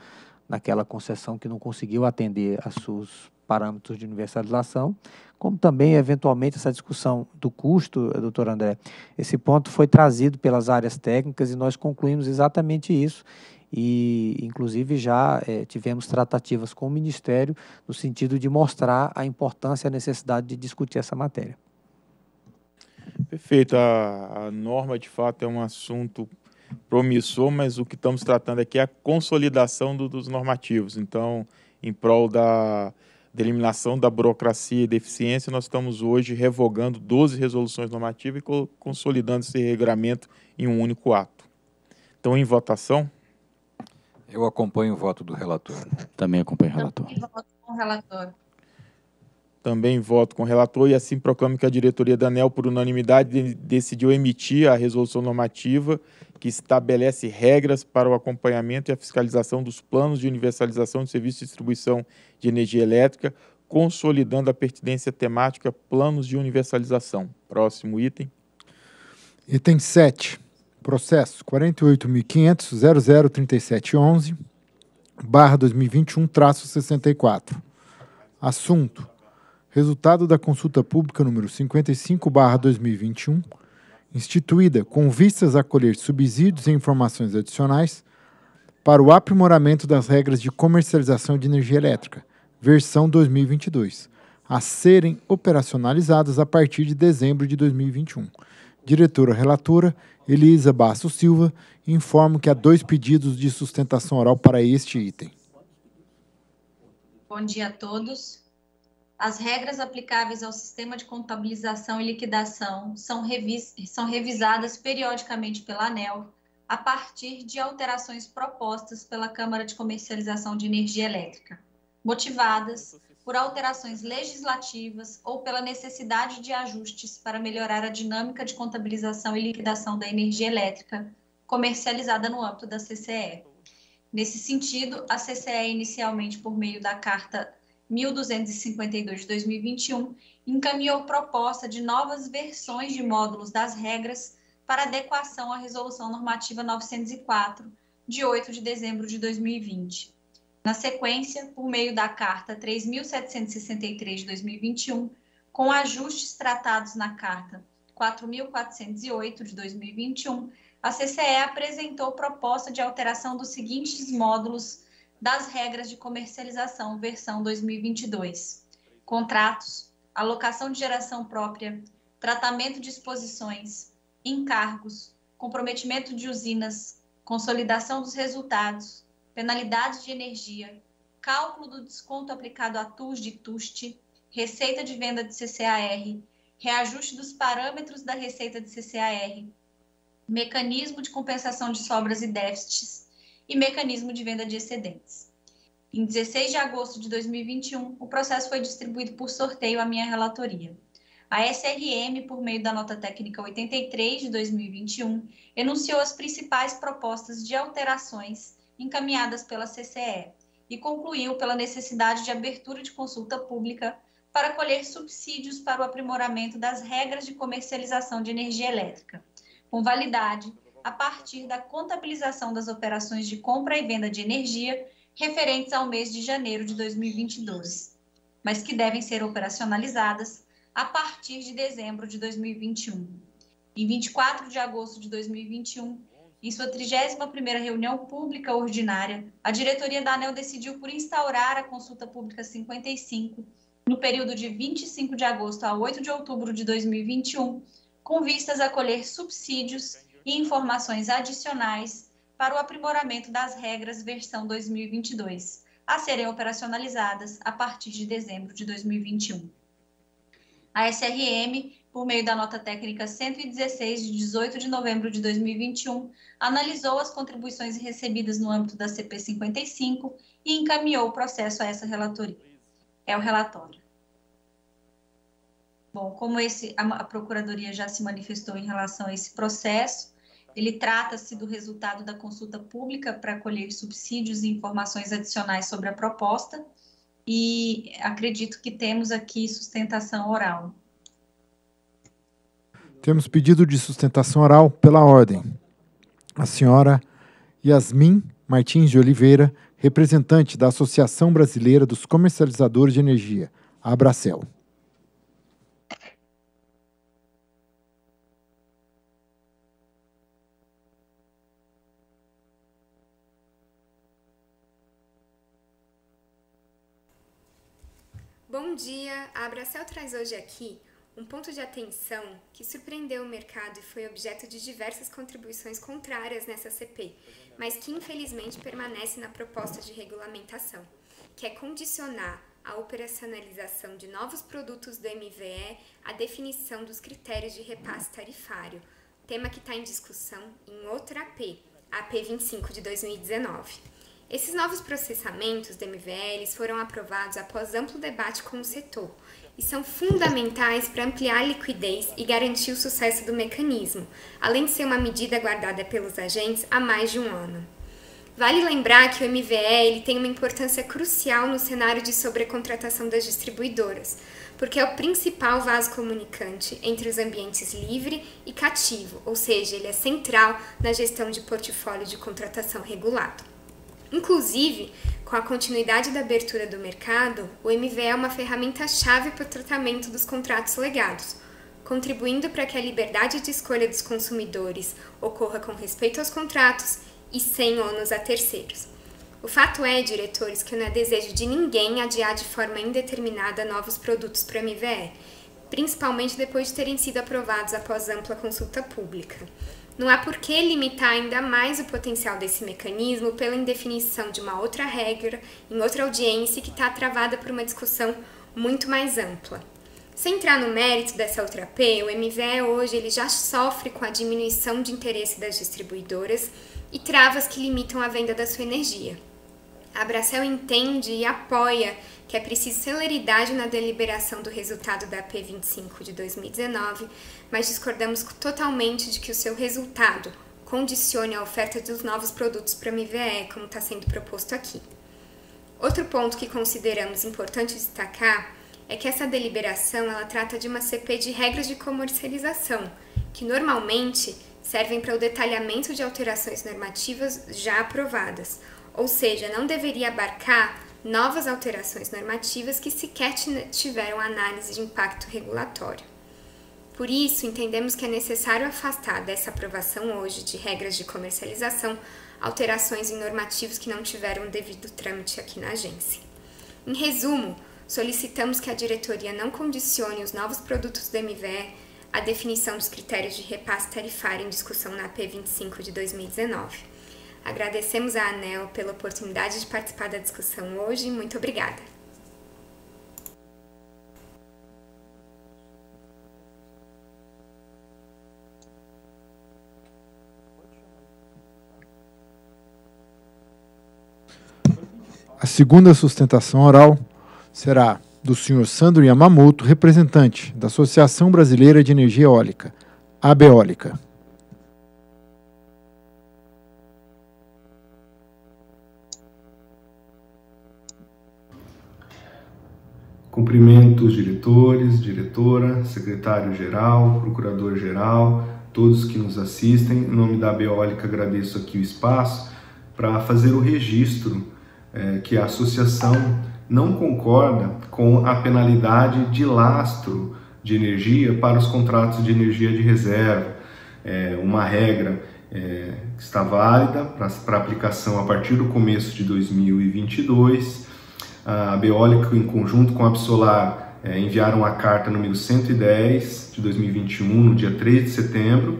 naquela concessão que não conseguiu atender a seus parâmetros de universalização, como também, eventualmente, essa discussão do custo, eh, doutor André. Esse ponto foi trazido pelas áreas técnicas e nós concluímos exatamente isso, e, inclusive, já é, tivemos tratativas com o Ministério no sentido de mostrar a importância e a necessidade de discutir essa matéria. Perfeito. A, a norma, de fato, é um assunto promissor, mas o que estamos tratando aqui é a consolidação do, dos normativos. Então, em prol da, da eliminação da burocracia e deficiência, nós estamos hoje revogando 12 resoluções normativas e consolidando esse regramento em um único ato. Então, em votação. Eu acompanho o voto do relator. Também acompanho o relator. Também voto com o relator. Também voto com o relator e assim proclamo que a diretoria da ANEL, por unanimidade, decidiu emitir a resolução normativa que estabelece regras para o acompanhamento e a fiscalização dos planos de universalização de serviço de distribuição de energia elétrica, consolidando a pertinência temática planos de universalização. Próximo item. Item 7. Processo 48.500.003711, barra 2021, traço 64. Assunto. Resultado da consulta pública número 55, barra 2021, instituída com vistas a colher subsídios e informações adicionais para o aprimoramento das regras de comercialização de energia elétrica, versão 2022, a serem operacionalizadas a partir de dezembro de 2021 diretora relatora, Elisa Bastos Silva, informo que há dois pedidos de sustentação oral para este item. Bom dia a todos. As regras aplicáveis ao sistema de contabilização e liquidação são, revis são revisadas periodicamente pela ANEL a partir de alterações propostas pela Câmara de Comercialização de Energia Elétrica, motivadas por alterações legislativas ou pela necessidade de ajustes para melhorar a dinâmica de contabilização e liquidação da energia elétrica comercializada no âmbito da CCE. Nesse sentido, a CCE, inicialmente por meio da Carta 1252 de 2021, encaminhou proposta de novas versões de módulos das regras para adequação à Resolução Normativa 904, de 8 de dezembro de 2020 na sequência, por meio da Carta 3.763 de 2021, com ajustes tratados na Carta 4.408 de 2021, a CCE apresentou proposta de alteração dos seguintes módulos das regras de comercialização versão 2022: contratos, alocação de geração própria, tratamento de exposições, encargos, comprometimento de usinas, consolidação dos resultados, penalidades de energia, cálculo do desconto aplicado a TUS de TUST, receita de venda de CCAR, reajuste dos parâmetros da receita de CCAR, mecanismo de compensação de sobras e déficits e mecanismo de venda de excedentes. Em 16 de agosto de 2021, o processo foi distribuído por sorteio à minha relatoria. A SRM, por meio da nota técnica 83 de 2021, enunciou as principais propostas de alterações encaminhadas pela CCE e concluiu pela necessidade de abertura de consulta pública para colher subsídios para o aprimoramento das regras de comercialização de energia elétrica, com validade a partir da contabilização das operações de compra e venda de energia referentes ao mês de janeiro de 2022, mas que devem ser operacionalizadas a partir de dezembro de 2021. Em 24 de agosto de 2021, em sua 31ª reunião pública ordinária, a diretoria da ANEL decidiu por instaurar a consulta pública 55 no período de 25 de agosto a 8 de outubro de 2021, com vistas a colher subsídios e informações adicionais para o aprimoramento das regras versão 2022, a serem operacionalizadas a partir de dezembro de 2021. A SRM por meio da nota técnica 116 de 18 de novembro de 2021, analisou as contribuições recebidas no âmbito da CP 55 e encaminhou o processo a essa relatoria. É o relatório. Bom, como esse, a, a Procuradoria já se manifestou em relação a esse processo, ele trata-se do resultado da consulta pública para colher subsídios e informações adicionais sobre a proposta, e acredito que temos aqui sustentação oral. Temos pedido de sustentação oral pela ordem. A senhora Yasmin Martins de Oliveira, representante da Associação Brasileira dos Comercializadores de Energia, Abracel. Bom dia! A Abracel traz hoje aqui um ponto de atenção que surpreendeu o mercado e foi objeto de diversas contribuições contrárias nessa CP, mas que infelizmente permanece na proposta de regulamentação, que é condicionar a operacionalização de novos produtos do MVE à definição dos critérios de repasse tarifário, tema que está em discussão em outra AP, a AP 25 de 2019. Esses novos processamentos do MVE foram aprovados após amplo debate com o setor e são fundamentais para ampliar a liquidez e garantir o sucesso do mecanismo, além de ser uma medida guardada pelos agentes há mais de um ano. Vale lembrar que o MVE ele tem uma importância crucial no cenário de sobrecontratação das distribuidoras, porque é o principal vaso comunicante entre os ambientes livre e cativo, ou seja, ele é central na gestão de portfólio de contratação regulado. Inclusive, com a continuidade da abertura do mercado, o MVE é uma ferramenta-chave para o tratamento dos contratos legados, contribuindo para que a liberdade de escolha dos consumidores ocorra com respeito aos contratos e sem ônus a terceiros. O fato é, diretores, que não é desejo de ninguém adiar de forma indeterminada novos produtos para o MVE, principalmente depois de terem sido aprovados após ampla consulta pública. Não há por que limitar ainda mais o potencial desse mecanismo pela indefinição de uma outra regra em outra audiência que está travada por uma discussão muito mais ampla. Sem entrar no mérito dessa outra P, o MVE hoje ele já sofre com a diminuição de interesse das distribuidoras e travas que limitam a venda da sua energia. A Bracel entende e apoia que é preciso celeridade na deliberação do resultado da P25 de 2019 mas discordamos totalmente de que o seu resultado condicione a oferta dos novos produtos para a MVE, como está sendo proposto aqui. Outro ponto que consideramos importante destacar é que essa deliberação ela trata de uma CP de regras de comercialização, que normalmente servem para o detalhamento de alterações normativas já aprovadas, ou seja, não deveria abarcar novas alterações normativas que sequer tiveram análise de impacto regulatório. Por isso, entendemos que é necessário afastar dessa aprovação hoje de regras de comercialização alterações em normativos que não tiveram o devido trâmite aqui na agência. Em resumo, solicitamos que a diretoria não condicione os novos produtos do MVE à definição dos critérios de repasse tarifário em discussão na p 25 de 2019. Agradecemos à ANEL pela oportunidade de participar da discussão hoje. Muito obrigada! A segunda sustentação oral será do senhor Sandro Yamamoto, representante da Associação Brasileira de Energia Eólica, ABEólica. Cumprimento os diretores, diretora, secretário-geral, procurador-geral, todos que nos assistem. Em nome da ABEólica, agradeço aqui o espaço para fazer o registro é, que a associação não concorda com a penalidade de lastro de energia para os contratos de energia de reserva. É uma regra é, que está válida para aplicação a partir do começo de 2022. A Beólica, em conjunto com a Absolar, é, enviaram a carta número 110 de 2021, no dia 3 de setembro,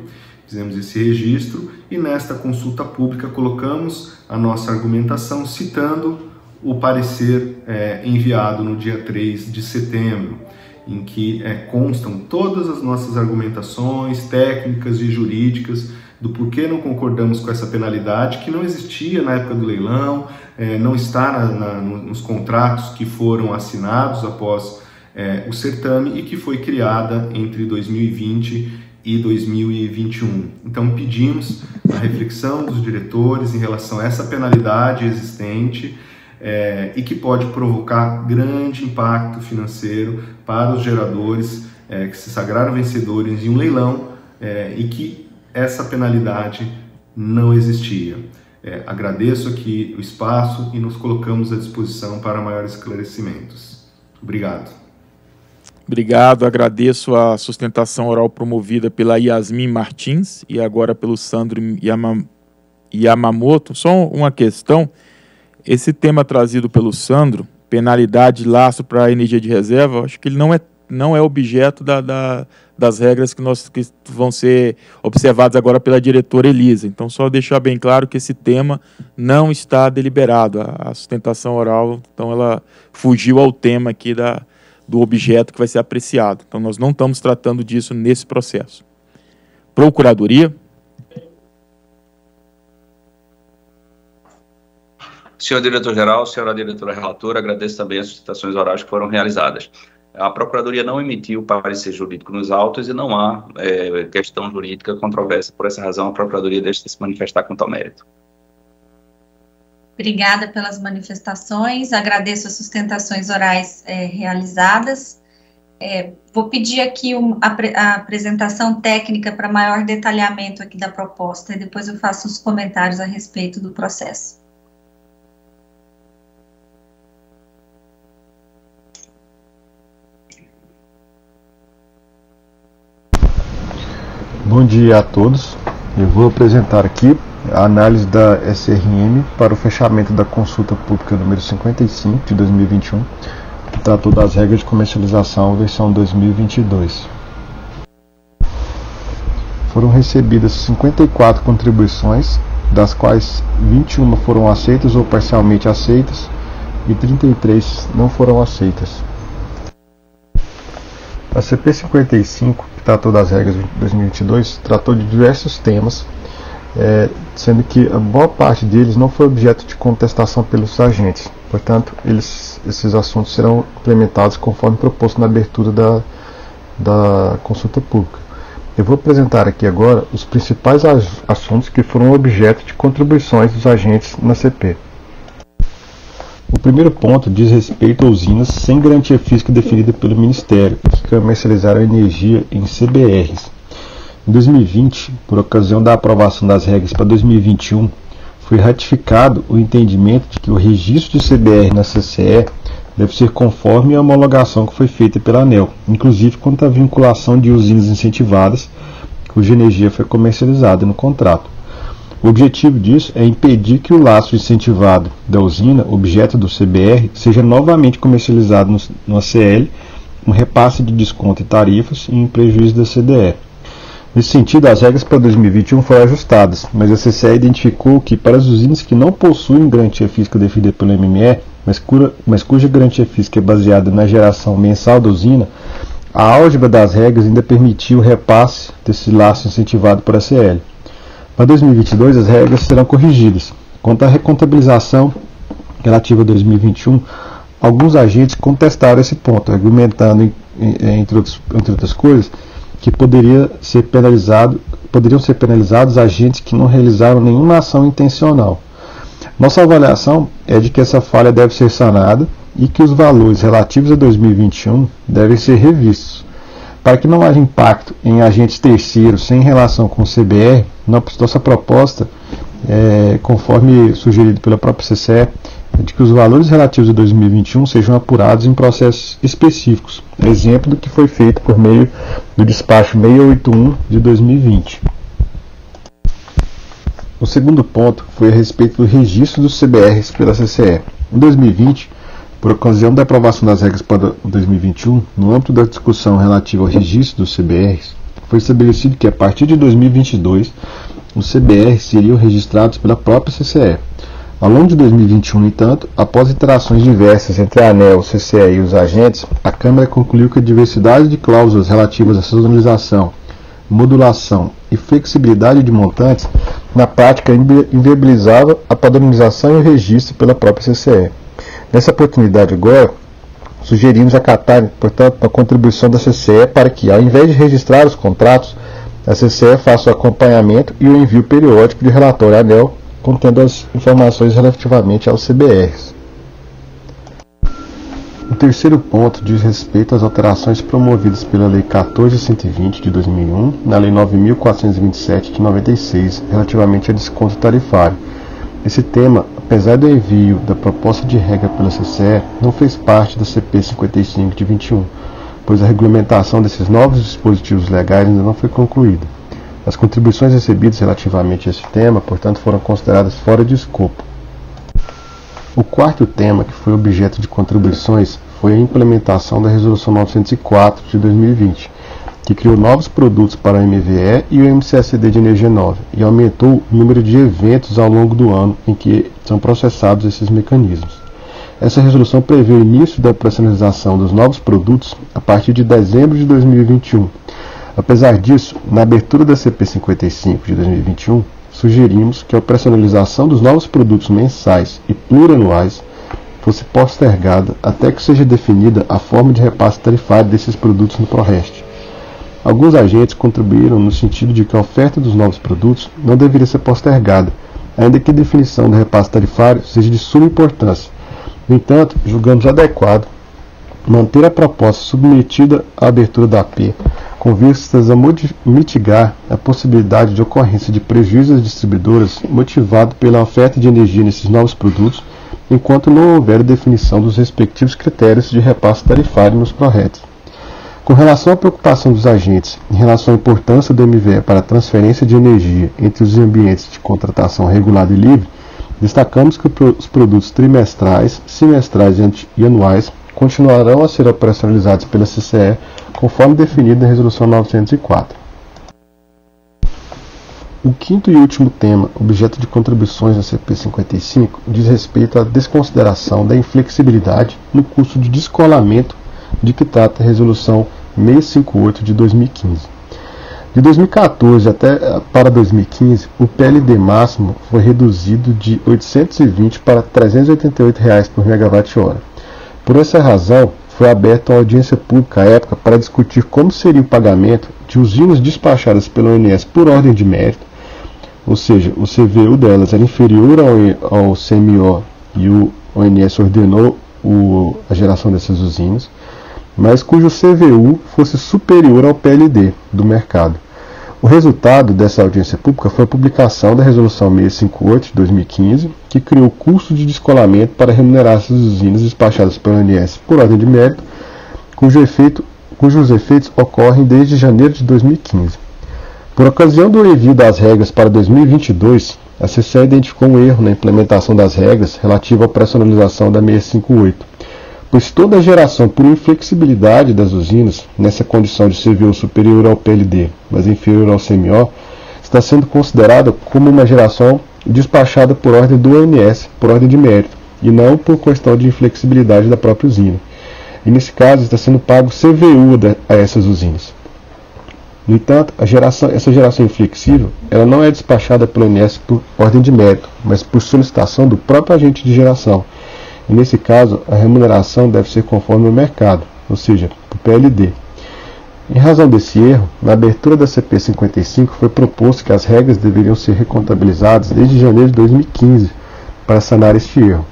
fizemos esse registro e nesta consulta pública colocamos a nossa argumentação citando o parecer é, enviado no dia 3 de setembro, em que é, constam todas as nossas argumentações técnicas e jurídicas do porquê não concordamos com essa penalidade, que não existia na época do leilão, é, não está na, na, nos contratos que foram assinados após é, o certame e que foi criada entre 2020 e 2021. Então pedimos a reflexão dos diretores em relação a essa penalidade existente é, e que pode provocar grande impacto financeiro para os geradores é, que se sagraram vencedores em um leilão é, e que essa penalidade não existia. agradeço aqui o espaço e nos colocamos à disposição para maiores esclarecimentos. Obrigado. Obrigado, agradeço a sustentação oral promovida pela Yasmin Martins e agora pelo Sandro Yama, Yamamoto. Só uma questão: esse tema trazido pelo Sandro, penalidade laço para a energia de reserva, acho que ele não é, não é objeto da, da, das regras que, nós, que vão ser observadas agora pela diretora Elisa. Então, só deixar bem claro que esse tema não está deliberado. A, a sustentação oral, então, ela fugiu ao tema aqui da do objeto que vai ser apreciado. Então, nós não estamos tratando disso nesse processo. Procuradoria. Senhor diretor-geral, senhora diretora relatora, agradeço também as citações orais que foram realizadas. A Procuradoria não emitiu parecer jurídico nos autos e não há é, questão jurídica controversa. Por essa razão, a Procuradoria deixa de se manifestar quanto ao mérito. Obrigada pelas manifestações, agradeço as sustentações orais é, realizadas. É, vou pedir aqui um, a, a, apresentação técnica para maior detalhamento aqui da proposta e depois eu faço os comentários a respeito do processo. Bom dia a todos. Eu vou apresentar aqui a análise da SRM para o fechamento da consulta pública número 55 de 2021, que tratou das regras de comercialização versão 2022. Foram recebidas 54 contribuições, das quais 21 foram aceitas ou parcialmente aceitas e 33 não foram aceitas. A CP55, que tratou das regras de 2022, tratou de diversos temas é, sendo que a boa parte deles não foi objeto de contestação pelos agentes. Portanto, eles, esses assuntos serão implementados conforme proposto na abertura da, da consulta pública. Eu vou apresentar aqui agora os principais assuntos que foram objeto de contribuições dos agentes na CP. O primeiro ponto diz respeito a usinas sem garantia física definida pelo Ministério, que comercializaram energia em CBRs em 2020, por ocasião da aprovação das regras para 2021, foi ratificado o entendimento de que o registro de CBR na CCE deve ser conforme a homologação que foi feita pela ANEL, inclusive quanto à vinculação de usinas incentivadas, cuja energia foi comercializada no contrato. O objetivo disso é impedir que o laço incentivado da usina, objeto do CBR, seja novamente comercializado no ACL, um repasse de desconto e tarifas e em prejuízo da CDE. Nesse sentido, as regras para 2021 foram ajustadas, mas a CCE identificou que para as usinas que não possuem garantia física definida pelo MME, mas, cura, mas cuja garantia física é baseada na geração mensal da usina, a álgebra das regras ainda permitiu o repasse desse laço incentivado por ACL. Para 2022, as regras serão corrigidas. Quanto à recontabilização relativa a 2021, alguns agentes contestaram esse ponto, argumentando, entre outras coisas, que poderia ser penalizado, poderiam ser penalizados agentes que não realizaram nenhuma ação intencional. Nossa avaliação é de que essa falha deve ser sanada e que os valores relativos a 2021 devem ser revistos. Para que não haja impacto em agentes terceiros sem relação com o CBR, nossa proposta, é, conforme sugerido pela própria CCE, de que os valores relativos a 2021 sejam apurados em processos específicos, exemplo do que foi feito por meio do despacho 681 de 2020. O segundo ponto foi a respeito do registro dos CBRs pela CCE. Em 2020, por ocasião da aprovação das regras para 2021, no âmbito da discussão relativa ao registro dos CBRs, foi estabelecido que a partir de 2022 os CBRs seriam registrados pela própria CCE. Ao longo de 2021, no entanto, após interações diversas entre a ANEL, o CCE e os agentes, a Câmara concluiu que a diversidade de cláusulas relativas à sazonalização, modulação e flexibilidade de montantes, na prática inviabilizava a padronização e o registro pela própria CCE. Nessa oportunidade agora, sugerimos acatar, portanto, a contribuição da CCE para que, ao invés de registrar os contratos, a CCE faça o acompanhamento e o envio periódico de relatório ANEL contendo as informações relativamente aos CBRs. O terceiro ponto diz respeito às alterações promovidas pela Lei 14120 de 2001 na Lei 9427 de 96, relativamente a desconto tarifário. Esse tema, apesar do envio da proposta de regra pela CCE, não fez parte da CP 55 de 21, pois a regulamentação desses novos dispositivos legais ainda não foi concluída. As contribuições recebidas relativamente a esse tema, portanto, foram consideradas fora de escopo. O quarto tema que foi objeto de contribuições foi a implementação da Resolução 904 de 2020, que criou novos produtos para o MVE e o MCSD de energia nova e aumentou o número de eventos ao longo do ano em que são processados esses mecanismos. Essa resolução prevê o início da operacionalização dos novos produtos a partir de dezembro de 2021 Apesar disso, na abertura da CP55 de 2021, sugerimos que a operacionalização dos novos produtos mensais e plurianuais fosse postergada até que seja definida a forma de repasse tarifário desses produtos no ProRest. Alguns agentes contribuíram no sentido de que a oferta dos novos produtos não deveria ser postergada, ainda que a definição do repasse tarifário seja de suma importância. No entanto, julgamos adequado manter a proposta submetida à abertura da AP, com vistas a mitigar a possibilidade de ocorrência de prejuízos às distribuidoras motivado pela oferta de energia nesses novos produtos, enquanto não houver definição dos respectivos critérios de repasse tarifário nos projetos. Com relação à preocupação dos agentes em relação à importância do MVE para a transferência de energia entre os ambientes de contratação regulada e livre, destacamos que os produtos trimestrais, semestrais e anuais continuarão a ser operacionalizados pela CCE conforme definido na Resolução 904. O quinto e último tema, objeto de contribuições da CP55, diz respeito à desconsideração da inflexibilidade no custo de descolamento de que trata a Resolução 658 de 2015. De 2014 até eh, para 2015, o PLD máximo foi reduzido de R$ 820 para R$ 388 reais por megawatt-hora por essa razão, foi aberta uma audiência pública à época para discutir como seria o pagamento de usinas despachadas pela ONS por ordem de mérito, ou seja, o CVU delas era inferior ao, ao CMO e o ONS ordenou o, a geração dessas usinas, mas cujo CVU fosse superior ao PLD do mercado. O resultado dessa audiência pública foi a publicação da Resolução 658 de 2015, que criou cursos de descolamento para remunerar essas usinas despachadas pela ANS por ordem de mérito, cujo efeito, cujos efeitos ocorrem desde janeiro de 2015. Por ocasião do envio das regras para 2022, a CCE identificou um erro na implementação das regras relativa à personalização da 658 pois toda a geração por inflexibilidade das usinas, nessa condição de CVO superior ao PLD, mas inferior ao CMO, está sendo considerada como uma geração despachada por ordem do ONS, por ordem de mérito, e não por questão de inflexibilidade da própria usina. E nesse caso está sendo pago CVU da, a essas usinas. No entanto, geração, essa geração inflexível ela não é despachada pelo ONS por ordem de mérito, mas por solicitação do próprio agente de geração e nesse caso, a remuneração deve ser conforme o mercado, ou seja, o PLD. Em razão desse erro, na abertura da CP 55 foi proposto que as regras deveriam ser recontabilizadas desde janeiro de 2015 para sanar este erro.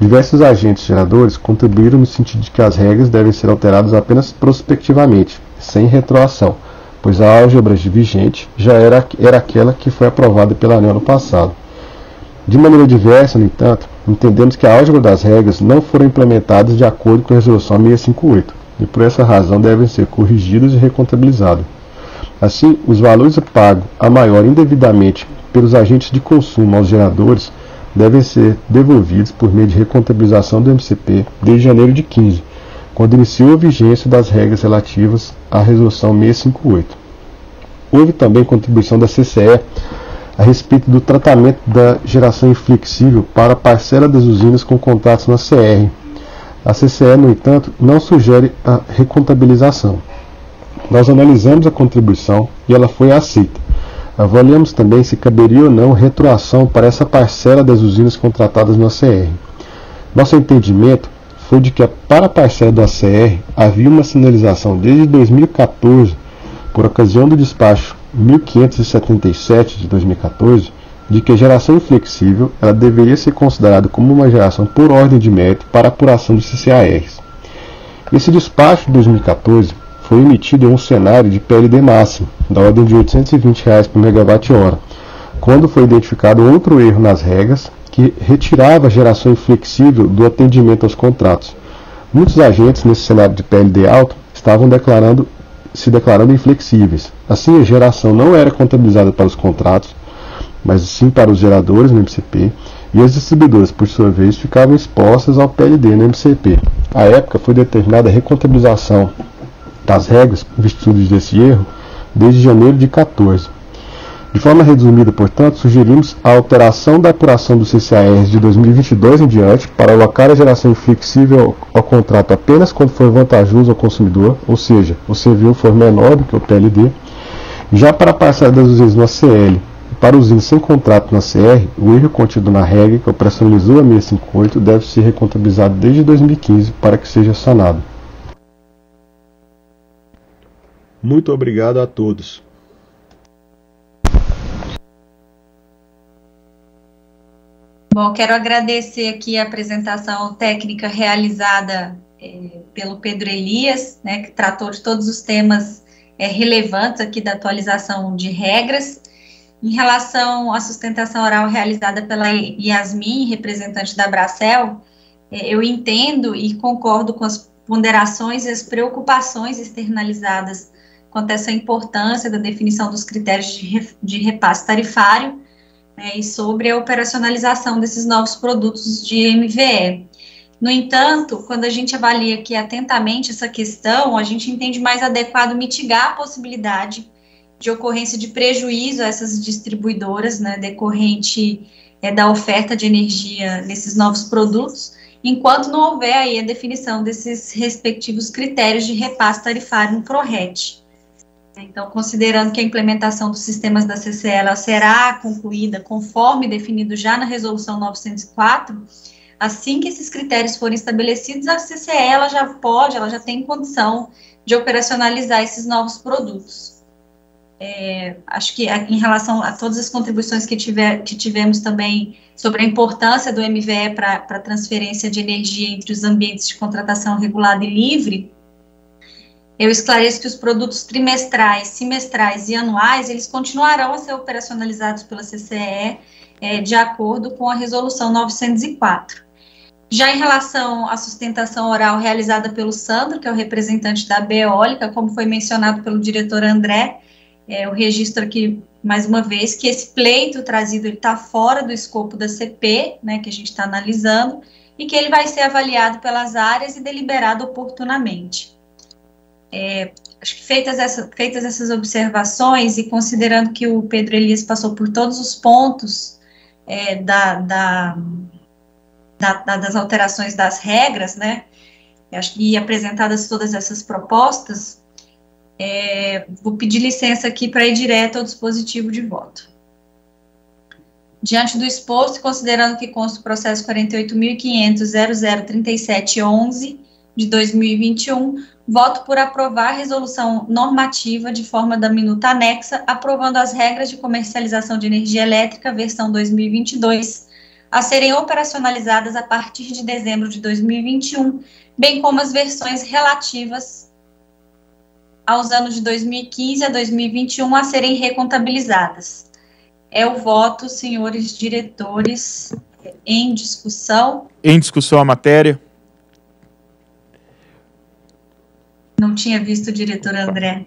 Diversos agentes geradores contribuíram no sentido de que as regras devem ser alteradas apenas prospectivamente, sem retroação, pois a álgebra vigente já era, era aquela que foi aprovada pela ANEL no passado. De maneira diversa, no entanto, entendemos que a álgebra das regras não foram implementadas de acordo com a Resolução 658 e por essa razão devem ser corrigidas e recontabilizadas. Assim, os valores pagos a maior indevidamente pelos agentes de consumo aos geradores devem ser devolvidos por meio de recontabilização do MCP desde janeiro de 15, quando iniciou a vigência das regras relativas à Resolução 658. Houve também contribuição da CCE a respeito do tratamento da geração inflexível para parcela das usinas com contratos na CR. A CCE, no entanto, não sugere a recontabilização. Nós analisamos a contribuição e ela foi aceita. Avaliamos também se caberia ou não retroação para essa parcela das usinas contratadas na CR. Nosso entendimento foi de que para a parcela da CR havia uma sinalização desde 2014, por ocasião do despacho 1577 de 2014 de que a geração flexível ela deveria ser considerada como uma geração por ordem de mérito para apuração dos CCARs. Esse despacho de 2014 foi emitido em um cenário de PLD máximo, da ordem de R$ 820 reais por megawatt-hora, quando foi identificado outro erro nas regras que retirava a geração inflexível do atendimento aos contratos. Muitos agentes nesse cenário de PLD alto estavam declarando se declarando inflexíveis. Assim, a geração não era contabilizada para os contratos, mas sim para os geradores no MCP, e as distribuidoras, por sua vez, ficavam expostas ao PLD no MCP. A época, foi determinada a recontabilização das regras, em virtude desse erro, desde janeiro de 14, de forma resumida, portanto, sugerimos a alteração da apuração dos CCARs de 2022 em diante para alocar a geração flexível ao contrato apenas quando for vantajoso ao consumidor, ou seja, o CVU for menor do que o PLD. Já para a parcela das usinas no ACL e para usinas sem contrato na CR, o erro contido na regra que operacionalizou a 658 deve ser recontabilizado desde 2015 para que seja sanado. Muito obrigado a todos. Bom, quero agradecer aqui a apresentação técnica realizada é, pelo Pedro Elias, né, que tratou de todos os temas é, relevantes aqui da atualização de regras. Em relação à sustentação oral realizada pela Yasmin, representante da Bracel, é, eu entendo e concordo com as ponderações e as preocupações externalizadas quanto a essa importância da definição dos critérios de, de repasse tarifário né, e sobre a operacionalização desses novos produtos de MVE. No entanto, quando a gente avalia aqui atentamente essa questão, a gente entende mais adequado mitigar a possibilidade de ocorrência de prejuízo a essas distribuidoras, né, decorrente é, da oferta de energia nesses novos produtos, enquanto não houver aí a definição desses respectivos critérios de repasse tarifário no PRORET. Então, considerando que a implementação dos sistemas da CCL será concluída conforme definido já na Resolução 904, assim que esses critérios forem estabelecidos, a CCE já pode, ela já tem condição de operacionalizar esses novos produtos. É, acho que é, em relação a todas as contribuições que, tiver, que tivemos também sobre a importância do MVE para a transferência de energia entre os ambientes de contratação regulada e livre, eu esclareço que os produtos trimestrais, semestrais e anuais, eles continuarão a ser operacionalizados pela CCE é, de acordo com a Resolução 904. Já em relação à sustentação oral realizada pelo Sandro, que é o representante da Beólica, como foi mencionado pelo diretor André, é, eu registro aqui mais uma vez que esse pleito trazido está fora do escopo da CP, né, que a gente está analisando, e que ele vai ser avaliado pelas áreas e deliberado oportunamente é, acho que feitas, essa, feitas essas observações e considerando que o Pedro Elias passou por todos os pontos é, da, da, da, das alterações das regras, né? Acho que apresentadas todas essas propostas, é, vou pedir licença aqui para ir direto ao dispositivo de voto. Diante do exposto, considerando que consta o processo 48.500.003711 de 2021, voto por aprovar a resolução normativa de forma da minuta anexa, aprovando as regras de comercialização de energia elétrica versão 2022, a serem operacionalizadas a partir de dezembro de 2021, bem como as versões relativas aos anos de 2015 a 2021 a serem recontabilizadas. É o voto, senhores diretores, em discussão. Em discussão a matéria. Não tinha visto o diretor André.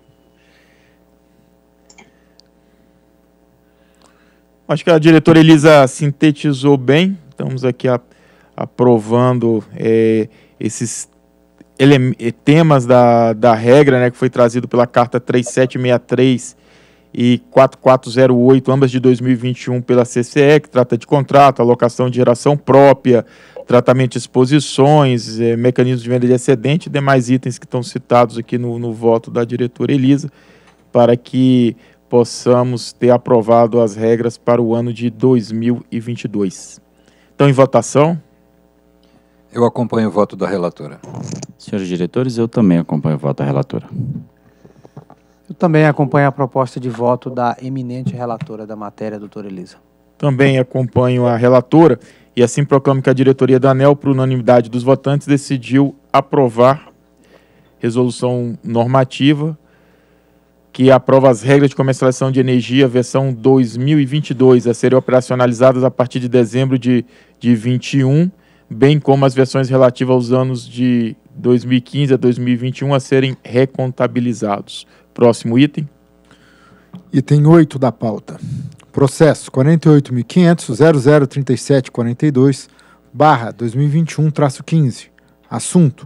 Acho que a diretora Elisa sintetizou bem. Estamos aqui a, aprovando é, esses ele, é, temas da, da regra, né, que foi trazido pela Carta 3763 e 4408, ambas de 2021 pela CCE, que trata de contrato, alocação de geração própria, tratamento de exposições, é, mecanismos de venda de excedente e demais itens que estão citados aqui no, no voto da diretora Elisa, para que possamos ter aprovado as regras para o ano de 2022. Então, em votação. Eu acompanho o voto da relatora. Senhores diretores, eu também acompanho o voto da relatora. Eu também acompanho a proposta de voto da eminente relatora da matéria, doutora Elisa. Também acompanho a relatora e assim proclamo que a diretoria da ANEL, por unanimidade dos votantes, decidiu aprovar resolução normativa que aprova as regras de comercialização de energia versão 2022 a serem operacionalizadas a partir de dezembro de, de 21, bem como as versões relativas aos anos de 2015 a 2021 a serem recontabilizados. Próximo item. Item 8 da pauta. Processo 48.500.003742, barra 2021, traço 15. Assunto.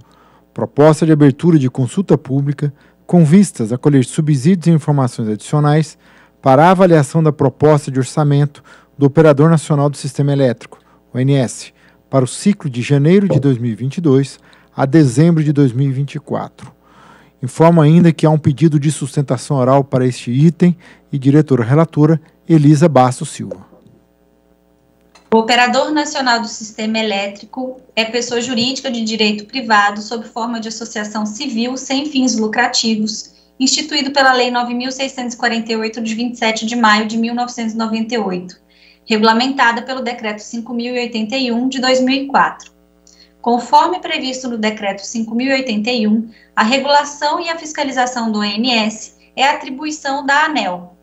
Proposta de abertura de consulta pública com vistas a colher subsídios e informações adicionais para a avaliação da proposta de orçamento do Operador Nacional do Sistema Elétrico, ONS, para o ciclo de janeiro de 2022 a dezembro de 2024. Informo ainda que há um pedido de sustentação oral para este item e diretora relatora Elisa Basso Silva. O operador nacional do sistema elétrico é pessoa jurídica de direito privado sob forma de associação civil sem fins lucrativos, instituído pela Lei 9648 de 27 de maio de 1998, regulamentada pelo decreto 5081 de 2004. Conforme previsto no Decreto 5.081, a regulação e a fiscalização do ONS é atribuição da ANEL.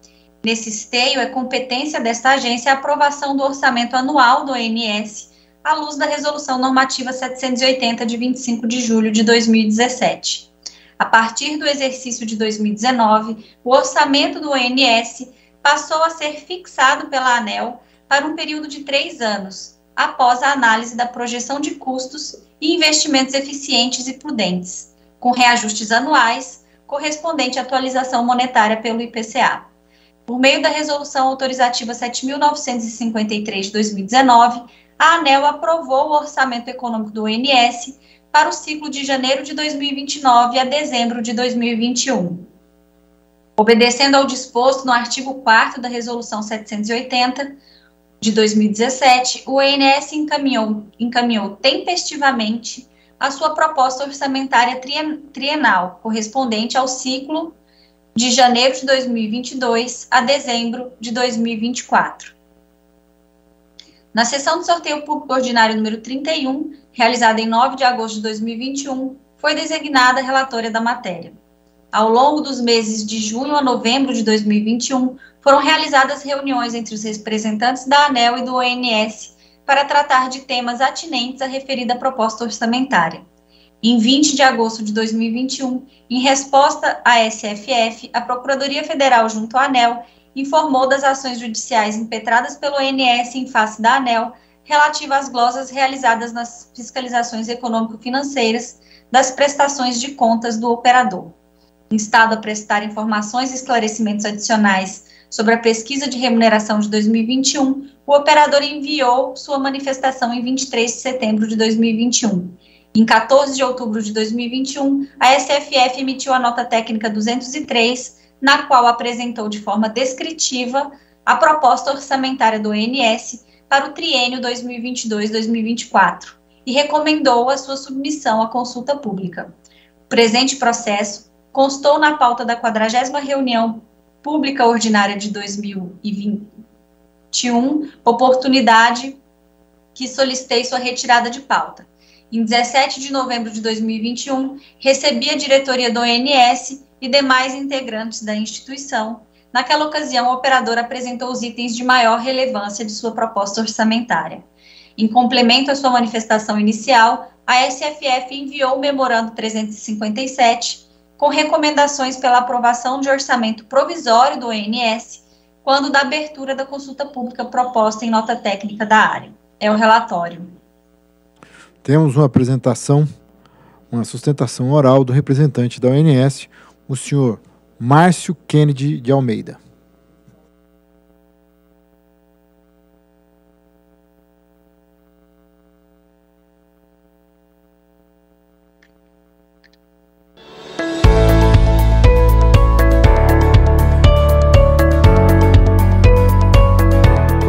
Nesse esteio, é competência desta agência a aprovação do orçamento anual do ONS, à luz da Resolução Normativa 780, de 25 de julho de 2017. A partir do exercício de 2019, o orçamento do ONS passou a ser fixado pela ANEL para um período de três anos, após a análise da projeção de custos e investimentos eficientes e prudentes, com reajustes anuais, correspondente à atualização monetária pelo IPCA. Por meio da Resolução Autorizativa 7.953 de 2019, a ANEL aprovou o orçamento econômico do ONS para o ciclo de janeiro de 2029 a dezembro de 2021. Obedecendo ao disposto no artigo 4 da Resolução 780, de 2017, o INS encaminhou, encaminhou tempestivamente a sua proposta orçamentária trienal, correspondente ao ciclo de janeiro de 2022 a dezembro de 2024. Na sessão de sorteio público ordinário número 31, realizada em 9 de agosto de 2021, foi designada a relatória da matéria. Ao longo dos meses de junho a novembro de 2021, foram realizadas reuniões entre os representantes da ANEL e do ONS para tratar de temas atinentes à referida proposta orçamentária. Em 20 de agosto de 2021, em resposta à SFF, a Procuradoria Federal, junto à ANEL, informou das ações judiciais impetradas pelo ONS em face da ANEL relativa às glosas realizadas nas fiscalizações econômico-financeiras das prestações de contas do operador instado a prestar informações e esclarecimentos adicionais sobre a pesquisa de remuneração de 2021, o operador enviou sua manifestação em 23 de setembro de 2021. Em 14 de outubro de 2021, a SFF emitiu a nota técnica 203, na qual apresentou de forma descritiva a proposta orçamentária do ONS para o triênio 2022-2024 e recomendou a sua submissão à consulta pública. O presente processo constou na pauta da 40 reunião pública ordinária de 2021 oportunidade que solicitei sua retirada de pauta. Em 17 de novembro de 2021, recebi a diretoria do ONS e demais integrantes da instituição. Naquela ocasião, o operador apresentou os itens de maior relevância de sua proposta orçamentária. Em complemento à sua manifestação inicial, a SFF enviou o Memorando 357, com recomendações pela aprovação de orçamento provisório do ONS, quando da abertura da consulta pública proposta em nota técnica da área. É o relatório. Temos uma apresentação, uma sustentação oral do representante da ONS, o senhor Márcio Kennedy de Almeida.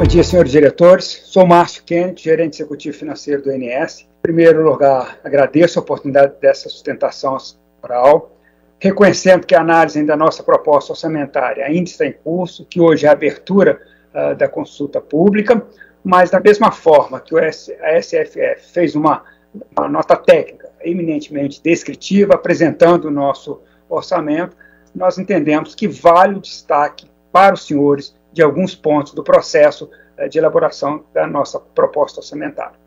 Bom dia, senhores diretores. Sou Márcio Kennedy, gerente executivo financeiro do INS. Em primeiro lugar, agradeço a oportunidade dessa sustentação oral, reconhecendo que a análise da nossa proposta orçamentária ainda está em curso, que hoje é a abertura uh, da consulta pública, mas da mesma forma que a SFF fez uma, uma nota técnica eminentemente descritiva, apresentando o nosso orçamento, nós entendemos que vale o destaque para os senhores de alguns pontos do processo eh, de elaboração da nossa proposta orçamentária.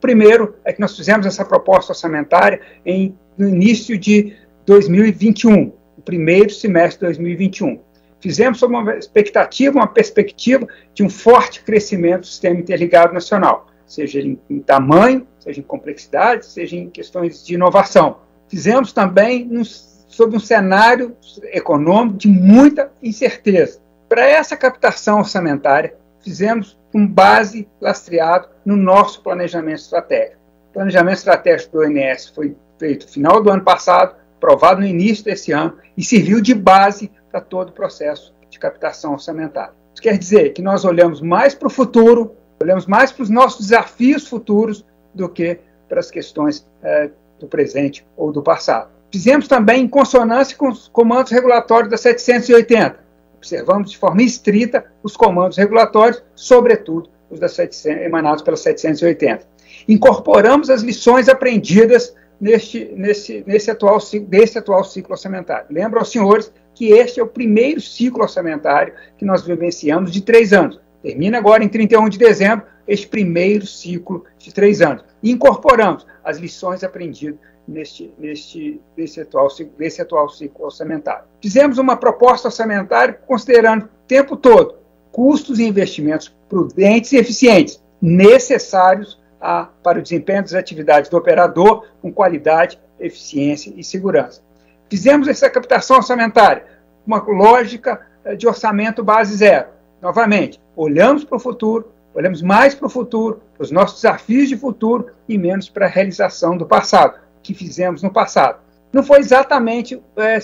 Primeiro é que nós fizemos essa proposta orçamentária em, no início de 2021, o primeiro semestre de 2021. Fizemos sob uma expectativa, uma perspectiva de um forte crescimento do sistema interligado nacional, seja em, em tamanho, seja em complexidade, seja em questões de inovação. Fizemos também sob um cenário econômico de muita incerteza para essa captação orçamentária, fizemos com base lastreado no nosso planejamento estratégico. O planejamento estratégico do ONS foi feito no final do ano passado, aprovado no início desse ano e serviu de base para todo o processo de captação orçamentária. Isso quer dizer que nós olhamos mais para o futuro, olhamos mais para os nossos desafios futuros do que para as questões é, do presente ou do passado. Fizemos também em consonância com os comandos regulatórios da 780, observamos de forma estrita os comandos regulatórios, sobretudo os da 700, emanados pela 780. Incorporamos as lições aprendidas neste, nesse, nesse atual, desse atual ciclo orçamentário. Lembro aos senhores que este é o primeiro ciclo orçamentário que nós vivenciamos de três anos. Termina agora em 31 de dezembro este primeiro ciclo de três anos. incorporamos as lições aprendidas neste, neste nesse, atual, nesse atual ciclo orçamentário. Fizemos uma proposta orçamentária considerando o tempo todo custos e investimentos prudentes e eficientes, necessários a, para o desempenho das atividades do operador com qualidade, eficiência e segurança. Fizemos essa captação orçamentária, uma lógica eh, de orçamento base zero. Novamente, olhamos para o futuro, olhamos mais para o futuro, para os nossos desafios de futuro e menos para a realização do passado que fizemos no passado. Não foi exatamente é,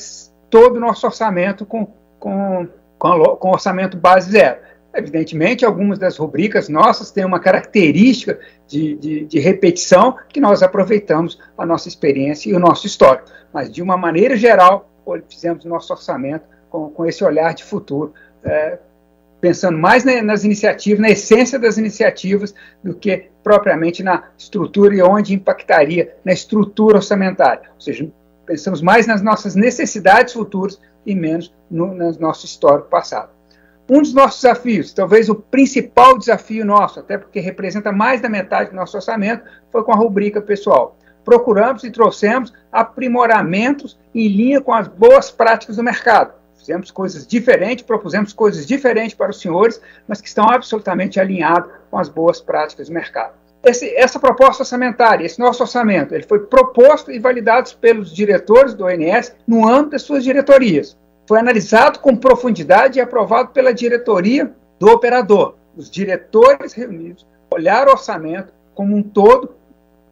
todo o nosso orçamento com, com, com, com orçamento base zero. Evidentemente, algumas das rubricas nossas têm uma característica de, de, de, repetição que nós aproveitamos a nossa experiência e o nosso histórico. Mas, de uma maneira geral, fizemos o nosso orçamento com, com esse olhar de futuro, é, pensando mais nas iniciativas, na essência das iniciativas, do que propriamente na estrutura e onde impactaria na estrutura orçamentária. Ou seja, pensamos mais nas nossas necessidades futuras e menos no, no nosso histórico passado. Um dos nossos desafios, talvez o principal desafio nosso, até porque representa mais da metade do nosso orçamento, foi com a rubrica pessoal. Procuramos e trouxemos aprimoramentos em linha com as boas práticas do mercado fizemos coisas diferentes, propusemos coisas diferentes para os senhores, mas que estão absolutamente alinhadas com as boas práticas do mercado. Esse, essa proposta orçamentária, esse nosso orçamento, ele foi proposto e validado pelos diretores do ONS no âmbito das suas diretorias. Foi analisado com profundidade e aprovado pela diretoria do operador. Os diretores reunidos olharam o orçamento como um todo,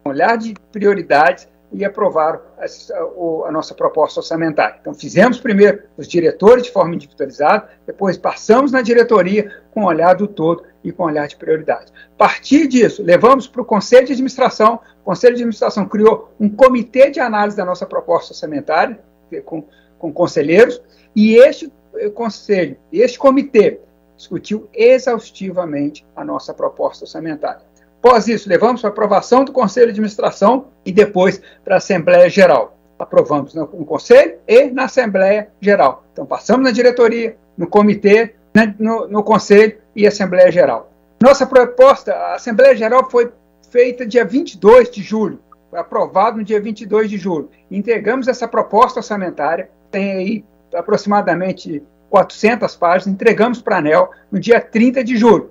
um olhar de prioridades e aprovaram a, a, nossa proposta orçamentária. Então, fizemos primeiro os diretores de forma individualizada, depois passamos na diretoria com o olhar do todo e com o olhar de prioridade. A partir disso, levamos para o Conselho de Administração. O Conselho de Administração criou um comitê de análise da nossa proposta orçamentária, é com, com conselheiros, e este eh, conselho, este comitê, discutiu exaustivamente a nossa proposta orçamentária. Após isso, levamos para aprovação do Conselho de Administração e depois para a Assembleia Geral. Aprovamos no, Conselho e na Assembleia Geral. Então, passamos na diretoria, no comitê, né, no, no, Conselho e Assembleia Geral. Nossa proposta, a Assembleia Geral foi feita dia 22 de julho, foi aprovado no dia 22 de julho. Entregamos essa proposta orçamentária, tem aí aproximadamente 400 páginas, entregamos para a ANEL no dia 30 de julho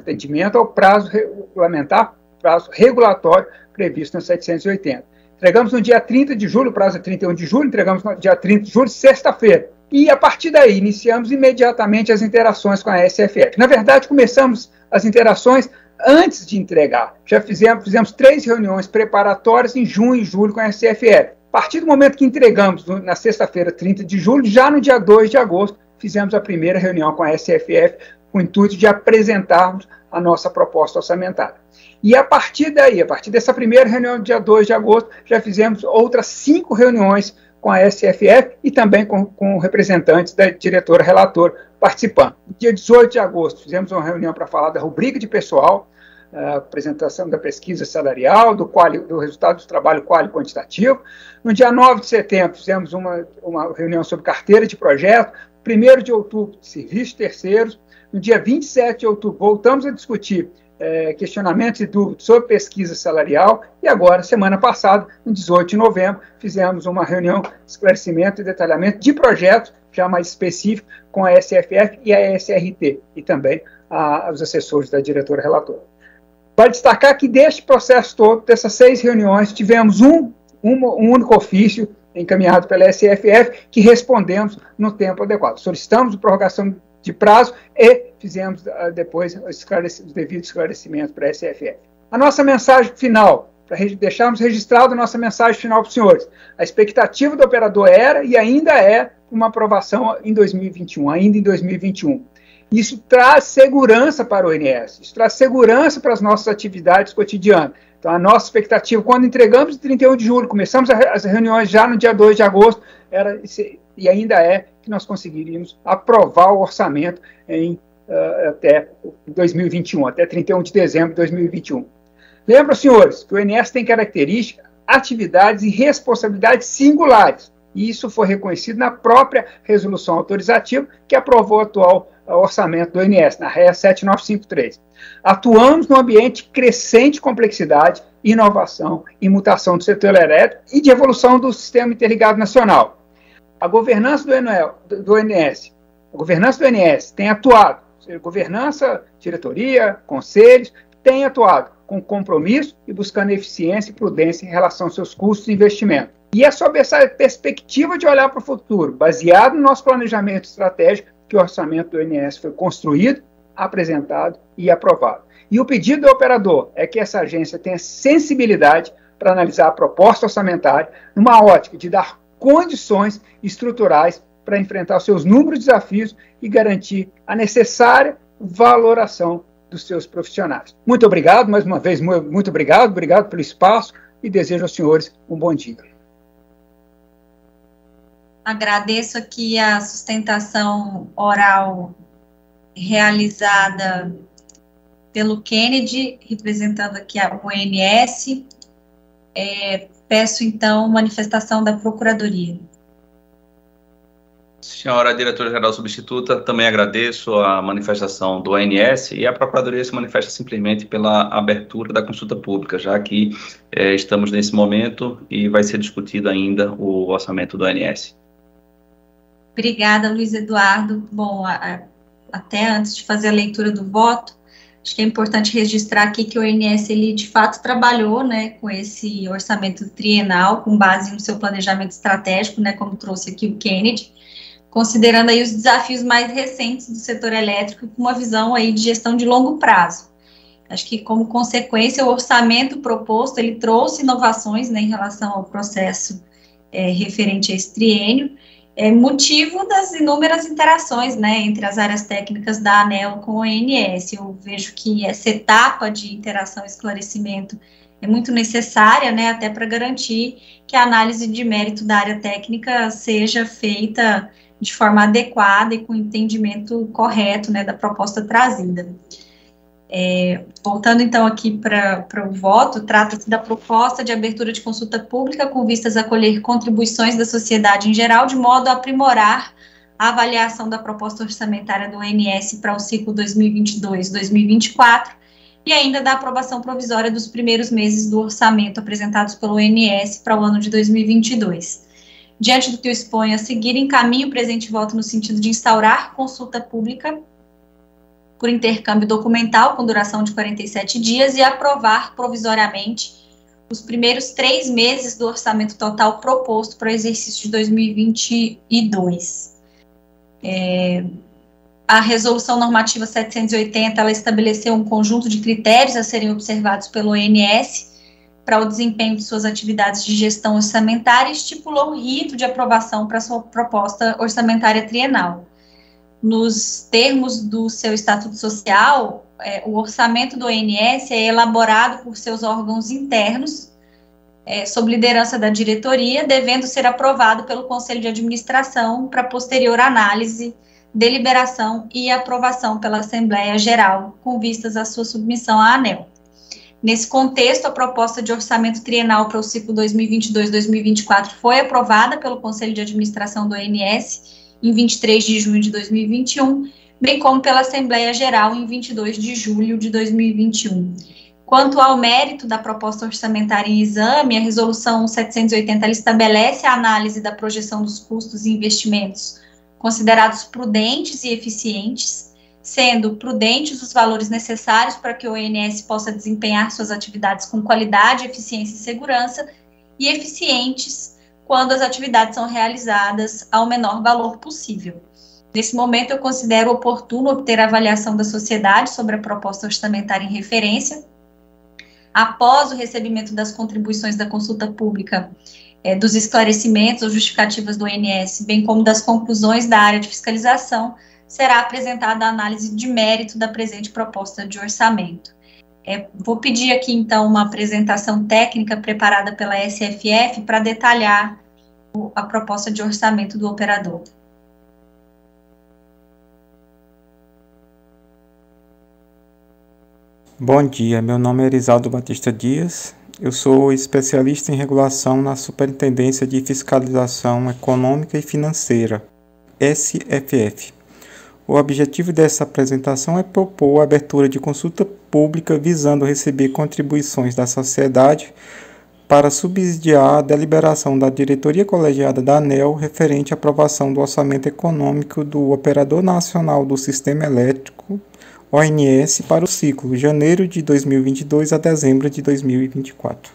atendimento ao prazo regulamentar, prazo regulatório previsto na 780. Entregamos no dia 30 de julho, prazo é 31 de julho, entregamos no dia 30 de julho, sexta-feira. E a partir daí, iniciamos imediatamente as interações com a SFF. Na verdade, começamos as interações antes de entregar. Já fizemos, fizemos três reuniões preparatórias em junho e julho com a SFF. A partir do momento que entregamos, na sexta-feira, 30 de julho, já no dia 2 de agosto, fizemos a primeira reunião com a SFF com o intuito de apresentarmos a nossa proposta orçamentária. E a partir daí, a partir dessa primeira reunião, dia 2 de agosto, já fizemos outras cinco reuniões com a SFF e também com, com representantes da diretora relator participando. Dia 18 de agosto, fizemos uma reunião para falar da rubrica de pessoal, a eh, apresentação da pesquisa salarial, do, quali, do resultado do trabalho quali quantitativo. No dia 9 de setembro, fizemos uma, uma reunião sobre carteira de projeto, 1 de outubro, serviços terceiros, no dia 27 de outubro, voltamos a discutir é, questionamentos e dúvidas sobre pesquisa salarial. E agora, semana passada, em 18 de novembro, fizemos uma reunião de esclarecimento e detalhamento de projetos já mais específico com a SFF e a SRT e também a, os assessores da diretora relatora. Vale destacar que deste processo todo, dessas seis reuniões, tivemos um, um único ofício encaminhado pela SFF que respondemos no tempo adequado. Solicitamos a prorrogação de prazo e fizemos ah, depois os devidos esclarecimentos para a SFF. A nossa mensagem final, para deixarmos registrado a nossa mensagem final para os senhores. A expectativa do operador era e ainda é uma aprovação em 2021, ainda em 2021. Isso traz segurança para o INS, isso traz segurança para as nossas atividades cotidianas. Então, a nossa expectativa, quando entregamos em 31 de julho, começamos as reuniões já no dia 2 de agosto, era e ainda é que nós conseguiríamos aprovar o orçamento em, uh, até 2021, até 31 de dezembro de 2021. Lembra, senhores, que o INSS tem características, atividades e responsabilidades singulares, e isso foi reconhecido na própria resolução autorizativa que aprovou o atual eh, orçamento do INS, na REA 7953. Atuamos no ambiente de crescente complexidade, inovação e mutação do setor elétrico e de evolução do sistema interligado nacional. A governança do, Enel, do NS, a governança do NS tem atuado, governança, diretoria, conselhos, tem atuado com compromisso e buscando eficiência e prudência em relação aos seus custos e investimento. E é sobre essa perspectiva de olhar para o futuro, baseado no nosso planejamento estratégico, que o orçamento do INS foi construído, apresentado e aprovado. E o pedido do operador é que essa agência tenha sensibilidade para analisar a proposta orçamentária numa ótica de dar condições estruturais para enfrentar os seus números desafios e garantir a necessária valoração dos seus profissionais. Muito obrigado, mais uma vez, muito obrigado, obrigado pelo espaço e desejo aos senhores um bom dia. Agradeço aqui a sustentação oral realizada pelo Kennedy, representando aqui a ONS É, Peço, então, manifestação da Procuradoria. Senhora diretora-geral substituta, também agradeço a manifestação do ANS e a Procuradoria se manifesta simplesmente pela abertura da consulta pública, já que eh, estamos nesse momento e vai ser discutido ainda o orçamento do ANS. Obrigada, Luiz Eduardo. Bom, a, a, até antes de fazer a leitura do voto, Acho que é importante registrar aqui que o INS, ele de fato trabalhou, né, com esse orçamento trienal, com base no seu planejamento estratégico, né, como trouxe aqui o Kennedy, considerando aí os desafios mais recentes do setor elétrico, com uma visão aí de gestão de longo prazo. Acho que como consequência, o orçamento proposto, ele trouxe inovações, né, em relação ao processo é, referente a esse triênio, é motivo das inúmeras interações né, entre as áreas técnicas da ANEL com a ONS. Eu vejo que essa etapa de interação e esclarecimento é muito necessária, né, até para garantir que a análise de mérito da área técnica seja feita de forma adequada e com entendimento correto né, da proposta trazida. É, voltando então aqui para o voto, trata-se da proposta de abertura de consulta pública com vistas a colher contribuições da sociedade em geral, de modo a aprimorar a avaliação da proposta orçamentária do ONS para o ciclo 2022-2024 e ainda da aprovação provisória dos primeiros meses do orçamento apresentados pelo ONS para o ano de 2022. Diante do que eu exponho a seguir, encaminho o presente voto no sentido de instaurar consulta pública por intercâmbio documental com duração de 47 dias e aprovar provisoriamente os primeiros três meses do orçamento total proposto para o exercício de 2022. É, a resolução normativa 780 ela estabeleceu um conjunto de critérios a serem observados pelo ONS para o desempenho de suas atividades de gestão orçamentária e estipulou o rito de aprovação para sua proposta orçamentária trienal nos termos do seu estatuto social, é, o orçamento do ONS é elaborado por seus órgãos internos, é, sob liderança da diretoria, devendo ser aprovado pelo Conselho de Administração para posterior análise, deliberação e aprovação pela Assembleia Geral, com vistas à sua submissão à ANEL. Nesse contexto, a proposta de orçamento trienal para o ciclo 2022-2024 foi aprovada pelo Conselho de Administração do ONS em 23 de junho de 2021, bem como pela Assembleia Geral em 22 de julho de 2021. Quanto ao mérito da proposta orçamentária em exame, a resolução 780 estabelece a análise da projeção dos custos e investimentos considerados prudentes e eficientes, sendo prudentes os valores necessários para que o ONS possa desempenhar suas atividades com qualidade, eficiência e segurança, e eficientes quando as atividades são realizadas ao menor valor possível. Nesse momento, eu considero oportuno obter a avaliação da sociedade sobre a proposta orçamentária em referência. Após o recebimento das contribuições da consulta pública, é, dos esclarecimentos ou justificativas do ONS, bem como das conclusões da área de fiscalização, será apresentada a análise de mérito da presente proposta de orçamento. É, vou pedir aqui então uma apresentação técnica preparada pela SFF para detalhar o, a proposta de orçamento do operador. Bom dia, meu nome é Erisaldo Batista Dias, eu sou especialista em regulação na Superintendência de Fiscalização Econômica e Financeira, SFF. O objetivo dessa apresentação é propor a abertura de consulta pública visando receber contribuições da sociedade para subsidiar a deliberação da diretoria colegiada da ANEL referente à aprovação do orçamento econômico do Operador Nacional do Sistema Elétrico, ONS, para o ciclo janeiro de 2022 a dezembro de 2024.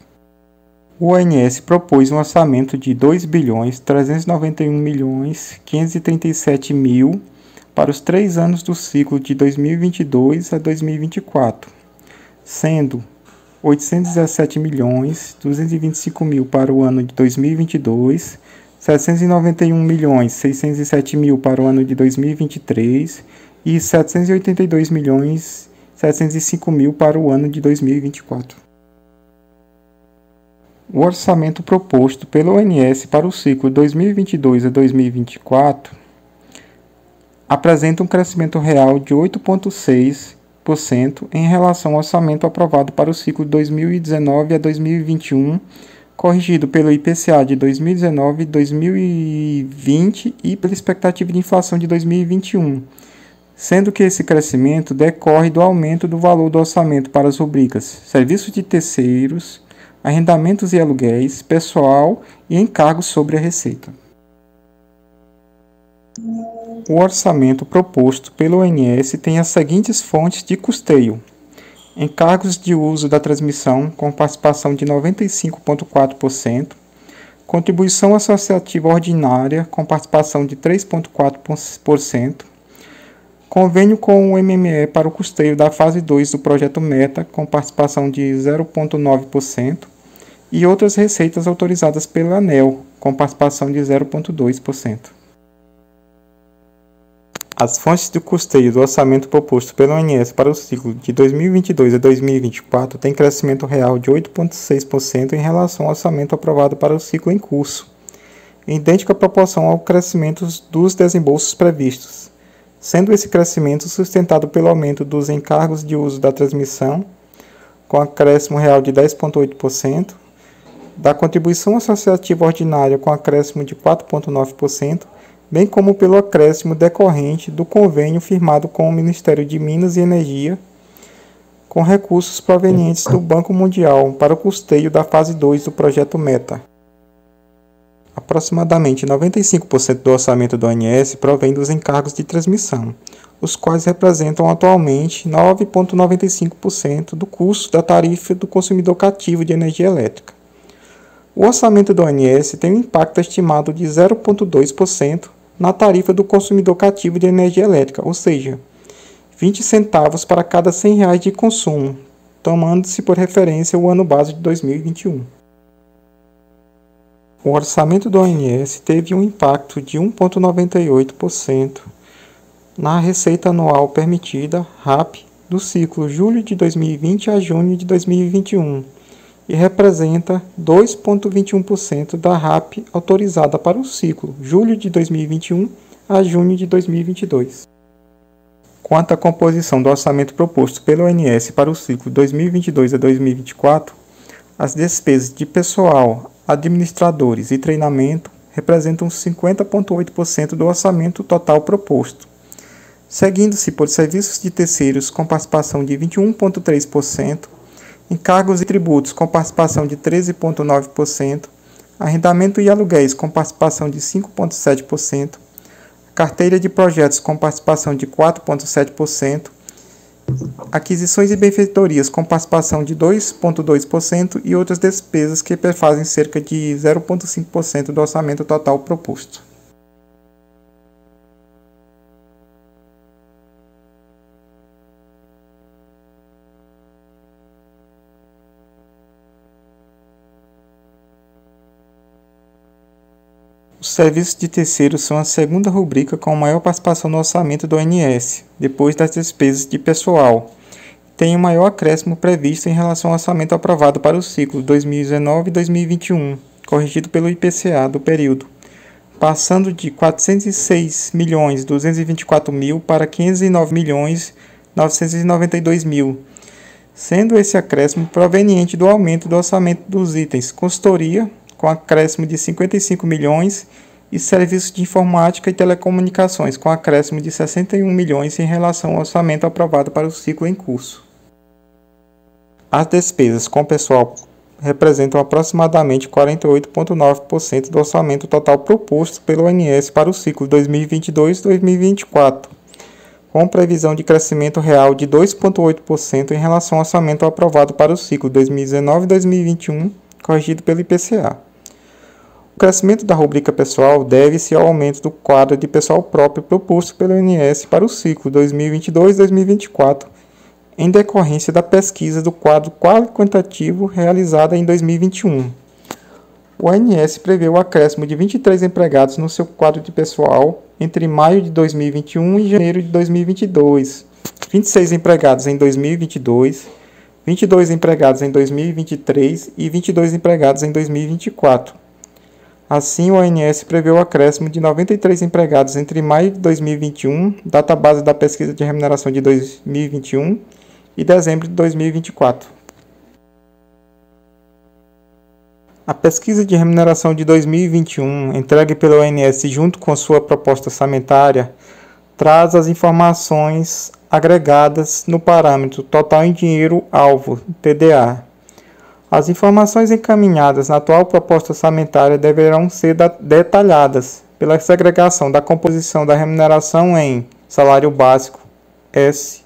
O ONS propôs um orçamento de R$ 2.391.537.000 milhões mil para os três anos do ciclo de 2022 a 2024, sendo 817 milhões 225 mil para o ano de 2022, 791 milhões 607 mil para o ano de 2023 e 782 milhões 705 mil para o ano de 2024. O orçamento proposto pelo ONS para o ciclo 2022 a 2024 apresenta um crescimento real de 8,6% em relação ao orçamento aprovado para o ciclo 2019 a 2021, corrigido pelo IPCA de 2019, 2020 e pela expectativa de inflação de 2021, sendo que esse crescimento decorre do aumento do valor do orçamento para as rubricas serviços de terceiros, arrendamentos e aluguéis, pessoal e encargos sobre a receita o orçamento proposto pelo ONS tem as seguintes fontes de custeio: encargos de uso da transmissão com participação de 95,4%, contribuição associativa ordinária com participação de 3,4%, convênio com o MME para o custeio da fase 2 do projeto Meta com participação de 0,9% e outras receitas autorizadas pela ANEL com participação de 0,2%. As fontes de custeio do orçamento proposto pelo ONS para o ciclo de 2022 a 2024 têm crescimento real de 8,6% em relação ao orçamento aprovado para o ciclo em curso, em idêntica proporção ao crescimento dos desembolsos previstos, sendo esse crescimento sustentado pelo aumento dos encargos de uso da transmissão, com acréscimo real de 10,8%, da contribuição associativa ordinária com acréscimo de 4,9%, bem como pelo acréscimo decorrente do convênio firmado com o Ministério de Minas e Energia, com recursos provenientes do Banco Mundial para o custeio da fase 2 do projeto Meta. Aproximadamente 95% do orçamento do ONS provém dos encargos de transmissão, os quais representam atualmente 9,95% do custo da tarifa do consumidor cativo de energia elétrica. O orçamento do ONS tem um impacto estimado de 0,2% na tarifa do consumidor cativo de energia elétrica, ou seja, 20 centavos para cada R$ 100 reais de consumo, tomando-se por referência o ano base de 2021. O orçamento do ONS teve um impacto de 1,98% na receita anual permitida, RAP, do ciclo julho de 2020 a junho de 2021 e representa 2,21% da RAP autorizada para o ciclo julho de 2021 a junho de 2022. Quanto à composição do orçamento proposto pelo ONS para o ciclo 2022 a 2024, as despesas de pessoal, administradores e treinamento representam 50,8% do orçamento total proposto, seguindo-se por serviços de terceiros com participação de 21,3% encargos e tributos com participação de 13,9%, arrendamento e aluguéis com participação de 5,7%, carteira de projetos com participação de 4,7%, aquisições e benfeitorias com participação de 2,2% e outras despesas que fazem cerca de 0,5% do orçamento total proposto. Os serviços de terceiros são a segunda rubrica com maior participação no orçamento do ONS, depois das despesas de pessoal. Tem o maior acréscimo previsto em relação ao orçamento aprovado para o ciclo 2019-2021, corrigido pelo IPCA do período, passando de 406 milhões 224 mil para 509 milhões 992 mil, sendo esse acréscimo proveniente do aumento do orçamento dos itens consultoria, com acréscimo de 55 milhões e serviços de informática e telecomunicações, com acréscimo de 61 milhões em relação ao orçamento aprovado para o ciclo em curso. As despesas com pessoal representam aproximadamente 48,9% do orçamento total proposto pelo ONS para o ciclo 2022-2024, com previsão de crescimento real de 2,8% em relação ao orçamento aprovado para o ciclo 2019-2021, corrigido pelo IPCA. O crescimento da rubrica pessoal deve-se ao aumento do quadro de pessoal próprio proposto pelo INS para o ciclo 2022-2024, em decorrência da pesquisa do quadro qualitativo realizada em 2021. O INS prevê o acréscimo de 23 empregados no seu quadro de pessoal entre maio de 2021 e janeiro de 2022, 26 empregados em 2022, 22 empregados em 2023 e 22 empregados em 2024 Assim, o ANS prevê o acréscimo de 93 empregados entre maio de 2021, data base da pesquisa de remuneração de 2021, e dezembro de 2024. A pesquisa de remuneração de 2021, entregue pelo ANS junto com sua proposta orçamentária, traz as informações agregadas no parâmetro total em dinheiro alvo, TDA, as informações encaminhadas na atual proposta orçamentária deverão ser detalhadas pela segregação da composição da remuneração em salário básico S,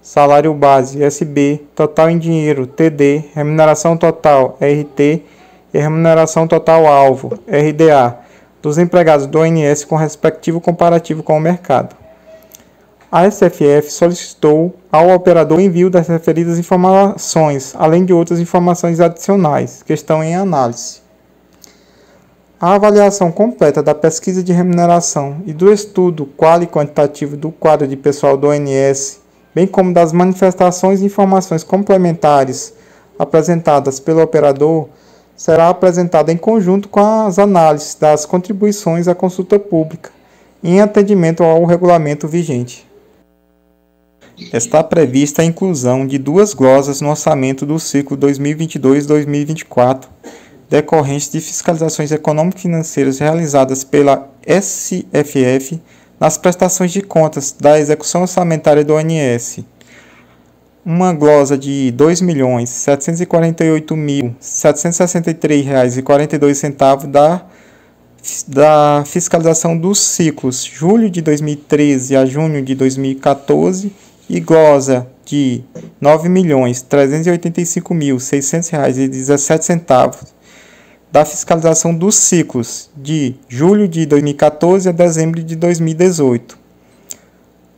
salário base SB, total em dinheiro TD, remuneração total RT e remuneração total alvo RDA dos empregados do ONS com respectivo comparativo com o mercado. A SFF solicitou ao operador o envio das referidas informações, além de outras informações adicionais que estão em análise. A avaliação completa da pesquisa de remuneração e do estudo qual e quantitativo do quadro de pessoal do ONS, bem como das manifestações e informações complementares apresentadas pelo operador, será apresentada em conjunto com as análises das contribuições à consulta pública, em atendimento ao regulamento vigente está prevista a inclusão de duas glosas no orçamento do ciclo 2022-2024, decorrentes de fiscalizações econômico-financeiras realizadas pela SFF nas prestações de contas da execução orçamentária do ONS. Uma glosa de R$ 2.748.763,42 da da fiscalização dos ciclos julho de 2013 a junho de 2014 e goza de R$ 9.385.600,17 da fiscalização dos ciclos de julho de 2014 a dezembro de 2018.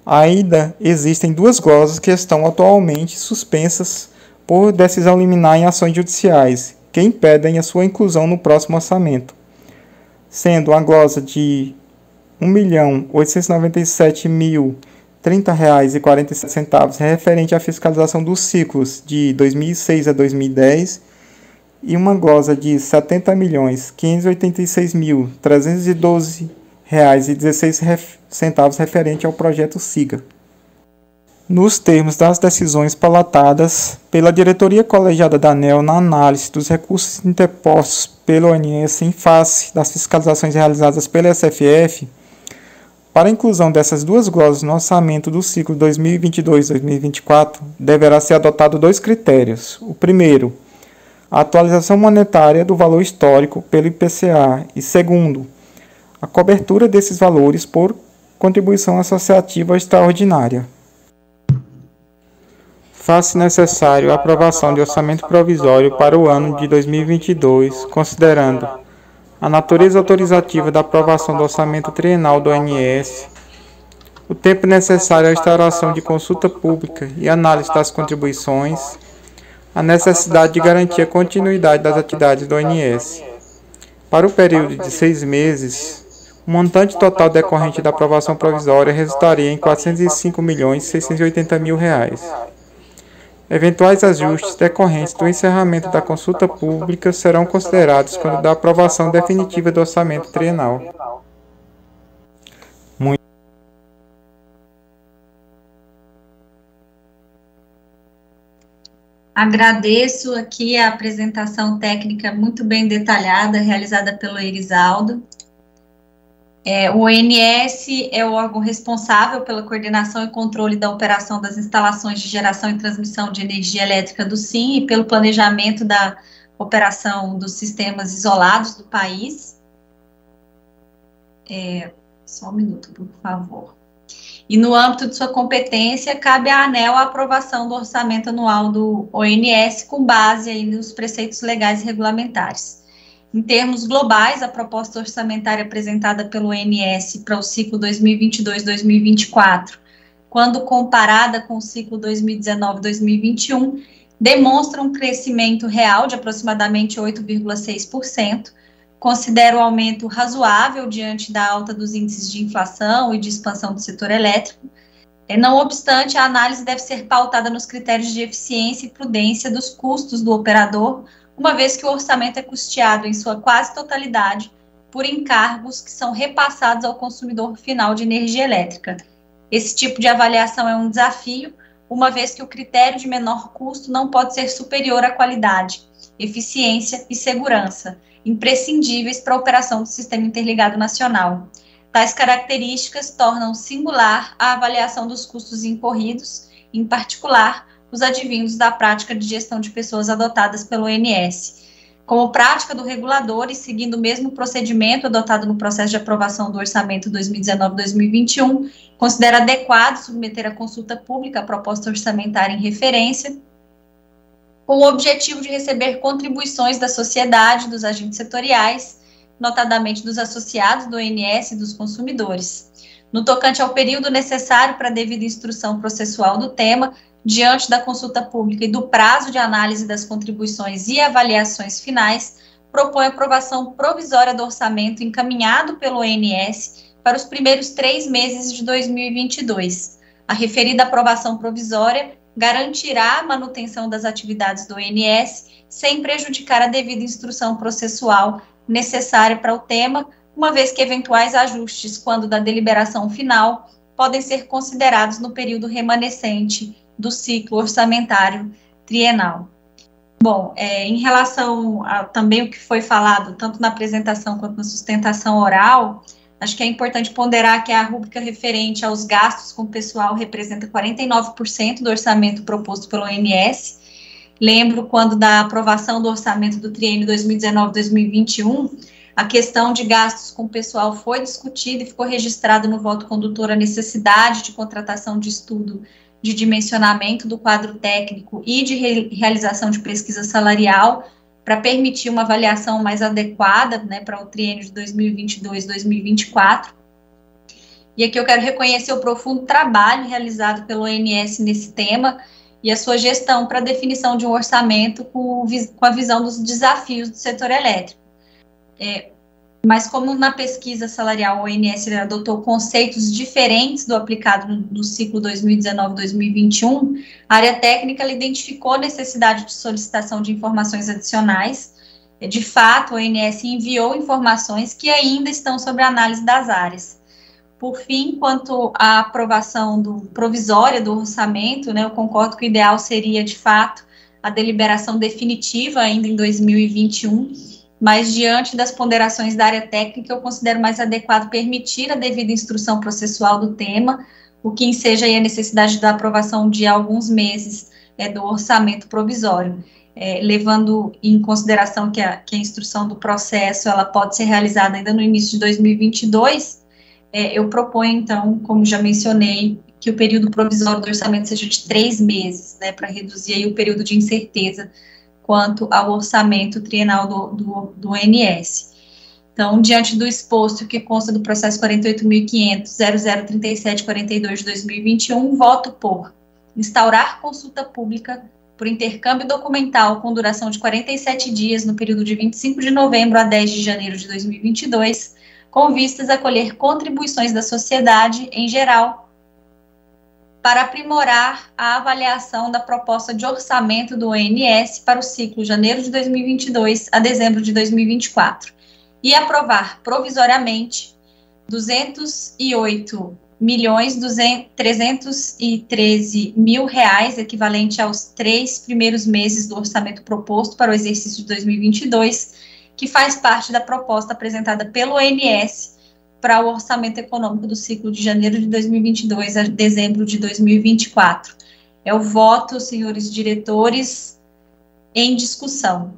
Ainda existem duas gozas que estão atualmente suspensas por decisão liminar em ações judiciais, que impedem a sua inclusão no próximo orçamento, sendo a goza de R$ 1.897.000 R$ 30,47 referente à fiscalização dos ciclos de 2006 a 2010 e uma goza de R$ 70.586.312,16 referente ao projeto SIGA. Nos termos das decisões palatadas pela diretoria colegiada da ANEL na análise dos recursos interpostos pelo ONS em face das fiscalizações realizadas pela SFF, para a inclusão dessas duas glosas no orçamento do ciclo 2022-2024, deverá ser adotado dois critérios. O primeiro, a atualização monetária do valor histórico pelo IPCA e segundo, a cobertura desses valores por contribuição associativa extraordinária. Faça se necessário a aprovação de orçamento provisório para o ano de 2022, considerando a natureza autorizativa da aprovação do orçamento trienal do ONS, o tempo necessário à instauração de consulta pública e análise das contribuições, a necessidade de garantir a continuidade das atividades do ONS. Para o período de seis meses, o montante total decorrente da aprovação provisória resultaria em R$ 405.680.000. Eventuais ajustes decorrentes do encerramento da consulta pública serão considerados quando da aprovação definitiva do orçamento trienal. Muito Agradeço aqui a apresentação técnica muito bem detalhada realizada pelo Erisaldo. É, o ONS é o órgão responsável pela coordenação e controle da operação das instalações de geração e transmissão de energia elétrica do SIM e pelo planejamento da operação dos sistemas isolados do país. É, só um minuto, por favor. E no âmbito de sua competência, cabe à ANEL a aprovação do orçamento anual do ONS com base aí nos preceitos legais e regulamentares. Em termos globais, a proposta orçamentária apresentada pelo MS para o ciclo 2022-2024, quando comparada com o ciclo 2019-2021, demonstra um crescimento real de aproximadamente 8,6%, considera o aumento razoável diante da alta dos índices de inflação e de expansão do setor elétrico. É, não obstante, a análise deve ser pautada nos critérios de eficiência e prudência dos custos do operador, uma vez que o orçamento é custeado em sua quase totalidade por encargos que são repassados ao consumidor final de energia elétrica. Esse tipo de avaliação é um desafio, uma vez que o critério de menor custo não pode ser superior à qualidade, eficiência e segurança, imprescindíveis para a operação do Sistema Interligado Nacional. Tais características tornam singular a avaliação dos custos incorridos, em particular, os advindos da prática de gestão de pessoas adotadas pelo ONS. Como prática do regulador e seguindo o mesmo procedimento adotado no processo de aprovação do orçamento 2019-2021, considera adequado submeter à consulta pública a proposta orçamentária em referência, com o objetivo de receber contribuições da sociedade, dos agentes setoriais, notadamente dos associados do ONS e dos consumidores. No tocante ao período necessário para a devida instrução processual do tema, diante da consulta pública e do prazo de análise das contribuições e avaliações finais, propõe aprovação provisória do orçamento encaminhado pelo ONS para os primeiros três meses de 2022. A referida aprovação provisória garantirá a manutenção das atividades do ONS sem prejudicar a devida instrução processual necessária para o tema, uma vez que eventuais ajustes, quando da deliberação final, podem ser considerados no período remanescente do ciclo orçamentário trienal. Bom, é, em relação a também o que foi falado, tanto na apresentação quanto na sustentação oral, acho que é importante ponderar que a rúbrica referente aos gastos com pessoal representa 49% do orçamento proposto pelo ONS. Lembro quando da aprovação do orçamento do triênio 2019-2021, a questão de gastos com pessoal foi discutida e ficou registrado no voto condutor a necessidade de contratação de estudo de dimensionamento do quadro técnico e de re realização de pesquisa salarial para permitir uma avaliação mais adequada né, para o triênio de 2022-2024. E aqui eu quero reconhecer o profundo trabalho realizado pelo ONS nesse tema e a sua gestão para a definição de um orçamento com, com, a visão dos desafios do setor elétrico. É, mas como na pesquisa salarial o ONS adotou conceitos diferentes do aplicado no, ciclo 2019-2021, a área técnica identificou necessidade de solicitação de informações adicionais. É, de fato, o ONS enviou informações que ainda estão sobre a análise das áreas. Por fim, quanto à aprovação do, provisória do orçamento, né, eu concordo que o ideal seria, de fato, a deliberação definitiva ainda em 2021 mas diante das ponderações da área técnica, eu considero mais adequado permitir a devida instrução processual do tema, o que enseja a necessidade da aprovação de alguns meses é, do orçamento provisório. É, levando em consideração que a, que a, instrução do processo ela pode ser realizada ainda no início de 2022, é, eu proponho, então, como já mencionei, que o período provisório do orçamento seja de três meses, né, para reduzir aí o período de incerteza quanto ao orçamento trienal do, do, do ONS. Então, diante do exposto que consta do processo 48.500.003742 de 2021, voto por instaurar consulta pública por intercâmbio documental com duração de 47 dias no período de 25 de novembro a 10 de janeiro de 2022, com vistas a colher contribuições da sociedade em geral para aprimorar a avaliação da proposta de orçamento do ONS para o ciclo janeiro de 2022 a dezembro de 2024 e aprovar provisoriamente 208 milhões 313 mil reais, equivalente aos três primeiros meses do orçamento proposto para o exercício de 2022, que faz parte da proposta apresentada pelo ONS para o orçamento econômico do ciclo de janeiro de 2022 a dezembro de 2024. É o voto, senhores diretores, em discussão.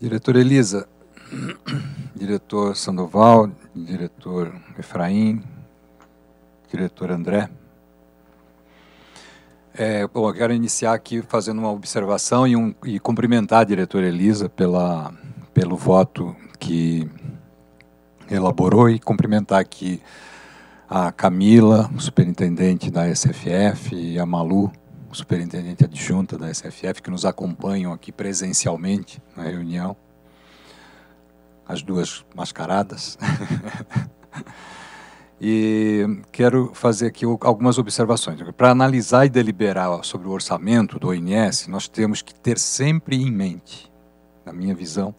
Diretora Elisa, diretor Sandoval, diretor Efraim, diretor André. É, bom, eu quero iniciar aqui fazendo uma observação e, um, e cumprimentar a diretora Elisa pela, pelo voto que elaborou e cumprimentar aqui a Camila, superintendente da SFF, e a Malu, superintendente adjunta da SFF, que nos acompanham aqui presencialmente na reunião. As duas mascaradas. e quero fazer aqui algumas observações. Para analisar e deliberar sobre o orçamento do ONS, nós temos que ter sempre em mente, na minha visão,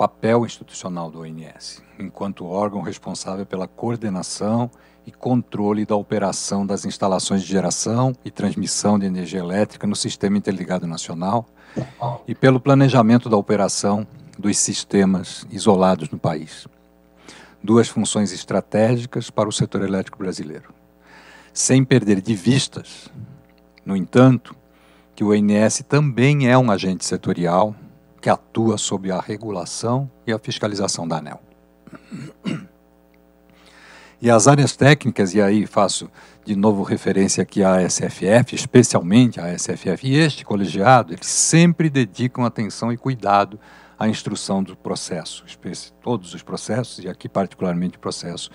papel institucional do ONS, enquanto órgão responsável pela coordenação e controle da operação das instalações de geração e transmissão de energia elétrica no Sistema Interligado Nacional e pelo planejamento da operação dos sistemas isolados no país. Duas funções estratégicas para o setor elétrico brasileiro. Sem perder de vistas, no entanto, que o ONS também é um agente setorial que atua sobre a regulação e a fiscalização da ANEL. E as áreas técnicas, e aí faço de novo referência aqui à SFF, especialmente à SFF, e este colegiado, eles sempre dedicam atenção e cuidado à instrução do processo, todos os processos, e aqui particularmente o processo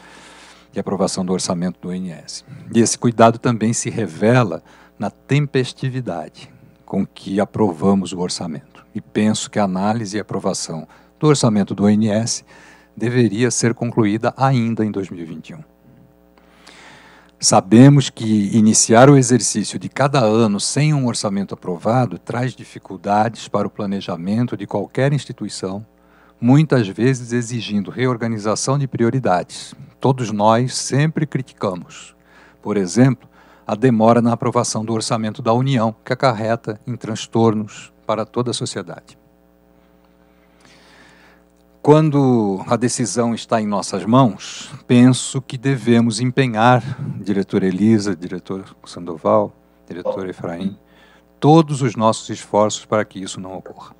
de aprovação do orçamento do INS. E esse cuidado também se revela na tempestividade com que aprovamos o orçamento e penso que a análise e aprovação do orçamento do ONS deveria ser concluída ainda em 2021. Sabemos que iniciar o exercício de cada ano sem um orçamento aprovado traz dificuldades para o planejamento de qualquer instituição, muitas vezes exigindo reorganização de prioridades. Todos nós sempre criticamos, por exemplo, a demora na aprovação do orçamento da União, que acarreta em transtornos para toda a sociedade. Quando a decisão está em nossas mãos, penso que devemos empenhar, diretor Elisa, diretor Sandoval, diretor Efraim, todos os nossos esforços para que isso não ocorra.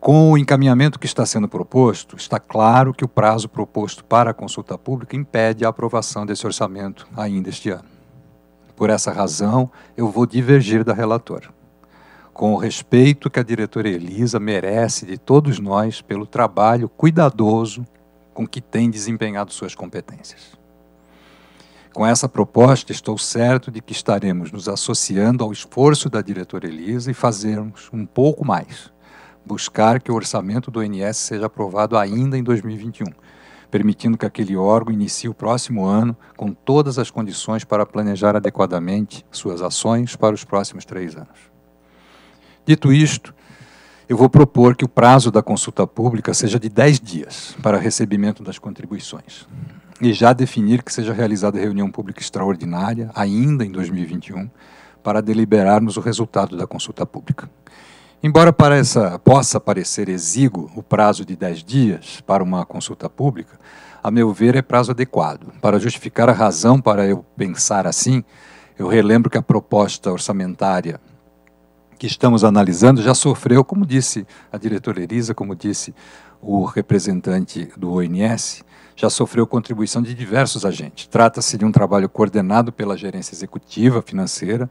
Com o encaminhamento que está sendo proposto, está claro que o prazo proposto para a consulta pública impede a aprovação desse orçamento ainda este ano. Por essa razão, eu vou divergir da relatora com o respeito que a diretora Elisa merece de todos nós pelo trabalho cuidadoso com que tem desempenhado suas competências. Com essa proposta, estou certo de que estaremos nos associando ao esforço da diretora Elisa e fazermos um pouco mais, buscar que o orçamento do ONS seja aprovado ainda em 2021, permitindo que aquele órgão inicie o próximo ano com todas as condições para planejar adequadamente suas ações para os próximos três anos. Dito isto, eu vou propor que o prazo da consulta pública seja de 10 dias para recebimento das contribuições e já definir que seja realizada reunião pública extraordinária, ainda em 2021, para deliberarmos o resultado da consulta pública. Embora possa parecer exíguo o prazo de 10 dias para uma consulta pública, a meu ver é prazo adequado. Para justificar a razão para eu pensar assim, eu relembro que a proposta orçamentária que estamos analisando já sofreu, como disse a diretora Elisa, como disse o representante do ONS, já sofreu contribuição de diversos agentes. Trata-se de um trabalho coordenado pela gerência executiva financeira,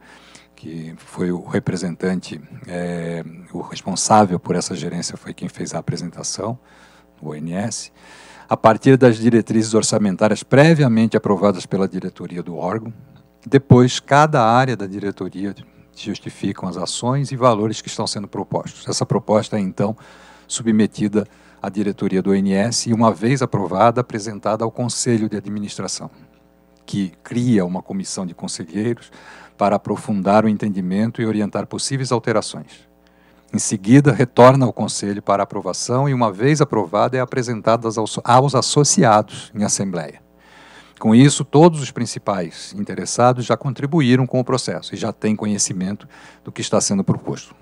que foi o representante, é, o responsável por essa gerência foi quem fez a apresentação, o ONS, a partir das diretrizes orçamentárias previamente aprovadas pela diretoria do órgão. Depois, cada área da diretoria justificam as ações e valores que estão sendo propostos. Essa proposta é, então, submetida à diretoria do ONS e, uma vez aprovada, apresentada ao Conselho de Administração, que cria uma comissão de conselheiros para aprofundar o entendimento e orientar possíveis alterações. Em seguida, retorna ao Conselho para aprovação e, uma vez aprovada, é apresentada aos associados em Assembleia. Com isso, todos os principais interessados já contribuíram com o processo e já têm conhecimento do que está sendo proposto.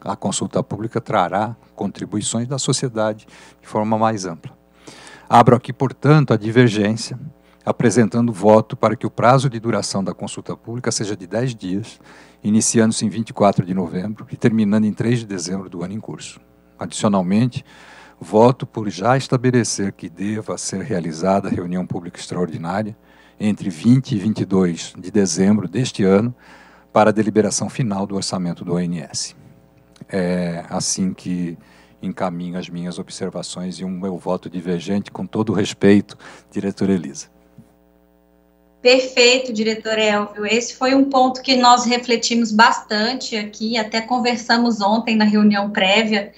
A consulta pública trará contribuições da sociedade de forma mais ampla. Abro aqui, portanto, a divergência, apresentando voto para que o prazo de duração da consulta pública seja de 10 dias, iniciando-se em 24 de novembro e terminando em 3 de dezembro do ano em curso. Adicionalmente, voto por já estabelecer que deva ser realizada a reunião pública extraordinária entre 20 e 22 de dezembro deste ano para a deliberação final do orçamento do ONS. É assim que encaminho as minhas observações e um meu voto divergente, com todo o respeito, diretora Elisa. Perfeito, diretor Elvio. Esse foi um ponto que nós refletimos bastante aqui, até conversamos ontem na reunião prévia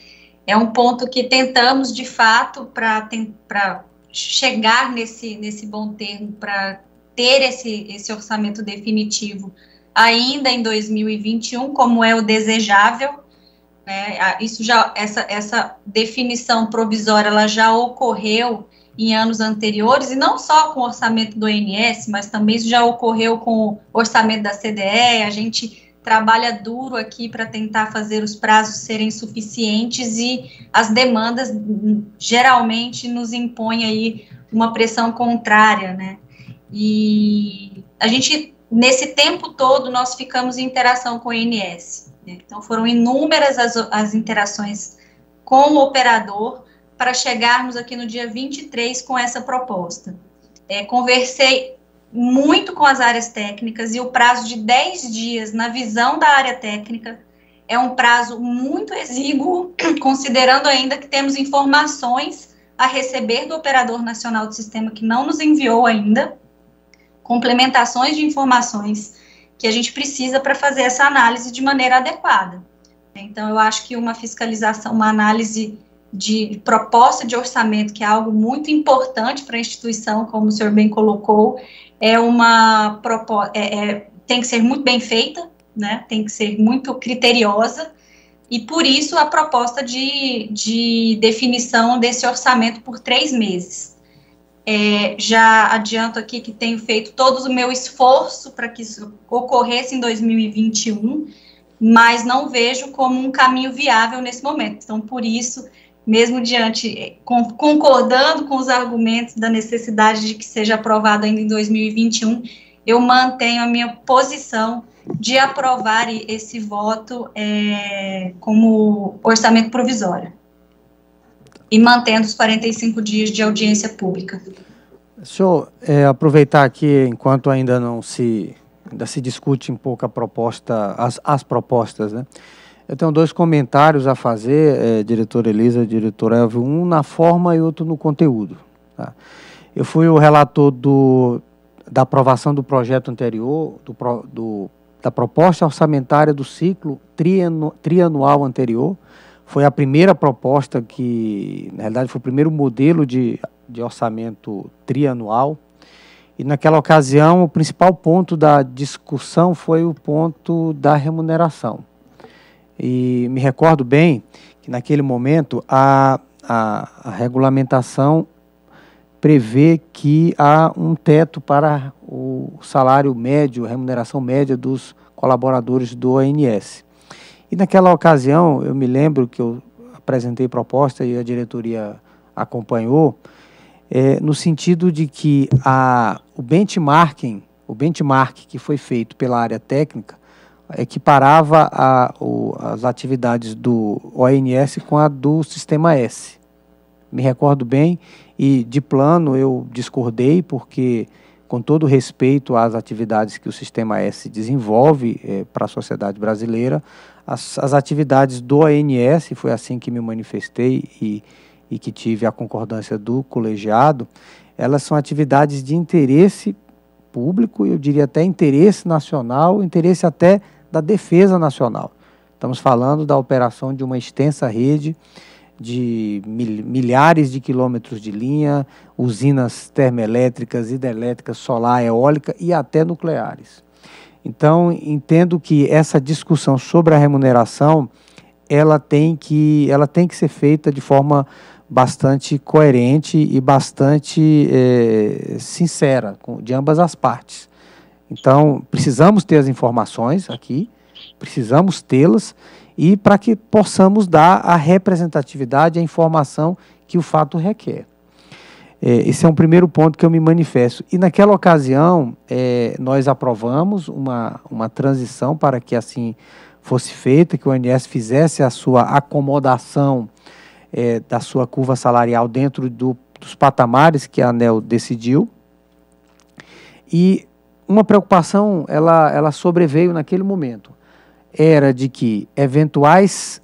é um ponto que tentamos, de fato, para chegar nesse, nesse bom termo, para ter esse, esse orçamento definitivo ainda em 2021, como é o desejável. Né? Isso já, essa, essa definição provisória ela já ocorreu em anos anteriores, e não só com o orçamento do ONS, mas também isso já ocorreu com o orçamento da CDE, a gente trabalha duro aqui para tentar fazer os prazos serem suficientes e as demandas hum, geralmente nos impõem aí uma pressão contrária, né? E a gente, nesse tempo todo, nós ficamos em interação com o INS. Né? Então, foram inúmeras as, as interações com o operador para chegarmos aqui no dia 23 com essa proposta. É, conversei muito com as áreas técnicas e o prazo de 10 dias, na visão da área técnica, é um prazo muito exíguo, considerando ainda que temos informações a receber do operador nacional do sistema que não nos enviou ainda, complementações de informações que a gente precisa para fazer essa análise de maneira adequada. Então, eu acho que uma fiscalização, uma análise de proposta de orçamento, que é algo muito importante para a instituição, como o senhor bem colocou, é uma é, é, tem que ser muito bem feita, né? Tem que ser muito criteriosa e por isso a proposta de, de definição desse orçamento por três meses. É, já adianto aqui que tenho feito todo o meu esforço para que isso ocorresse em 2021, mas não vejo como um caminho viável nesse momento. Então, por isso, mesmo diante, eh, concordando com os argumentos da necessidade de que seja aprovado ainda em 2021, eu mantenho a minha posição de aprovar esse voto é, como orçamento provisório e mantendo os 45 dias de audiência pública. Deixa é, eh, aproveitar aqui, enquanto ainda não se ainda se discute um pouco a proposta, as, as propostas, né? Eu tenho dois comentários a fazer, é, diretor Elisa, diretor Elvio, um na forma e outro no conteúdo. Tá? Eu fui o relator do, da aprovação do projeto anterior, do, do, da proposta orçamentária do ciclo trianu, trianual anterior. Foi a primeira proposta que, na realidade, foi o primeiro modelo de, de orçamento trianual. E naquela ocasião, o principal ponto da discussão foi o ponto da remuneração. E me recordo bem que naquele momento a, a, a regulamentação prevê que há um teto para o salário médio, a remuneração média dos colaboradores do ONS. E naquela ocasião, eu me lembro que eu apresentei proposta e a diretoria acompanhou, é, no sentido de que a, o benchmarking, o benchmark que foi feito pela área técnica, equiparava a, o, as atividades do ONS com a do Sistema S. Me recordo bem, e de plano eu discordei, porque, com todo respeito às atividades que o Sistema S desenvolve é, para a sociedade brasileira, as, as, atividades do ONS, foi assim que me manifestei e, e que tive a concordância do colegiado, elas são atividades de interesse público, eu diria até interesse nacional, interesse até da defesa nacional. Estamos falando da operação de uma extensa rede de milhares de quilômetros de linha, usinas termoelétricas, hidrelétricas, solar, eólica e até nucleares. Então, entendo que essa discussão sobre a remuneração, ela tem que, ela tem que ser feita de forma bastante coerente e bastante é, sincera, de ambas as partes. Então, precisamos ter as informações aqui, precisamos tê-las, e para que possamos dar a representatividade, a informação que o fato requer. É, esse é um primeiro ponto que eu me manifesto. E naquela ocasião, é, nós aprovamos uma, uma transição para que assim fosse feita, que o ONS fizesse a sua acomodação é, da sua curva salarial dentro do, dos patamares que a ANEL decidiu. E uma preocupação ela, ela sobreveio naquele momento. Era de que eventuais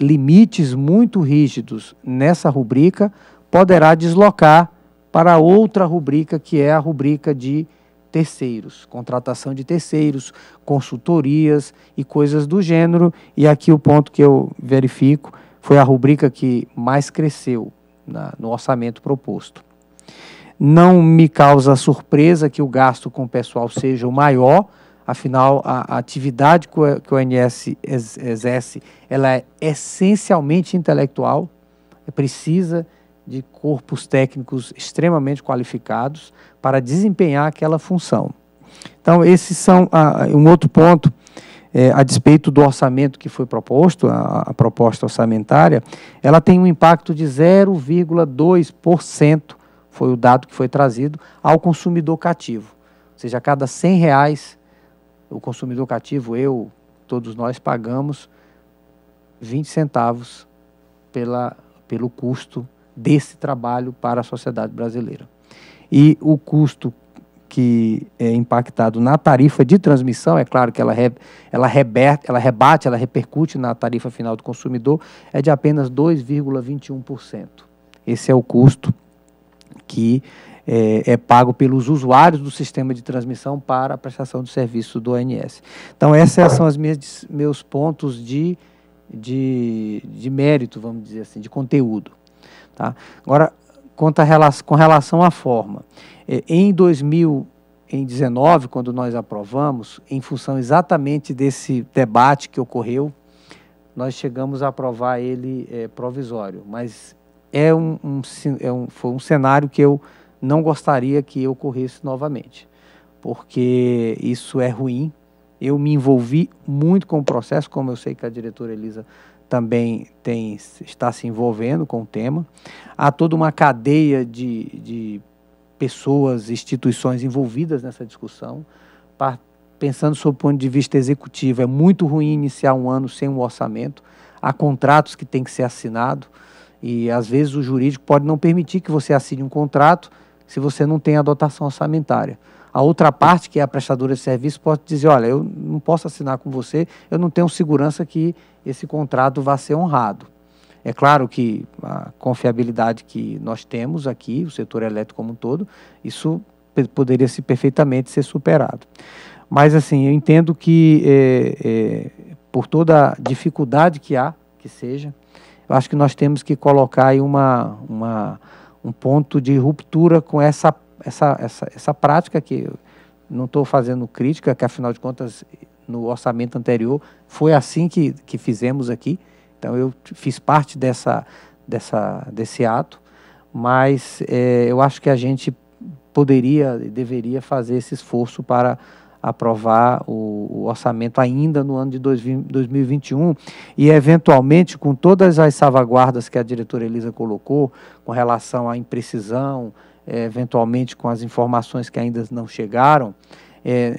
limites muito rígidos nessa rubrica poderá deslocar para outra rubrica, que é a rubrica de terceiros, contratação de terceiros, consultorias e coisas do gênero. E aqui o ponto que eu verifico foi a rubrica que mais cresceu na, no orçamento proposto. Não me causa surpresa que o gasto com o pessoal seja o maior, afinal, a, a atividade que o, que o exerce, ela é essencialmente intelectual, é precisa de corpos técnicos extremamente qualificados para desempenhar aquela função. Então, esses são ah, um outro ponto, é, a despeito do orçamento que foi proposto, a, a proposta orçamentária, ela tem um impacto de 0,2% foi o dado que foi trazido, ao consumidor cativo. Ou seja, a cada 100 reais, o consumidor cativo, eu, todos nós pagamos 20 centavos pela, pelo custo desse trabalho para a sociedade brasileira. E o custo que é impactado na tarifa de transmissão, é claro que ela, re, ela, reber, ela rebate, ela repercute na tarifa final do consumidor, é de apenas 2,21%. Esse é o custo que é, é, pago pelos usuários do sistema de transmissão para a prestação de serviço do ONS. Então, esses são os meus pontos de, de, de mérito, vamos dizer assim, de conteúdo. Tá? Agora, quanto a com relação à forma. É, em 2019, quando nós aprovamos, em função exatamente desse debate que ocorreu, nós chegamos a aprovar ele é, provisório, mas é um, um, é um, foi um cenário que eu não gostaria que ocorresse novamente, porque isso é ruim. Eu me envolvi muito com o processo, como eu sei que a diretora Elisa também tem, está se envolvendo com o tema. Há toda uma cadeia de, de pessoas, instituições envolvidas nessa discussão. Pensando sob o ponto de vista executivo, é muito ruim iniciar um ano sem um orçamento. Há contratos que têm que ser assinados e às vezes o jurídico pode não permitir que você assine um contrato se você não tem a dotação orçamentária. A outra parte, que é a prestadora de serviço, pode dizer: olha, eu não posso assinar com você, eu não tenho segurança que esse contrato vá ser honrado. É claro que a confiabilidade que nós temos aqui, o setor elétrico como um todo, isso poderia se perfeitamente ser superado. Mas assim, eu entendo que é, é, por toda dificuldade que há, que seja, eu acho que nós temos que colocar aí uma, uma, um ponto de ruptura com essa, essa, essa, essa prática que não estou fazendo crítica, que afinal de contas no orçamento anterior foi assim que, que fizemos aqui. Então eu fiz parte dessa, dessa, desse ato, mas é, eu acho que a gente poderia e deveria fazer esse esforço para aprovar o, o orçamento ainda no ano de 2021 e, eventualmente, com todas as salvaguardas que a diretora Elisa colocou com relação à imprecisão, é, eventualmente com as informações que ainda não chegaram, é,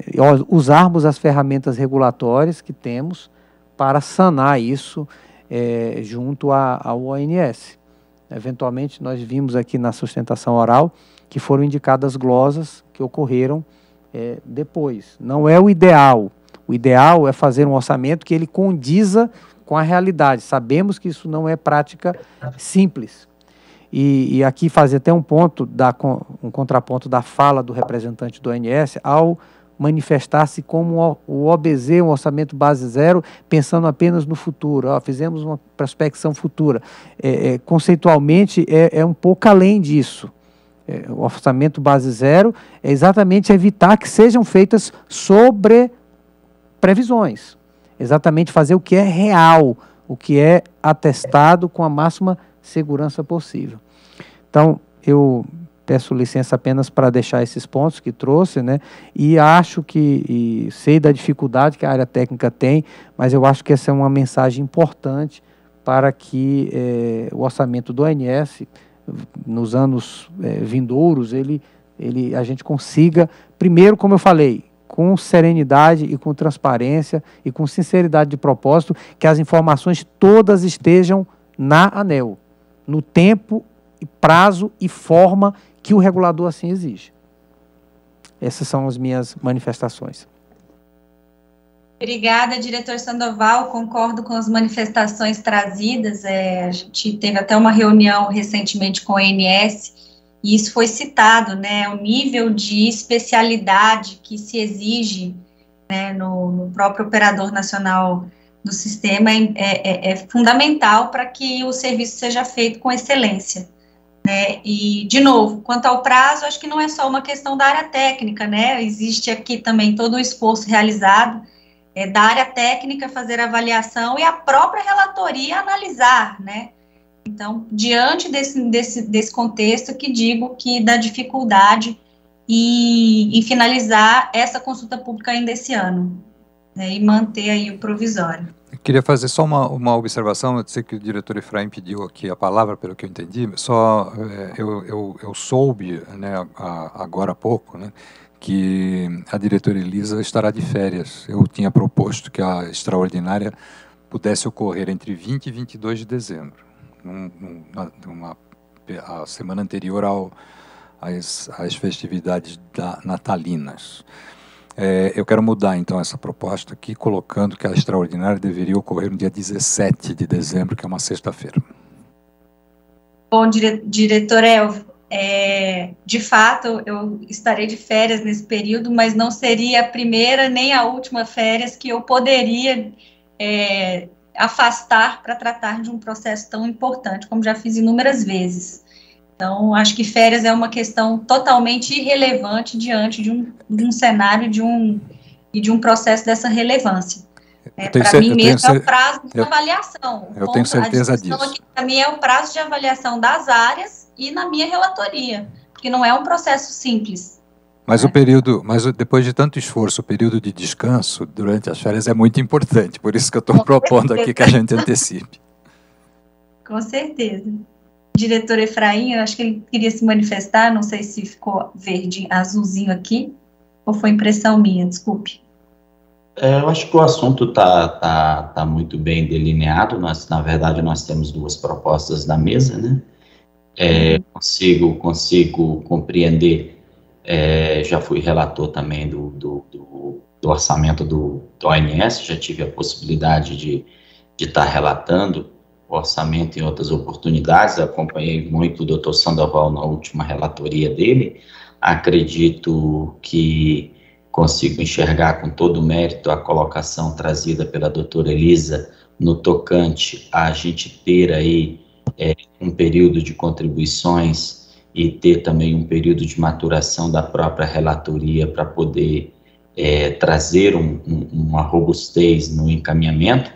usarmos as ferramentas regulatórias que temos para sanar isso é, junto à, ao ONS. Eventualmente, nós vimos aqui na sustentação oral que foram indicadas glosas que ocorreram é, depois. Não é o ideal. O ideal é fazer um orçamento que ele condiza com a realidade. Sabemos que isso não é prática simples. E, e aqui fazer até um ponto, da, um contraponto da fala do representante do ONS ao manifestar-se como o OBZ, um orçamento base zero, pensando apenas no futuro. fizemos uma prospecção futura. É, é, conceitualmente, é, é, um pouco além disso é, o orçamento base zero, é exatamente evitar que sejam feitas sobre previsões. Exatamente fazer o que é real, o que é atestado com a máxima segurança possível. Então, eu peço licença apenas para deixar esses pontos que trouxe, né? E acho que e sei da dificuldade que a área técnica tem, mas eu acho que essa é uma mensagem importante para que eh, o orçamento do ONS nos anos é, vindouros, ele, ele, a gente consiga, primeiro, como eu falei, com serenidade e com transparência e com sinceridade de propósito, que as informações todas estejam na ANEL, no tempo, prazo e forma que o regulador assim exige. Essas são as minhas manifestações. Obrigada, diretor Sandoval. Concordo com as manifestações trazidas. É, a gente teve até uma reunião recentemente com a ANS e isso foi citado, né? O nível de especialidade que se exige né, no, no próprio operador nacional do sistema é, é, é, é fundamental para que o serviço seja feito com excelência. Né? E, de novo, quanto ao prazo, acho que não é só uma questão da área técnica, né? Existe aqui também todo o esforço realizado é, da área técnica fazer avaliação e a própria relatoria analisar, né? Então, diante desse, desse, desse contexto que digo que da dificuldade e, finalizar essa consulta pública ainda esse ano, né, e manter aí o provisório. Eu queria fazer só uma, uma observação, eu sei que o diretor Efraim pediu aqui a palavra, pelo que eu entendi, só é, eu, eu, eu soube né, a, a, agora há pouco, né, que a diretora Elisa estará de férias. Eu tinha proposto que a extraordinária pudesse ocorrer entre 20 e 22 de dezembro, num, numa, a semana anterior ao, às, às festividades da, natalinas. É, eu quero mudar então essa proposta aqui, colocando que a extraordinária deveria ocorrer no dia 17 de dezembro, que é uma sexta-feira. Bom, dire diretor Elvio, é, de fato, eu estarei de férias nesse período, mas não seria a primeira nem a última férias que eu poderia é, afastar para tratar de um processo tão importante, como já fiz inúmeras vezes. Então, acho que férias é uma questão totalmente irrelevante diante de um, de um cenário de um, e de um processo dessa relevância. É, para mim mesmo é o prazo de eu, avaliação. Eu tenho certeza disso. Para mim é o prazo de avaliação das áreas e na minha relatoria, porque não é um processo simples. Mas o é. período, mas depois de tanto esforço, o período de descanso durante as férias é muito importante, por isso que eu estou propondo aqui que a gente antecipe. Com certeza. diretor Efraim, eu acho que ele queria se manifestar, não sei se ficou verde, azulzinho aqui, ou foi impressão minha, desculpe. É, eu acho que o assunto está tá, tá muito bem delineado. Nós, na verdade, nós temos duas propostas da mesa, né? É, consigo, consigo compreender. É, já fui relator também do, do, do, do orçamento do, do ONS, já tive a possibilidade de estar tá relatando o orçamento em outras oportunidades. Acompanhei muito o doutor Sandoval na última relatoria dele. Acredito que consigo enxergar com todo o mérito a colocação trazida pela doutora Elisa no tocante a gente ter aí é, um período de contribuições e ter também um período de maturação da própria relatoria para poder é, trazer um, um, uma robustez no encaminhamento,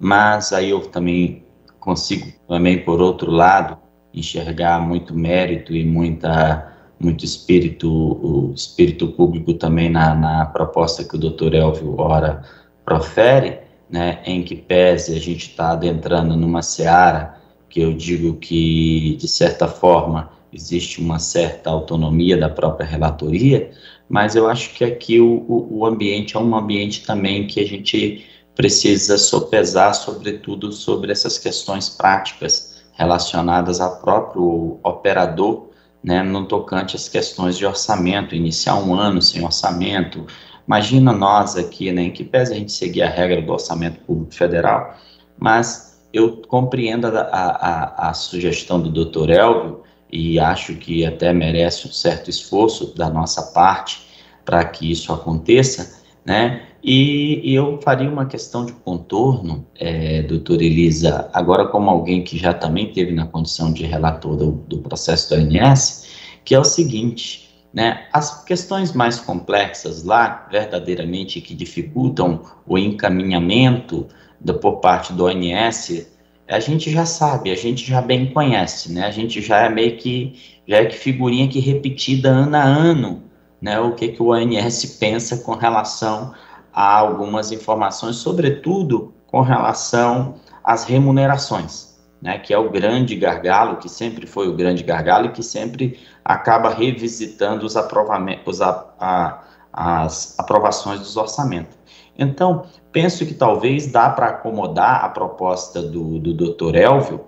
mas aí eu também consigo também por outro lado enxergar muito mérito e muita muito espírito espírito público também na, na proposta que o Dr. Elvio Ora profere, né, em que pese a gente está adentrando numa seara que eu digo que, de certa forma, existe uma certa autonomia da própria relatoria, mas eu acho que aqui o, o, o ambiente é um ambiente também que a gente precisa sopesar, sobretudo, sobre essas questões práticas relacionadas ao próprio operador, né, no tocante às questões de orçamento, iniciar um ano sem orçamento. Imagina nós aqui, né, em que pese a gente seguir a regra do orçamento público federal, mas eu compreendo a, a, a, sugestão do Dr. Elvio e acho que até merece um certo esforço da nossa parte para que isso aconteça, né? E, e, eu faria uma questão de contorno, é, Elisa, agora como alguém que já também teve na condição de relator do, do processo do ANS, que é o seguinte, né, as questões mais complexas lá, verdadeiramente, que dificultam o encaminhamento da, por parte do ONS, a gente já sabe, a gente já bem conhece, né? A gente já é meio que já é que figurinha que repetida ano a ano, né? O que que o ONS pensa com relação a algumas informações, sobretudo com relação às remunerações, né? Que é o grande gargalo, que sempre foi o grande gargalo e que sempre acaba revisitando os aprovamentos, os a, a, as aprovações dos orçamentos. Então, penso que talvez dá para acomodar a proposta do, do Dr. Elvio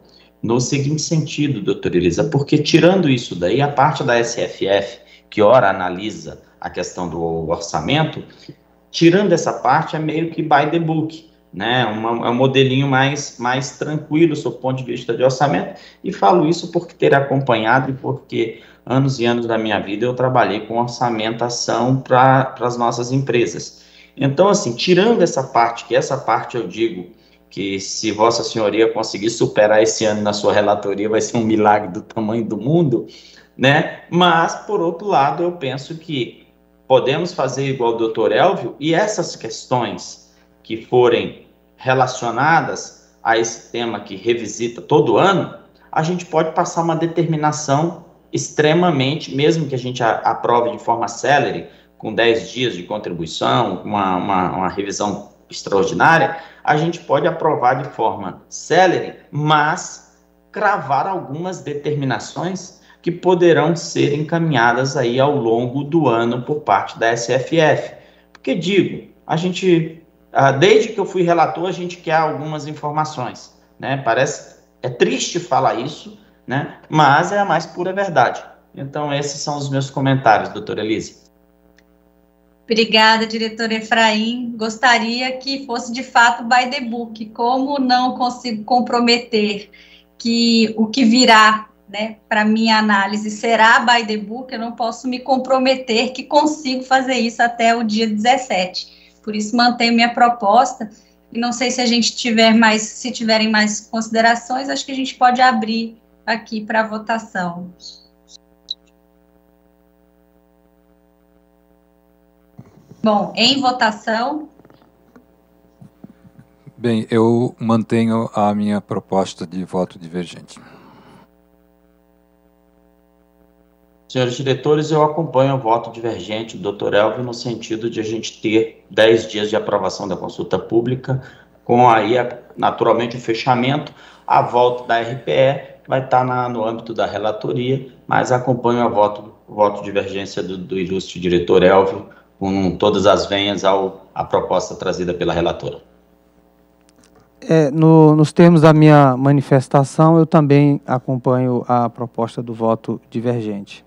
no seguinte sentido, doutor Elisa, porque tirando isso daí, a parte da SFF, que ora analisa a questão do orçamento, tirando essa parte, é meio que by the book, né? Uma, é um modelinho mais, mais tranquilo, sob o ponto de vista de orçamento, e falo isso porque ter acompanhado e porque anos e anos da minha vida eu trabalhei com orçamentação para as nossas empresas. Então, assim, tirando essa parte, que essa parte eu digo que se Vossa Senhoria conseguir superar esse ano na sua relatoria, vai ser um milagre do tamanho do mundo, né? Mas, por outro lado, eu penso que podemos fazer igual o doutor Elvio e essas questões que forem relacionadas a esse tema que revisita todo ano, a gente pode passar uma determinação extremamente, mesmo que a gente aprove de forma celere, com 10 dias de contribuição, uma, uma, uma revisão extraordinária, a gente pode aprovar de forma celere, mas cravar algumas determinações que poderão ser encaminhadas aí ao longo do ano por parte da SFF. Porque digo, a gente, ah, desde que eu fui relator, a gente quer algumas informações, né? Parece é triste falar isso, né? Mas é a mais pura verdade. Então esses são os meus comentários, doutora Elise. Obrigada, diretor Efraim. Gostaria que fosse de fato by the book. Como não consigo comprometer que o que virá né, para minha análise será by the book, eu não posso me comprometer que consigo fazer isso até o dia 17. Por isso mantenho minha proposta e não sei se a gente tiver mais, se tiverem mais considerações, acho que a gente pode abrir aqui para votação. Bom, em votação. Bem, eu mantenho a minha proposta de voto divergente. Senhores diretores, eu acompanho o voto divergente do Dr. Elvio no sentido de a gente ter 10 dias de aprovação da consulta pública, com aí, naturalmente, o fechamento, a volta da RPE, vai estar na, no âmbito da relatoria, mas acompanho o voto, voto divergência do, do ilustre diretor Elvio com todas as venhas ao, à proposta trazida pela relatora. É, no, nos termos da minha manifestação, eu também acompanho a proposta do voto divergente.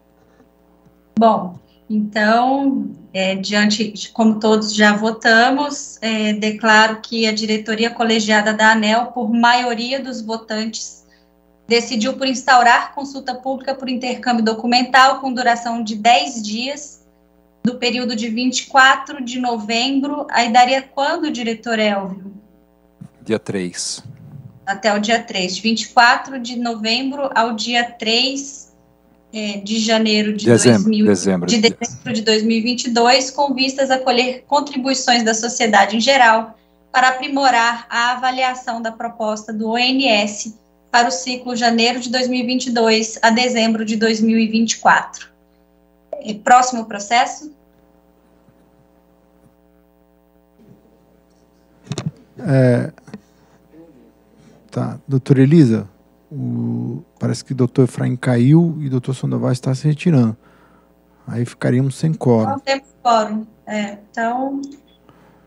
Bom, então, é, diante de como todos já votamos, é, declaro que a diretoria colegiada da ANEL, por maioria dos votantes, decidiu por instaurar consulta pública por intercâmbio documental com duração de 10 dias do período de 24 de novembro, aí daria quando, diretor Elvio? Dia 3. Até o dia 3, 24 de novembro ao dia 3 é, de janeiro de, dezembro, 2000, dezembro, de dezembro de 2022, com vistas a colher contribuições da sociedade em geral para aprimorar a avaliação da proposta do ONS para o ciclo janeiro de 2022 a dezembro de 2024 próximo processo? É, tá, doutora Elisa, o, parece que o doutor Efraim caiu e o doutor Sandoval está se retirando. Aí ficaríamos sem quórum. Não temos quórum. É, então,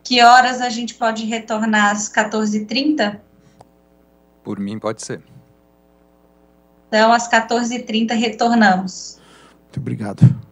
que horas a gente pode retornar às 14h30? Por mim, pode ser. Então, às 14h30 retornamos. Muito obrigado.